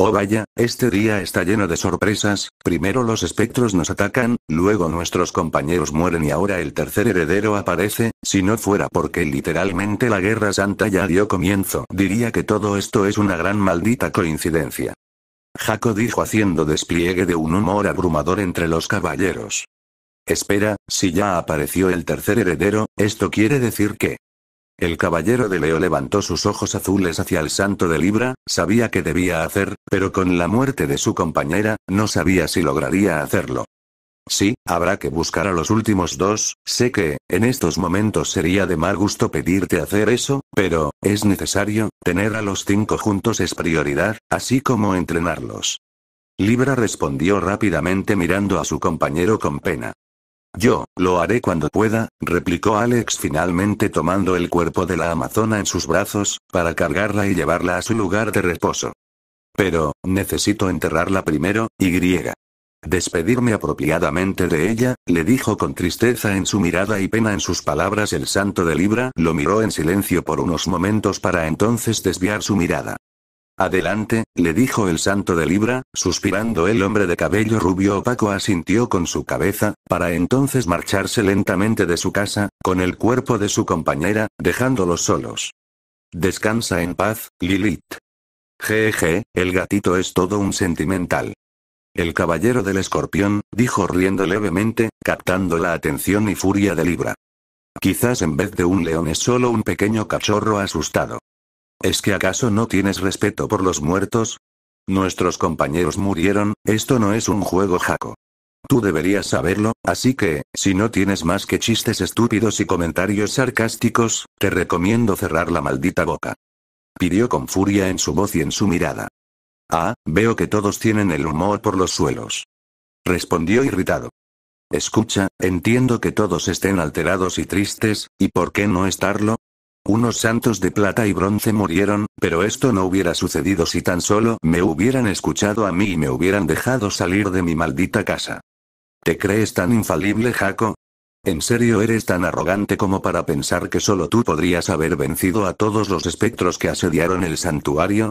Speaker 1: Oh vaya, este día está lleno de sorpresas, primero los espectros nos atacan, luego nuestros compañeros mueren y ahora el tercer heredero aparece, si no fuera porque literalmente la Guerra Santa ya dio comienzo, diría que todo esto es una gran maldita coincidencia. Jaco dijo haciendo despliegue de un humor abrumador entre los caballeros. Espera, si ya apareció el tercer heredero, esto quiere decir que... El caballero de Leo levantó sus ojos azules hacia el santo de Libra, sabía que debía hacer, pero con la muerte de su compañera, no sabía si lograría hacerlo. Sí, habrá que buscar a los últimos dos, sé que, en estos momentos sería de mal gusto pedirte hacer eso, pero, es necesario, tener a los cinco juntos es prioridad, así como entrenarlos. Libra respondió rápidamente mirando a su compañero con pena. Yo, lo haré cuando pueda, replicó Alex finalmente tomando el cuerpo de la amazona en sus brazos, para cargarla y llevarla a su lugar de reposo. Pero, necesito enterrarla primero, y Despedirme apropiadamente de ella, le dijo con tristeza en su mirada y pena en sus palabras el santo de Libra, lo miró en silencio por unos momentos para entonces desviar su mirada. Adelante, le dijo el santo de Libra, suspirando el hombre de cabello rubio opaco asintió con su cabeza, para entonces marcharse lentamente de su casa, con el cuerpo de su compañera, dejándolos solos. Descansa en paz, Lilith. Jeje, el gatito es todo un sentimental. El caballero del escorpión, dijo riendo levemente, captando la atención y furia de Libra. Quizás en vez de un león es solo un pequeño cachorro asustado. ¿Es que acaso no tienes respeto por los muertos? Nuestros compañeros murieron, esto no es un juego jaco. Tú deberías saberlo, así que, si no tienes más que chistes estúpidos y comentarios sarcásticos, te recomiendo cerrar la maldita boca. Pidió con furia en su voz y en su mirada. Ah, veo que todos tienen el humor por los suelos. Respondió irritado. Escucha, entiendo que todos estén alterados y tristes, ¿y por qué no estarlo? Unos santos de plata y bronce murieron, pero esto no hubiera sucedido si tan solo me hubieran escuchado a mí y me hubieran dejado salir de mi maldita casa. ¿Te crees tan infalible, Jaco? ¿En serio eres tan arrogante como para pensar que solo tú podrías haber vencido a todos los espectros que asediaron el santuario?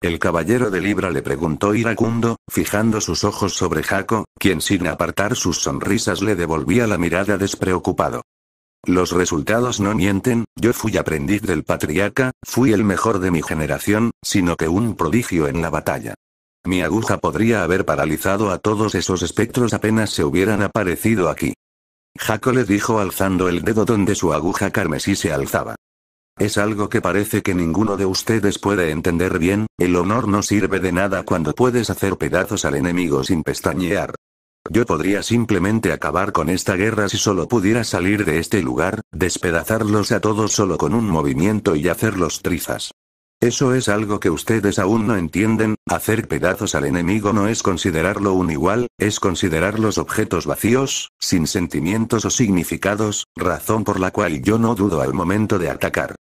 Speaker 1: El caballero de Libra le preguntó iracundo, fijando sus ojos sobre Jaco, quien sin apartar sus sonrisas le devolvía la mirada despreocupado. Los resultados no mienten, yo fui aprendiz del patriarca, fui el mejor de mi generación, sino que un prodigio en la batalla. Mi aguja podría haber paralizado a todos esos espectros apenas se hubieran aparecido aquí. Jaco le dijo alzando el dedo donde su aguja carmesí se alzaba. Es algo que parece que ninguno de ustedes puede entender bien, el honor no sirve de nada cuando puedes hacer pedazos al enemigo sin pestañear. Yo podría simplemente acabar con esta guerra si solo pudiera salir de este lugar, despedazarlos a todos solo con un movimiento y hacerlos trizas. Eso es algo que ustedes aún no entienden, hacer pedazos al enemigo no es considerarlo un igual, es considerar los objetos vacíos, sin sentimientos o significados, razón por la cual yo no dudo al momento de atacar.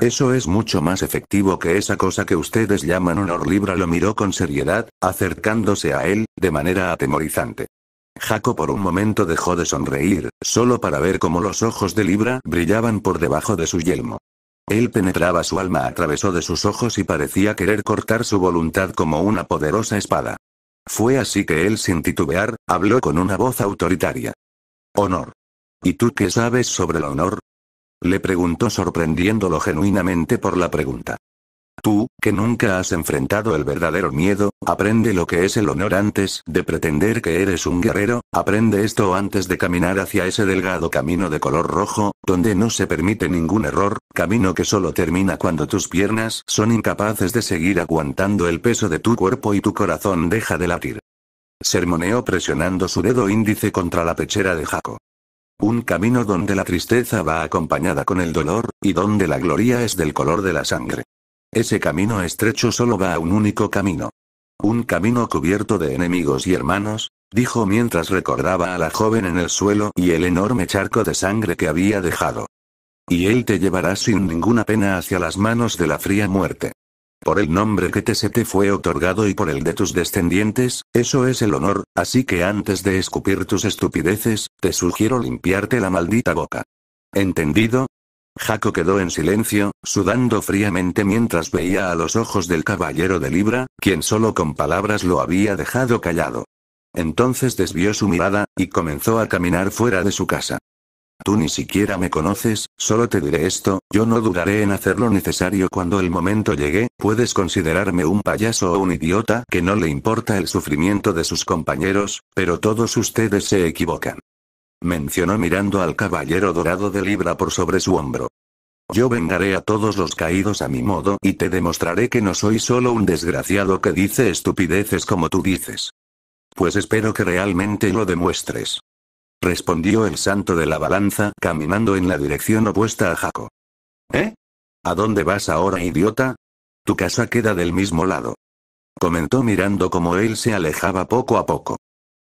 Speaker 1: Eso es mucho más efectivo que esa cosa que ustedes llaman honor libra lo miró con seriedad, acercándose a él, de manera atemorizante. Jaco por un momento dejó de sonreír, solo para ver cómo los ojos de Libra brillaban por debajo de su yelmo. Él penetraba su alma a través de sus ojos y parecía querer cortar su voluntad como una poderosa espada. Fue así que él sin titubear, habló con una voz autoritaria. Honor. ¿Y tú qué sabes sobre el honor? Le preguntó sorprendiéndolo genuinamente por la pregunta. Tú, que nunca has enfrentado el verdadero miedo, aprende lo que es el honor antes de pretender que eres un guerrero, aprende esto antes de caminar hacia ese delgado camino de color rojo, donde no se permite ningún error, camino que solo termina cuando tus piernas son incapaces de seguir aguantando el peso de tu cuerpo y tu corazón deja de latir. Sermoneó presionando su dedo índice contra la pechera de Jaco. Un camino donde la tristeza va acompañada con el dolor, y donde la gloria es del color de la sangre. Ese camino estrecho solo va a un único camino. Un camino cubierto de enemigos y hermanos, dijo mientras recordaba a la joven en el suelo y el enorme charco de sangre que había dejado. Y él te llevará sin ninguna pena hacia las manos de la fría muerte. Por el nombre que te se te fue otorgado y por el de tus descendientes, eso es el honor, así que antes de escupir tus estupideces, te sugiero limpiarte la maldita boca. ¿Entendido? Jaco quedó en silencio, sudando fríamente mientras veía a los ojos del caballero de Libra, quien solo con palabras lo había dejado callado. Entonces desvió su mirada, y comenzó a caminar fuera de su casa. Tú ni siquiera me conoces, solo te diré esto, yo no dudaré en hacer lo necesario cuando el momento llegue, puedes considerarme un payaso o un idiota que no le importa el sufrimiento de sus compañeros, pero todos ustedes se equivocan mencionó mirando al caballero dorado de Libra por sobre su hombro. Yo vengaré a todos los caídos a mi modo y te demostraré que no soy solo un desgraciado que dice estupideces como tú dices. Pues espero que realmente lo demuestres. Respondió el santo de la balanza, caminando en la dirección opuesta a Jaco. ¿Eh? ¿A dónde vas ahora, idiota? Tu casa queda del mismo lado. Comentó mirando como él se alejaba poco a poco.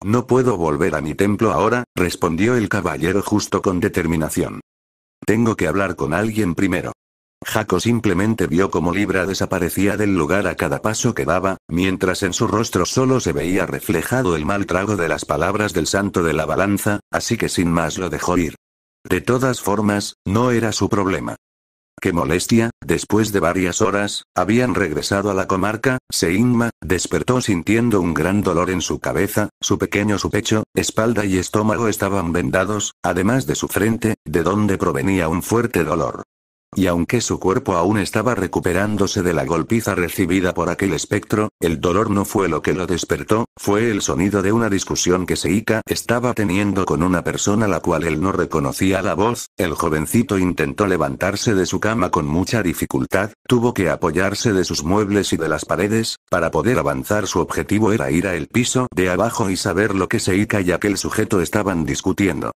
Speaker 1: No puedo volver a mi templo ahora, respondió el caballero justo con determinación. Tengo que hablar con alguien primero. Jaco simplemente vio cómo Libra desaparecía del lugar a cada paso que daba, mientras en su rostro solo se veía reflejado el mal trago de las palabras del santo de la balanza, así que sin más lo dejó ir. De todas formas, no era su problema que molestia! Después de varias horas, habían regresado a la comarca, Seinma, despertó sintiendo un gran dolor en su cabeza, su pequeño su pecho, espalda y estómago estaban vendados, además de su frente, de donde provenía un fuerte dolor. Y aunque su cuerpo aún estaba recuperándose de la golpiza recibida por aquel espectro, el dolor no fue lo que lo despertó, fue el sonido de una discusión que Seika estaba teniendo con una persona la cual él no reconocía la voz, el jovencito intentó levantarse de su cama con mucha dificultad, tuvo que apoyarse de sus muebles y de las paredes, para poder avanzar su objetivo era ir al piso de abajo y saber lo que Seika y aquel sujeto estaban discutiendo.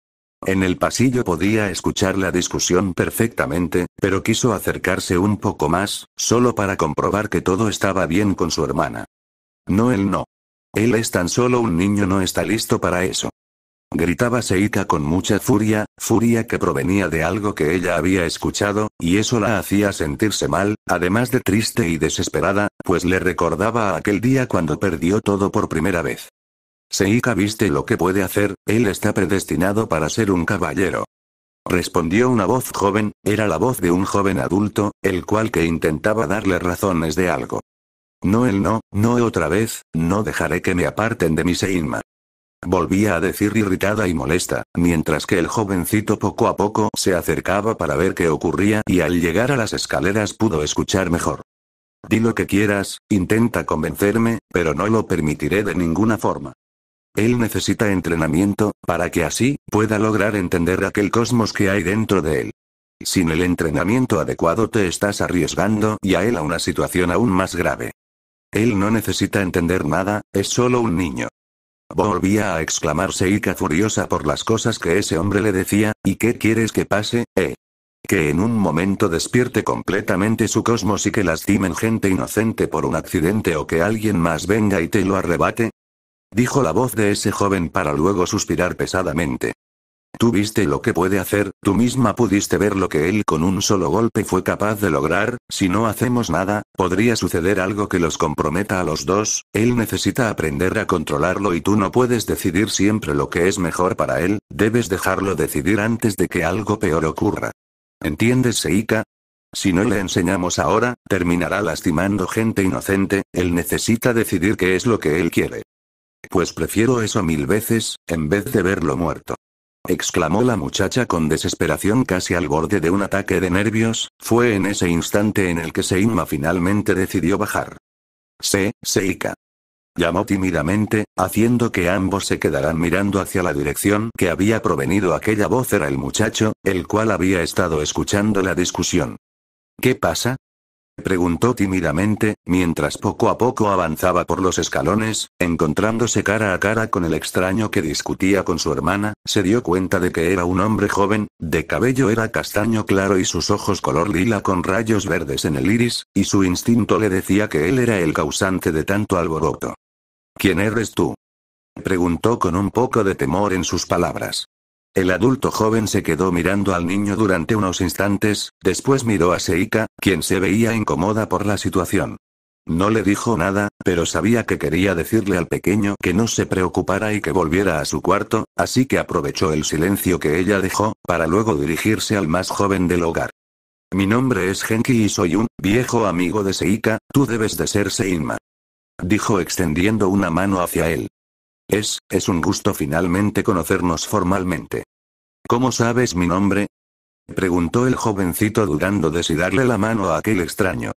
Speaker 1: En el pasillo podía escuchar la discusión perfectamente, pero quiso acercarse un poco más, solo para comprobar que todo estaba bien con su hermana. No, él no. Él es tan solo un niño, no está listo para eso. Gritaba Seika con mucha furia, furia que provenía de algo que ella había escuchado, y eso la hacía sentirse mal, además de triste y desesperada, pues le recordaba aquel día cuando perdió todo por primera vez. Seika viste lo que puede hacer, él está predestinado para ser un caballero. Respondió una voz joven, era la voz de un joven adulto, el cual que intentaba darle razones de algo. No él no, no otra vez, no dejaré que me aparten de mi Seinma. Volvía a decir irritada y molesta, mientras que el jovencito poco a poco se acercaba para ver qué ocurría y al llegar a las escaleras pudo escuchar mejor. Di lo que quieras, intenta convencerme, pero no lo permitiré de ninguna forma. Él necesita entrenamiento, para que así, pueda lograr entender aquel cosmos que hay dentro de él. Sin el entrenamiento adecuado te estás arriesgando y a él a una situación aún más grave. Él no necesita entender nada, es solo un niño. Volvía a exclamarse Ika furiosa por las cosas que ese hombre le decía, ¿y qué quieres que pase, eh? Que en un momento despierte completamente su cosmos y que lastimen gente inocente por un accidente o que alguien más venga y te lo arrebate, dijo la voz de ese joven para luego suspirar pesadamente. Tú viste lo que puede hacer, tú misma pudiste ver lo que él con un solo golpe fue capaz de lograr, si no hacemos nada, podría suceder algo que los comprometa a los dos, él necesita aprender a controlarlo y tú no puedes decidir siempre lo que es mejor para él, debes dejarlo decidir antes de que algo peor ocurra. ¿Entiendes, Seika? Si no le enseñamos ahora, terminará lastimando gente inocente, él necesita decidir qué es lo que él quiere. Pues prefiero eso mil veces, en vez de verlo muerto. exclamó la muchacha con desesperación casi al borde de un ataque de nervios, fue en ese instante en el que Seima finalmente decidió bajar. Se, Seika. Llamó tímidamente, haciendo que ambos se quedaran mirando hacia la dirección que había provenido aquella voz era el muchacho, el cual había estado escuchando la discusión. ¿Qué pasa? preguntó tímidamente, mientras poco a poco avanzaba por los escalones, encontrándose cara a cara con el extraño que discutía con su hermana, se dio cuenta de que era un hombre joven, de cabello era castaño claro y sus ojos color lila con rayos verdes en el iris, y su instinto le decía que él era el causante de tanto alboroto. ¿Quién eres tú? preguntó con un poco de temor en sus palabras. El adulto joven se quedó mirando al niño durante unos instantes, después miró a Seika, quien se veía incómoda por la situación. No le dijo nada, pero sabía que quería decirle al pequeño que no se preocupara y que volviera a su cuarto, así que aprovechó el silencio que ella dejó, para luego dirigirse al más joven del hogar. Mi nombre es Genki y soy un viejo amigo de Seika, tú debes de ser Seinma. Dijo extendiendo una mano hacia él. Es, es un gusto finalmente conocernos formalmente. ¿Cómo sabes mi nombre? preguntó el jovencito dudando de si darle la mano a aquel extraño.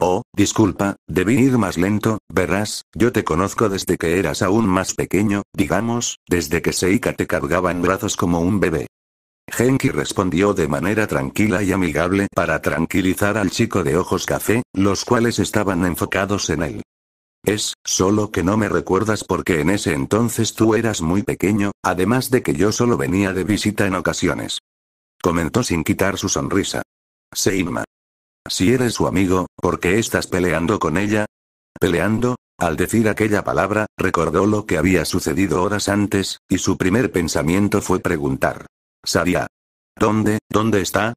Speaker 1: Oh, disculpa, debí ir más lento, verás, yo te conozco desde que eras aún más pequeño, digamos, desde que Seika te cargaba en brazos como un bebé. Genki respondió de manera tranquila y amigable para tranquilizar al chico de ojos café, los cuales estaban enfocados en él. Es, solo que no me recuerdas porque en ese entonces tú eras muy pequeño, además de que yo solo venía de visita en ocasiones. Comentó sin quitar su sonrisa. Seinma. Si eres su amigo, ¿por qué estás peleando con ella? ¿Peleando? Al decir aquella palabra, recordó lo que había sucedido horas antes, y su primer pensamiento fue preguntar. Saria. ¿Dónde, dónde está?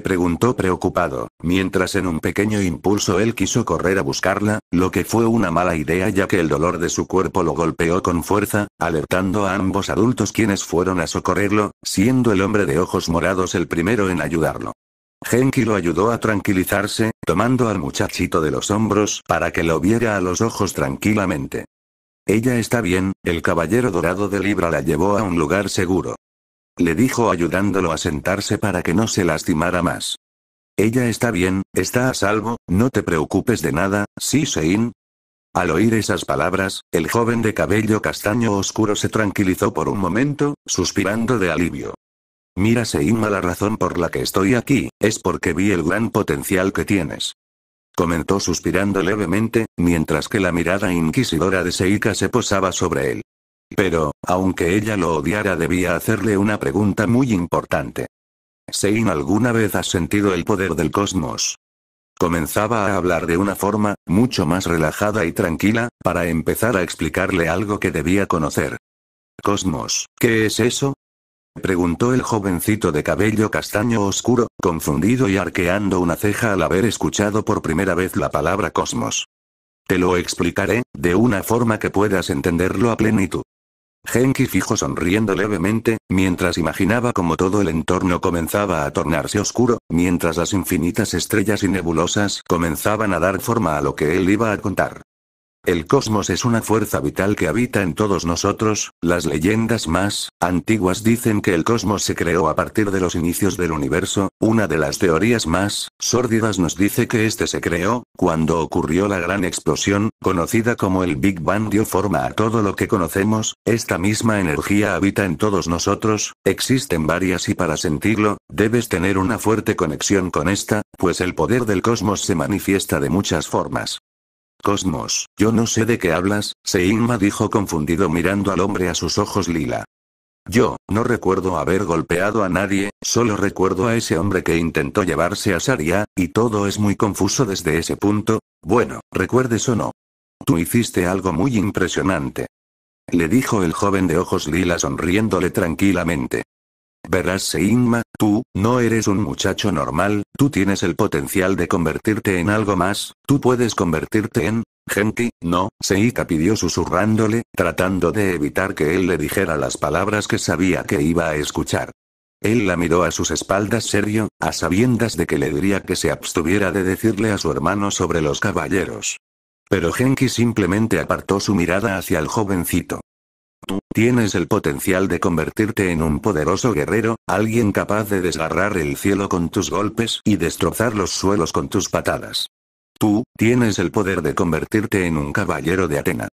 Speaker 1: preguntó preocupado, mientras en un pequeño impulso él quiso correr a buscarla, lo que fue una mala idea ya que el dolor de su cuerpo lo golpeó con fuerza, alertando a ambos adultos quienes fueron a socorrerlo, siendo el hombre de ojos morados el primero en ayudarlo. Genki lo ayudó a tranquilizarse, tomando al muchachito de los hombros para que lo viera a los ojos tranquilamente. Ella está bien, el caballero dorado de Libra la llevó a un lugar seguro le dijo ayudándolo a sentarse para que no se lastimara más. Ella está bien, está a salvo, no te preocupes de nada, sí Sein. Al oír esas palabras, el joven de cabello castaño oscuro se tranquilizó por un momento, suspirando de alivio. Mira Sein, la razón por la que estoy aquí, es porque vi el gran potencial que tienes. Comentó suspirando levemente, mientras que la mirada inquisidora de Seika se posaba sobre él. Pero, aunque ella lo odiara, debía hacerle una pregunta muy importante. Sein, ¿alguna vez has sentido el poder del cosmos? Comenzaba a hablar de una forma, mucho más relajada y tranquila, para empezar a explicarle algo que debía conocer. Cosmos, ¿qué es eso? Preguntó el jovencito de cabello castaño oscuro, confundido y arqueando una ceja al haber escuchado por primera vez la palabra cosmos. Te lo explicaré, de una forma que puedas entenderlo a plenitud. Genki fijo sonriendo levemente, mientras imaginaba como todo el entorno comenzaba a tornarse oscuro, mientras las infinitas estrellas y nebulosas comenzaban a dar forma a lo que él iba a contar. El cosmos es una fuerza vital que habita en todos nosotros, las leyendas más antiguas dicen que el cosmos se creó a partir de los inicios del universo, una de las teorías más sórdidas nos dice que este se creó, cuando ocurrió la gran explosión, conocida como el Big Bang dio forma a todo lo que conocemos, esta misma energía habita en todos nosotros, existen varias y para sentirlo, debes tener una fuerte conexión con esta, pues el poder del cosmos se manifiesta de muchas formas. Cosmos, yo no sé de qué hablas, Seinma dijo confundido mirando al hombre a sus ojos lila. Yo, no recuerdo haber golpeado a nadie, solo recuerdo a ese hombre que intentó llevarse a Saria, y todo es muy confuso desde ese punto, bueno, recuerdes o no. Tú hiciste algo muy impresionante. Le dijo el joven de ojos lila sonriéndole tranquilamente. Verás Seinma, tú, no eres un muchacho normal, tú tienes el potencial de convertirte en algo más, tú puedes convertirte en... Genki, no, Seika pidió susurrándole, tratando de evitar que él le dijera las palabras que sabía que iba a escuchar. Él la miró a sus espaldas serio, a sabiendas de que le diría que se abstuviera de decirle a su hermano sobre los caballeros. Pero Genki simplemente apartó su mirada hacia el jovencito. Tú tienes el potencial de convertirte en un poderoso guerrero, alguien capaz de desgarrar el cielo con tus golpes y destrozar los suelos con tus patadas. Tú tienes el poder de convertirte en un caballero de Atena.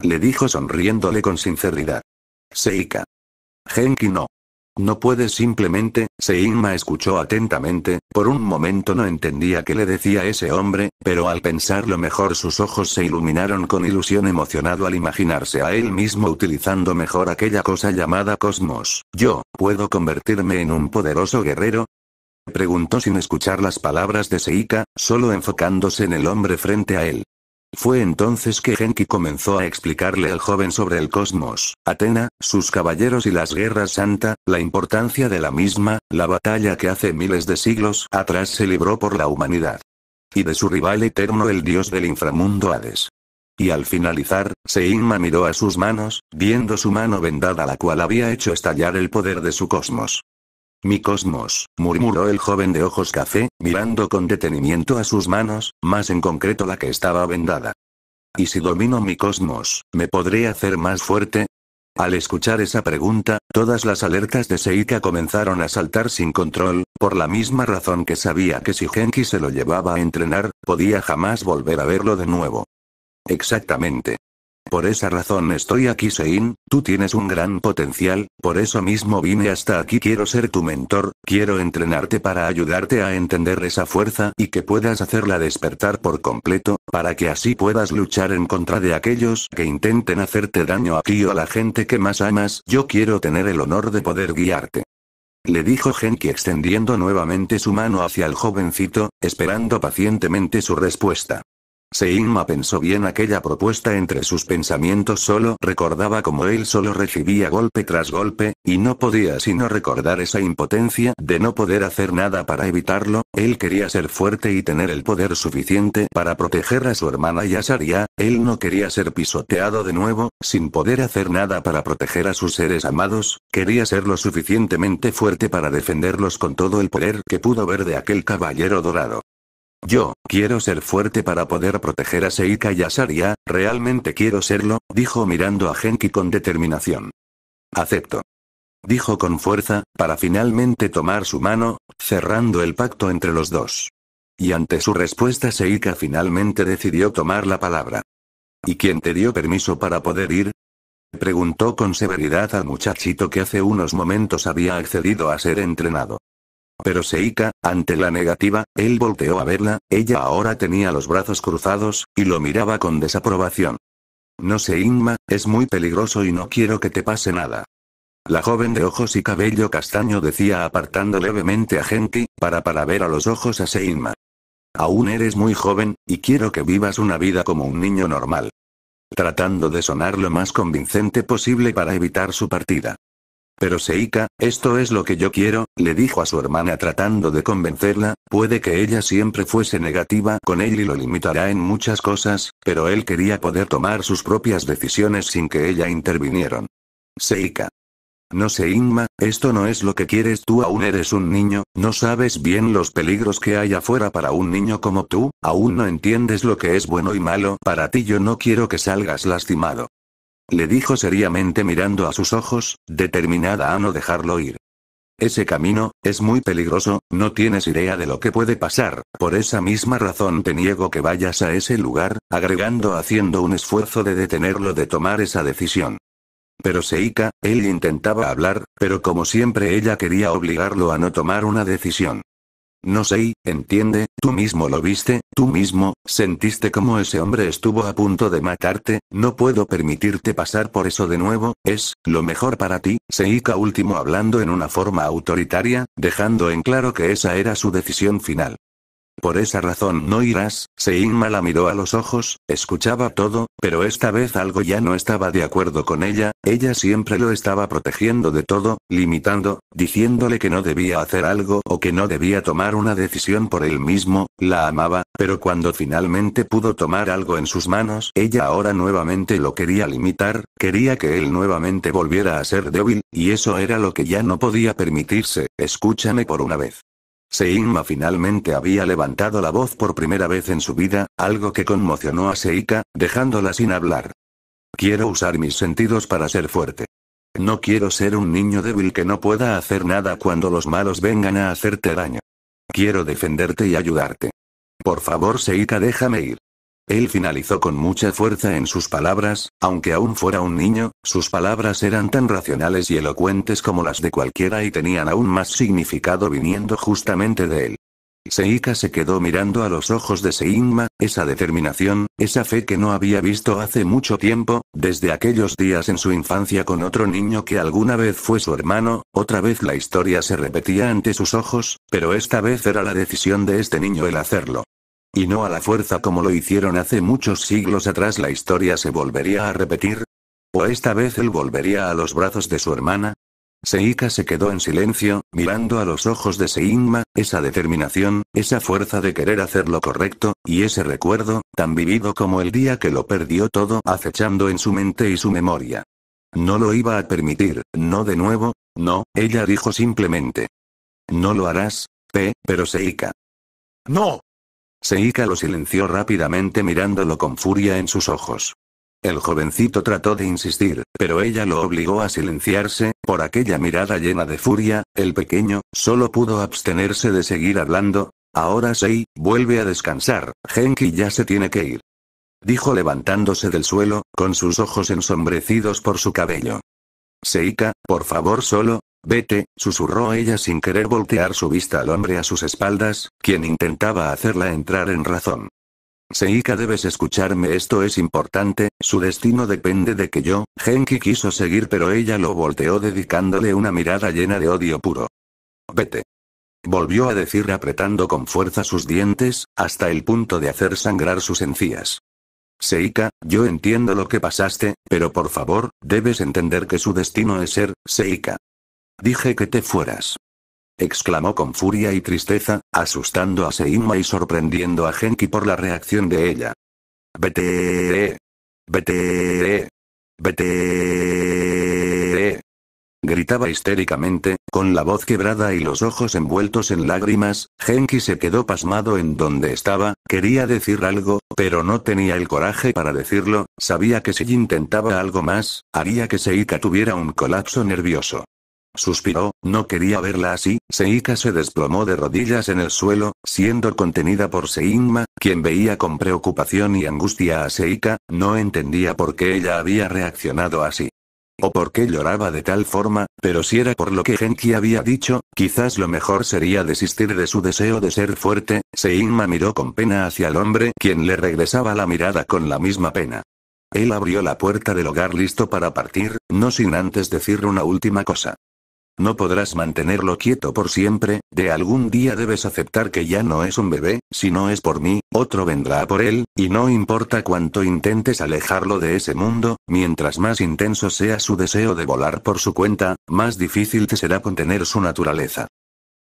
Speaker 1: Le dijo sonriéndole con sinceridad. Seika. Genki no. No puedes simplemente, Seinma escuchó atentamente, por un momento no entendía qué le decía ese hombre, pero al pensarlo mejor sus ojos se iluminaron con ilusión emocionado al imaginarse a él mismo utilizando mejor aquella cosa llamada cosmos. ¿Yo puedo convertirme en un poderoso guerrero? Preguntó sin escuchar las palabras de Seika, solo enfocándose en el hombre frente a él. Fue entonces que Genki comenzó a explicarle al joven sobre el cosmos, Atena, sus caballeros y las guerras santa, la importancia de la misma, la batalla que hace miles de siglos atrás se libró por la humanidad. Y de su rival eterno el dios del inframundo Hades. Y al finalizar, Seinma miró a sus manos, viendo su mano vendada la cual había hecho estallar el poder de su cosmos. Mi cosmos, murmuró el joven de ojos café, mirando con detenimiento a sus manos, más en concreto la que estaba vendada. ¿Y si domino mi cosmos, me podré hacer más fuerte? Al escuchar esa pregunta, todas las alertas de Seika comenzaron a saltar sin control, por la misma razón que sabía que si Genki se lo llevaba a entrenar, podía jamás volver a verlo de nuevo. Exactamente. Por esa razón estoy aquí Sein, tú tienes un gran potencial, por eso mismo vine hasta aquí quiero ser tu mentor, quiero entrenarte para ayudarte a entender esa fuerza y que puedas hacerla despertar por completo, para que así puedas luchar en contra de aquellos que intenten hacerte daño a ti o a la gente que más amas, yo quiero tener el honor de poder guiarte. Le dijo Genki extendiendo nuevamente su mano hacia el jovencito, esperando pacientemente su respuesta. Seinma pensó bien aquella propuesta entre sus pensamientos solo recordaba como él solo recibía golpe tras golpe, y no podía sino recordar esa impotencia de no poder hacer nada para evitarlo, él quería ser fuerte y tener el poder suficiente para proteger a su hermana y a Saria, él no quería ser pisoteado de nuevo, sin poder hacer nada para proteger a sus seres amados, quería ser lo suficientemente fuerte para defenderlos con todo el poder que pudo ver de aquel caballero dorado. Yo, quiero ser fuerte para poder proteger a Seika y a Saria, realmente quiero serlo, dijo mirando a Genki con determinación. Acepto. Dijo con fuerza, para finalmente tomar su mano, cerrando el pacto entre los dos. Y ante su respuesta Seika finalmente decidió tomar la palabra. ¿Y quién te dio permiso para poder ir? Preguntó con severidad al muchachito que hace unos momentos había accedido a ser entrenado. Pero Seika, ante la negativa, él volteó a verla, ella ahora tenía los brazos cruzados, y lo miraba con desaprobación. No sé es muy peligroso y no quiero que te pase nada. La joven de ojos y cabello castaño decía apartando levemente a Genki, para para ver a los ojos a Seinma. Aún eres muy joven, y quiero que vivas una vida como un niño normal. Tratando de sonar lo más convincente posible para evitar su partida. Pero Seika, esto es lo que yo quiero, le dijo a su hermana tratando de convencerla, puede que ella siempre fuese negativa con él y lo limitará en muchas cosas, pero él quería poder tomar sus propias decisiones sin que ella interviniera. Seika. No sé Inma, esto no es lo que quieres tú aún eres un niño, no sabes bien los peligros que hay afuera para un niño como tú, aún no entiendes lo que es bueno y malo para ti yo no quiero que salgas lastimado le dijo seriamente mirando a sus ojos, determinada a no dejarlo ir. Ese camino, es muy peligroso, no tienes idea de lo que puede pasar, por esa misma razón te niego que vayas a ese lugar, agregando haciendo un esfuerzo de detenerlo de tomar esa decisión. Pero Seika, él intentaba hablar, pero como siempre ella quería obligarlo a no tomar una decisión. No sé, entiende, tú mismo lo viste, tú mismo, sentiste como ese hombre estuvo a punto de matarte, no puedo permitirte pasar por eso de nuevo, es, lo mejor para ti, Seika último hablando en una forma autoritaria, dejando en claro que esa era su decisión final. Por esa razón no irás, Seinma la miró a los ojos, escuchaba todo, pero esta vez algo ya no estaba de acuerdo con ella, ella siempre lo estaba protegiendo de todo, limitando, diciéndole que no debía hacer algo o que no debía tomar una decisión por él mismo, la amaba, pero cuando finalmente pudo tomar algo en sus manos, ella ahora nuevamente lo quería limitar, quería que él nuevamente volviera a ser débil, y eso era lo que ya no podía permitirse, escúchame por una vez. Seinma finalmente había levantado la voz por primera vez en su vida, algo que conmocionó a Seika, dejándola sin hablar. Quiero usar mis sentidos para ser fuerte. No quiero ser un niño débil que no pueda hacer nada cuando los malos vengan a hacerte daño. Quiero defenderte y ayudarte. Por favor, Seika, déjame ir. Él finalizó con mucha fuerza en sus palabras, aunque aún fuera un niño, sus palabras eran tan racionales y elocuentes como las de cualquiera y tenían aún más significado viniendo justamente de él. Seika se quedó mirando a los ojos de Seigma, esa determinación, esa fe que no había visto hace mucho tiempo, desde aquellos días en su infancia con otro niño que alguna vez fue su hermano, otra vez la historia se repetía ante sus ojos, pero esta vez era la decisión de este niño el hacerlo. Y no a la fuerza como lo hicieron hace muchos siglos atrás la historia se volvería a repetir. ¿O esta vez él volvería a los brazos de su hermana? Seika se quedó en silencio, mirando a los ojos de Seigma, esa determinación, esa fuerza de querer hacer lo correcto, y ese recuerdo, tan vivido como el día que lo perdió todo, acechando en su mente y su memoria. No lo iba a permitir, no de nuevo, no, ella dijo simplemente. No lo harás, P, pero Seika. No, Seika lo silenció rápidamente mirándolo con furia en sus ojos. El jovencito trató de insistir, pero ella lo obligó a silenciarse, por aquella mirada llena de furia, el pequeño, solo pudo abstenerse de seguir hablando. Ahora Sei, vuelve a descansar, Genki ya se tiene que ir. Dijo levantándose del suelo, con sus ojos ensombrecidos por su cabello. Seika, por favor solo, Vete, susurró ella sin querer voltear su vista al hombre a sus espaldas, quien intentaba hacerla entrar en razón. Seika debes escucharme esto es importante, su destino depende de que yo, Genki quiso seguir pero ella lo volteó dedicándole una mirada llena de odio puro. Vete. Volvió a decir apretando con fuerza sus dientes, hasta el punto de hacer sangrar sus encías. Seika, yo entiendo lo que pasaste, pero por favor, debes entender que su destino es ser, Seika. Dije que te fueras. Exclamó con furia y tristeza, asustando a Seima y sorprendiendo a Genki por la reacción de ella. Vete. Vete. Vete. Gritaba histéricamente, con la voz quebrada y los ojos envueltos en lágrimas, Genki se quedó pasmado en donde estaba, quería decir algo, pero no tenía el coraje para decirlo, sabía que si intentaba algo más, haría que Seika tuviera un colapso nervioso. Suspiró, no quería verla así, Seika se desplomó de rodillas en el suelo, siendo contenida por Seinma, quien veía con preocupación y angustia a Seika, no entendía por qué ella había reaccionado así. O por qué lloraba de tal forma, pero si era por lo que Genki había dicho, quizás lo mejor sería desistir de su deseo de ser fuerte, Seinma miró con pena hacia el hombre quien le regresaba la mirada con la misma pena. Él abrió la puerta del hogar listo para partir, no sin antes decir una última cosa. No podrás mantenerlo quieto por siempre, de algún día debes aceptar que ya no es un bebé, si no es por mí, otro vendrá por él, y no importa cuánto intentes alejarlo de ese mundo, mientras más intenso sea su deseo de volar por su cuenta, más difícil te será contener su naturaleza.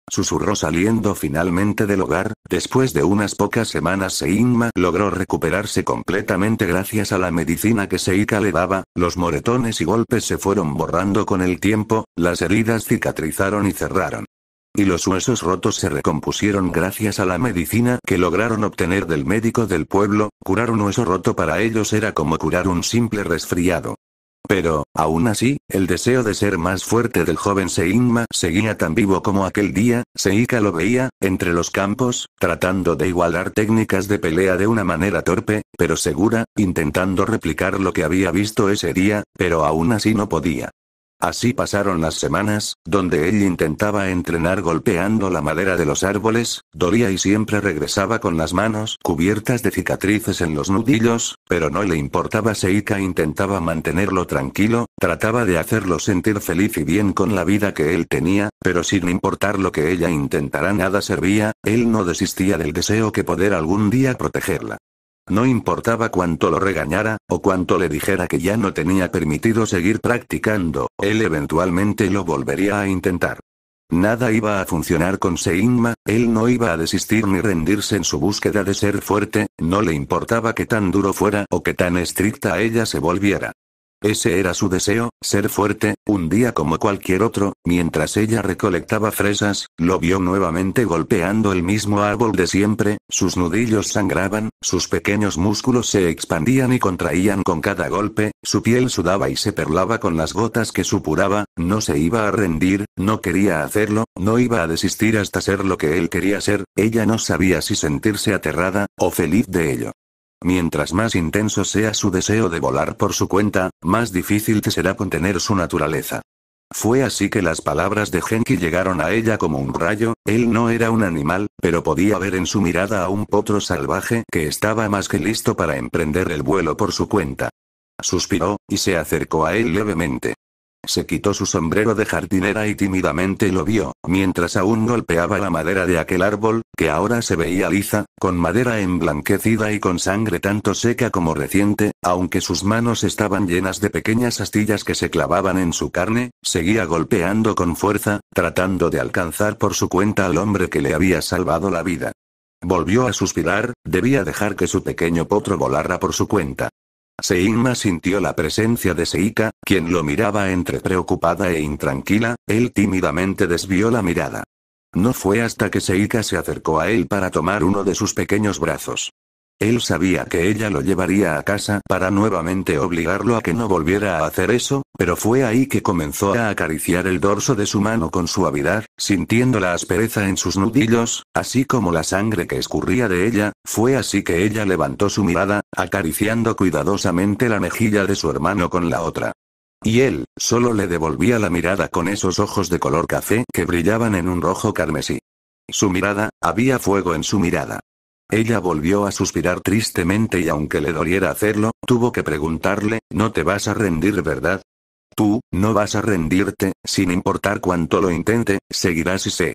Speaker 1: Susurró saliendo finalmente del hogar, después de unas pocas semanas Seinma logró recuperarse completamente gracias a la medicina que Seika le daba, los moretones y golpes se fueron borrando con el tiempo, las heridas cicatrizaron y cerraron. Y los huesos rotos se recompusieron gracias a la medicina que lograron obtener del médico del pueblo, curar un hueso roto para ellos era como curar un simple resfriado. Pero, aún así, el deseo de ser más fuerte del joven Seinma seguía tan vivo como aquel día, Seika lo veía, entre los campos, tratando de igualar técnicas de pelea de una manera torpe, pero segura, intentando replicar lo que había visto ese día, pero aún así no podía. Así pasaron las semanas, donde él intentaba entrenar golpeando la madera de los árboles, dolía y siempre regresaba con las manos cubiertas de cicatrices en los nudillos, pero no le importaba Seika intentaba mantenerlo tranquilo, trataba de hacerlo sentir feliz y bien con la vida que él tenía, pero sin importar lo que ella intentara nada servía, él no desistía del deseo que poder algún día protegerla. No importaba cuánto lo regañara, o cuánto le dijera que ya no tenía permitido seguir practicando, él eventualmente lo volvería a intentar. Nada iba a funcionar con Seinma, él no iba a desistir ni rendirse en su búsqueda de ser fuerte, no le importaba que tan duro fuera o que tan estricta ella se volviera. Ese era su deseo, ser fuerte, un día como cualquier otro, mientras ella recolectaba fresas, lo vio nuevamente golpeando el mismo árbol de siempre, sus nudillos sangraban, sus pequeños músculos se expandían y contraían con cada golpe, su piel sudaba y se perlaba con las gotas que supuraba, no se iba a rendir, no quería hacerlo, no iba a desistir hasta ser lo que él quería ser, ella no sabía si sentirse aterrada, o feliz de ello. Mientras más intenso sea su deseo de volar por su cuenta, más difícil te será contener su naturaleza. Fue así que las palabras de Genki llegaron a ella como un rayo, él no era un animal, pero podía ver en su mirada a un potro salvaje que estaba más que listo para emprender el vuelo por su cuenta. Suspiró, y se acercó a él levemente. Se quitó su sombrero de jardinera y tímidamente lo vio, mientras aún golpeaba la madera de aquel árbol, que ahora se veía lisa, con madera emblanquecida y con sangre tanto seca como reciente, aunque sus manos estaban llenas de pequeñas astillas que se clavaban en su carne, seguía golpeando con fuerza, tratando de alcanzar por su cuenta al hombre que le había salvado la vida. Volvió a suspirar, debía dejar que su pequeño potro volara por su cuenta. Seima sintió la presencia de Seika, quien lo miraba entre preocupada e intranquila, él tímidamente desvió la mirada. No fue hasta que Seika se acercó a él para tomar uno de sus pequeños brazos. Él sabía que ella lo llevaría a casa para nuevamente obligarlo a que no volviera a hacer eso, pero fue ahí que comenzó a acariciar el dorso de su mano con suavidad, sintiendo la aspereza en sus nudillos, así como la sangre que escurría de ella, fue así que ella levantó su mirada, acariciando cuidadosamente la mejilla de su hermano con la otra. Y él, solo le devolvía la mirada con esos ojos de color café que brillaban en un rojo carmesí. Su mirada, había fuego en su mirada. Ella volvió a suspirar tristemente y aunque le doliera hacerlo, tuvo que preguntarle, ¿no te vas a rendir verdad? Tú, no vas a rendirte, sin importar cuánto lo intente, seguirás y sé.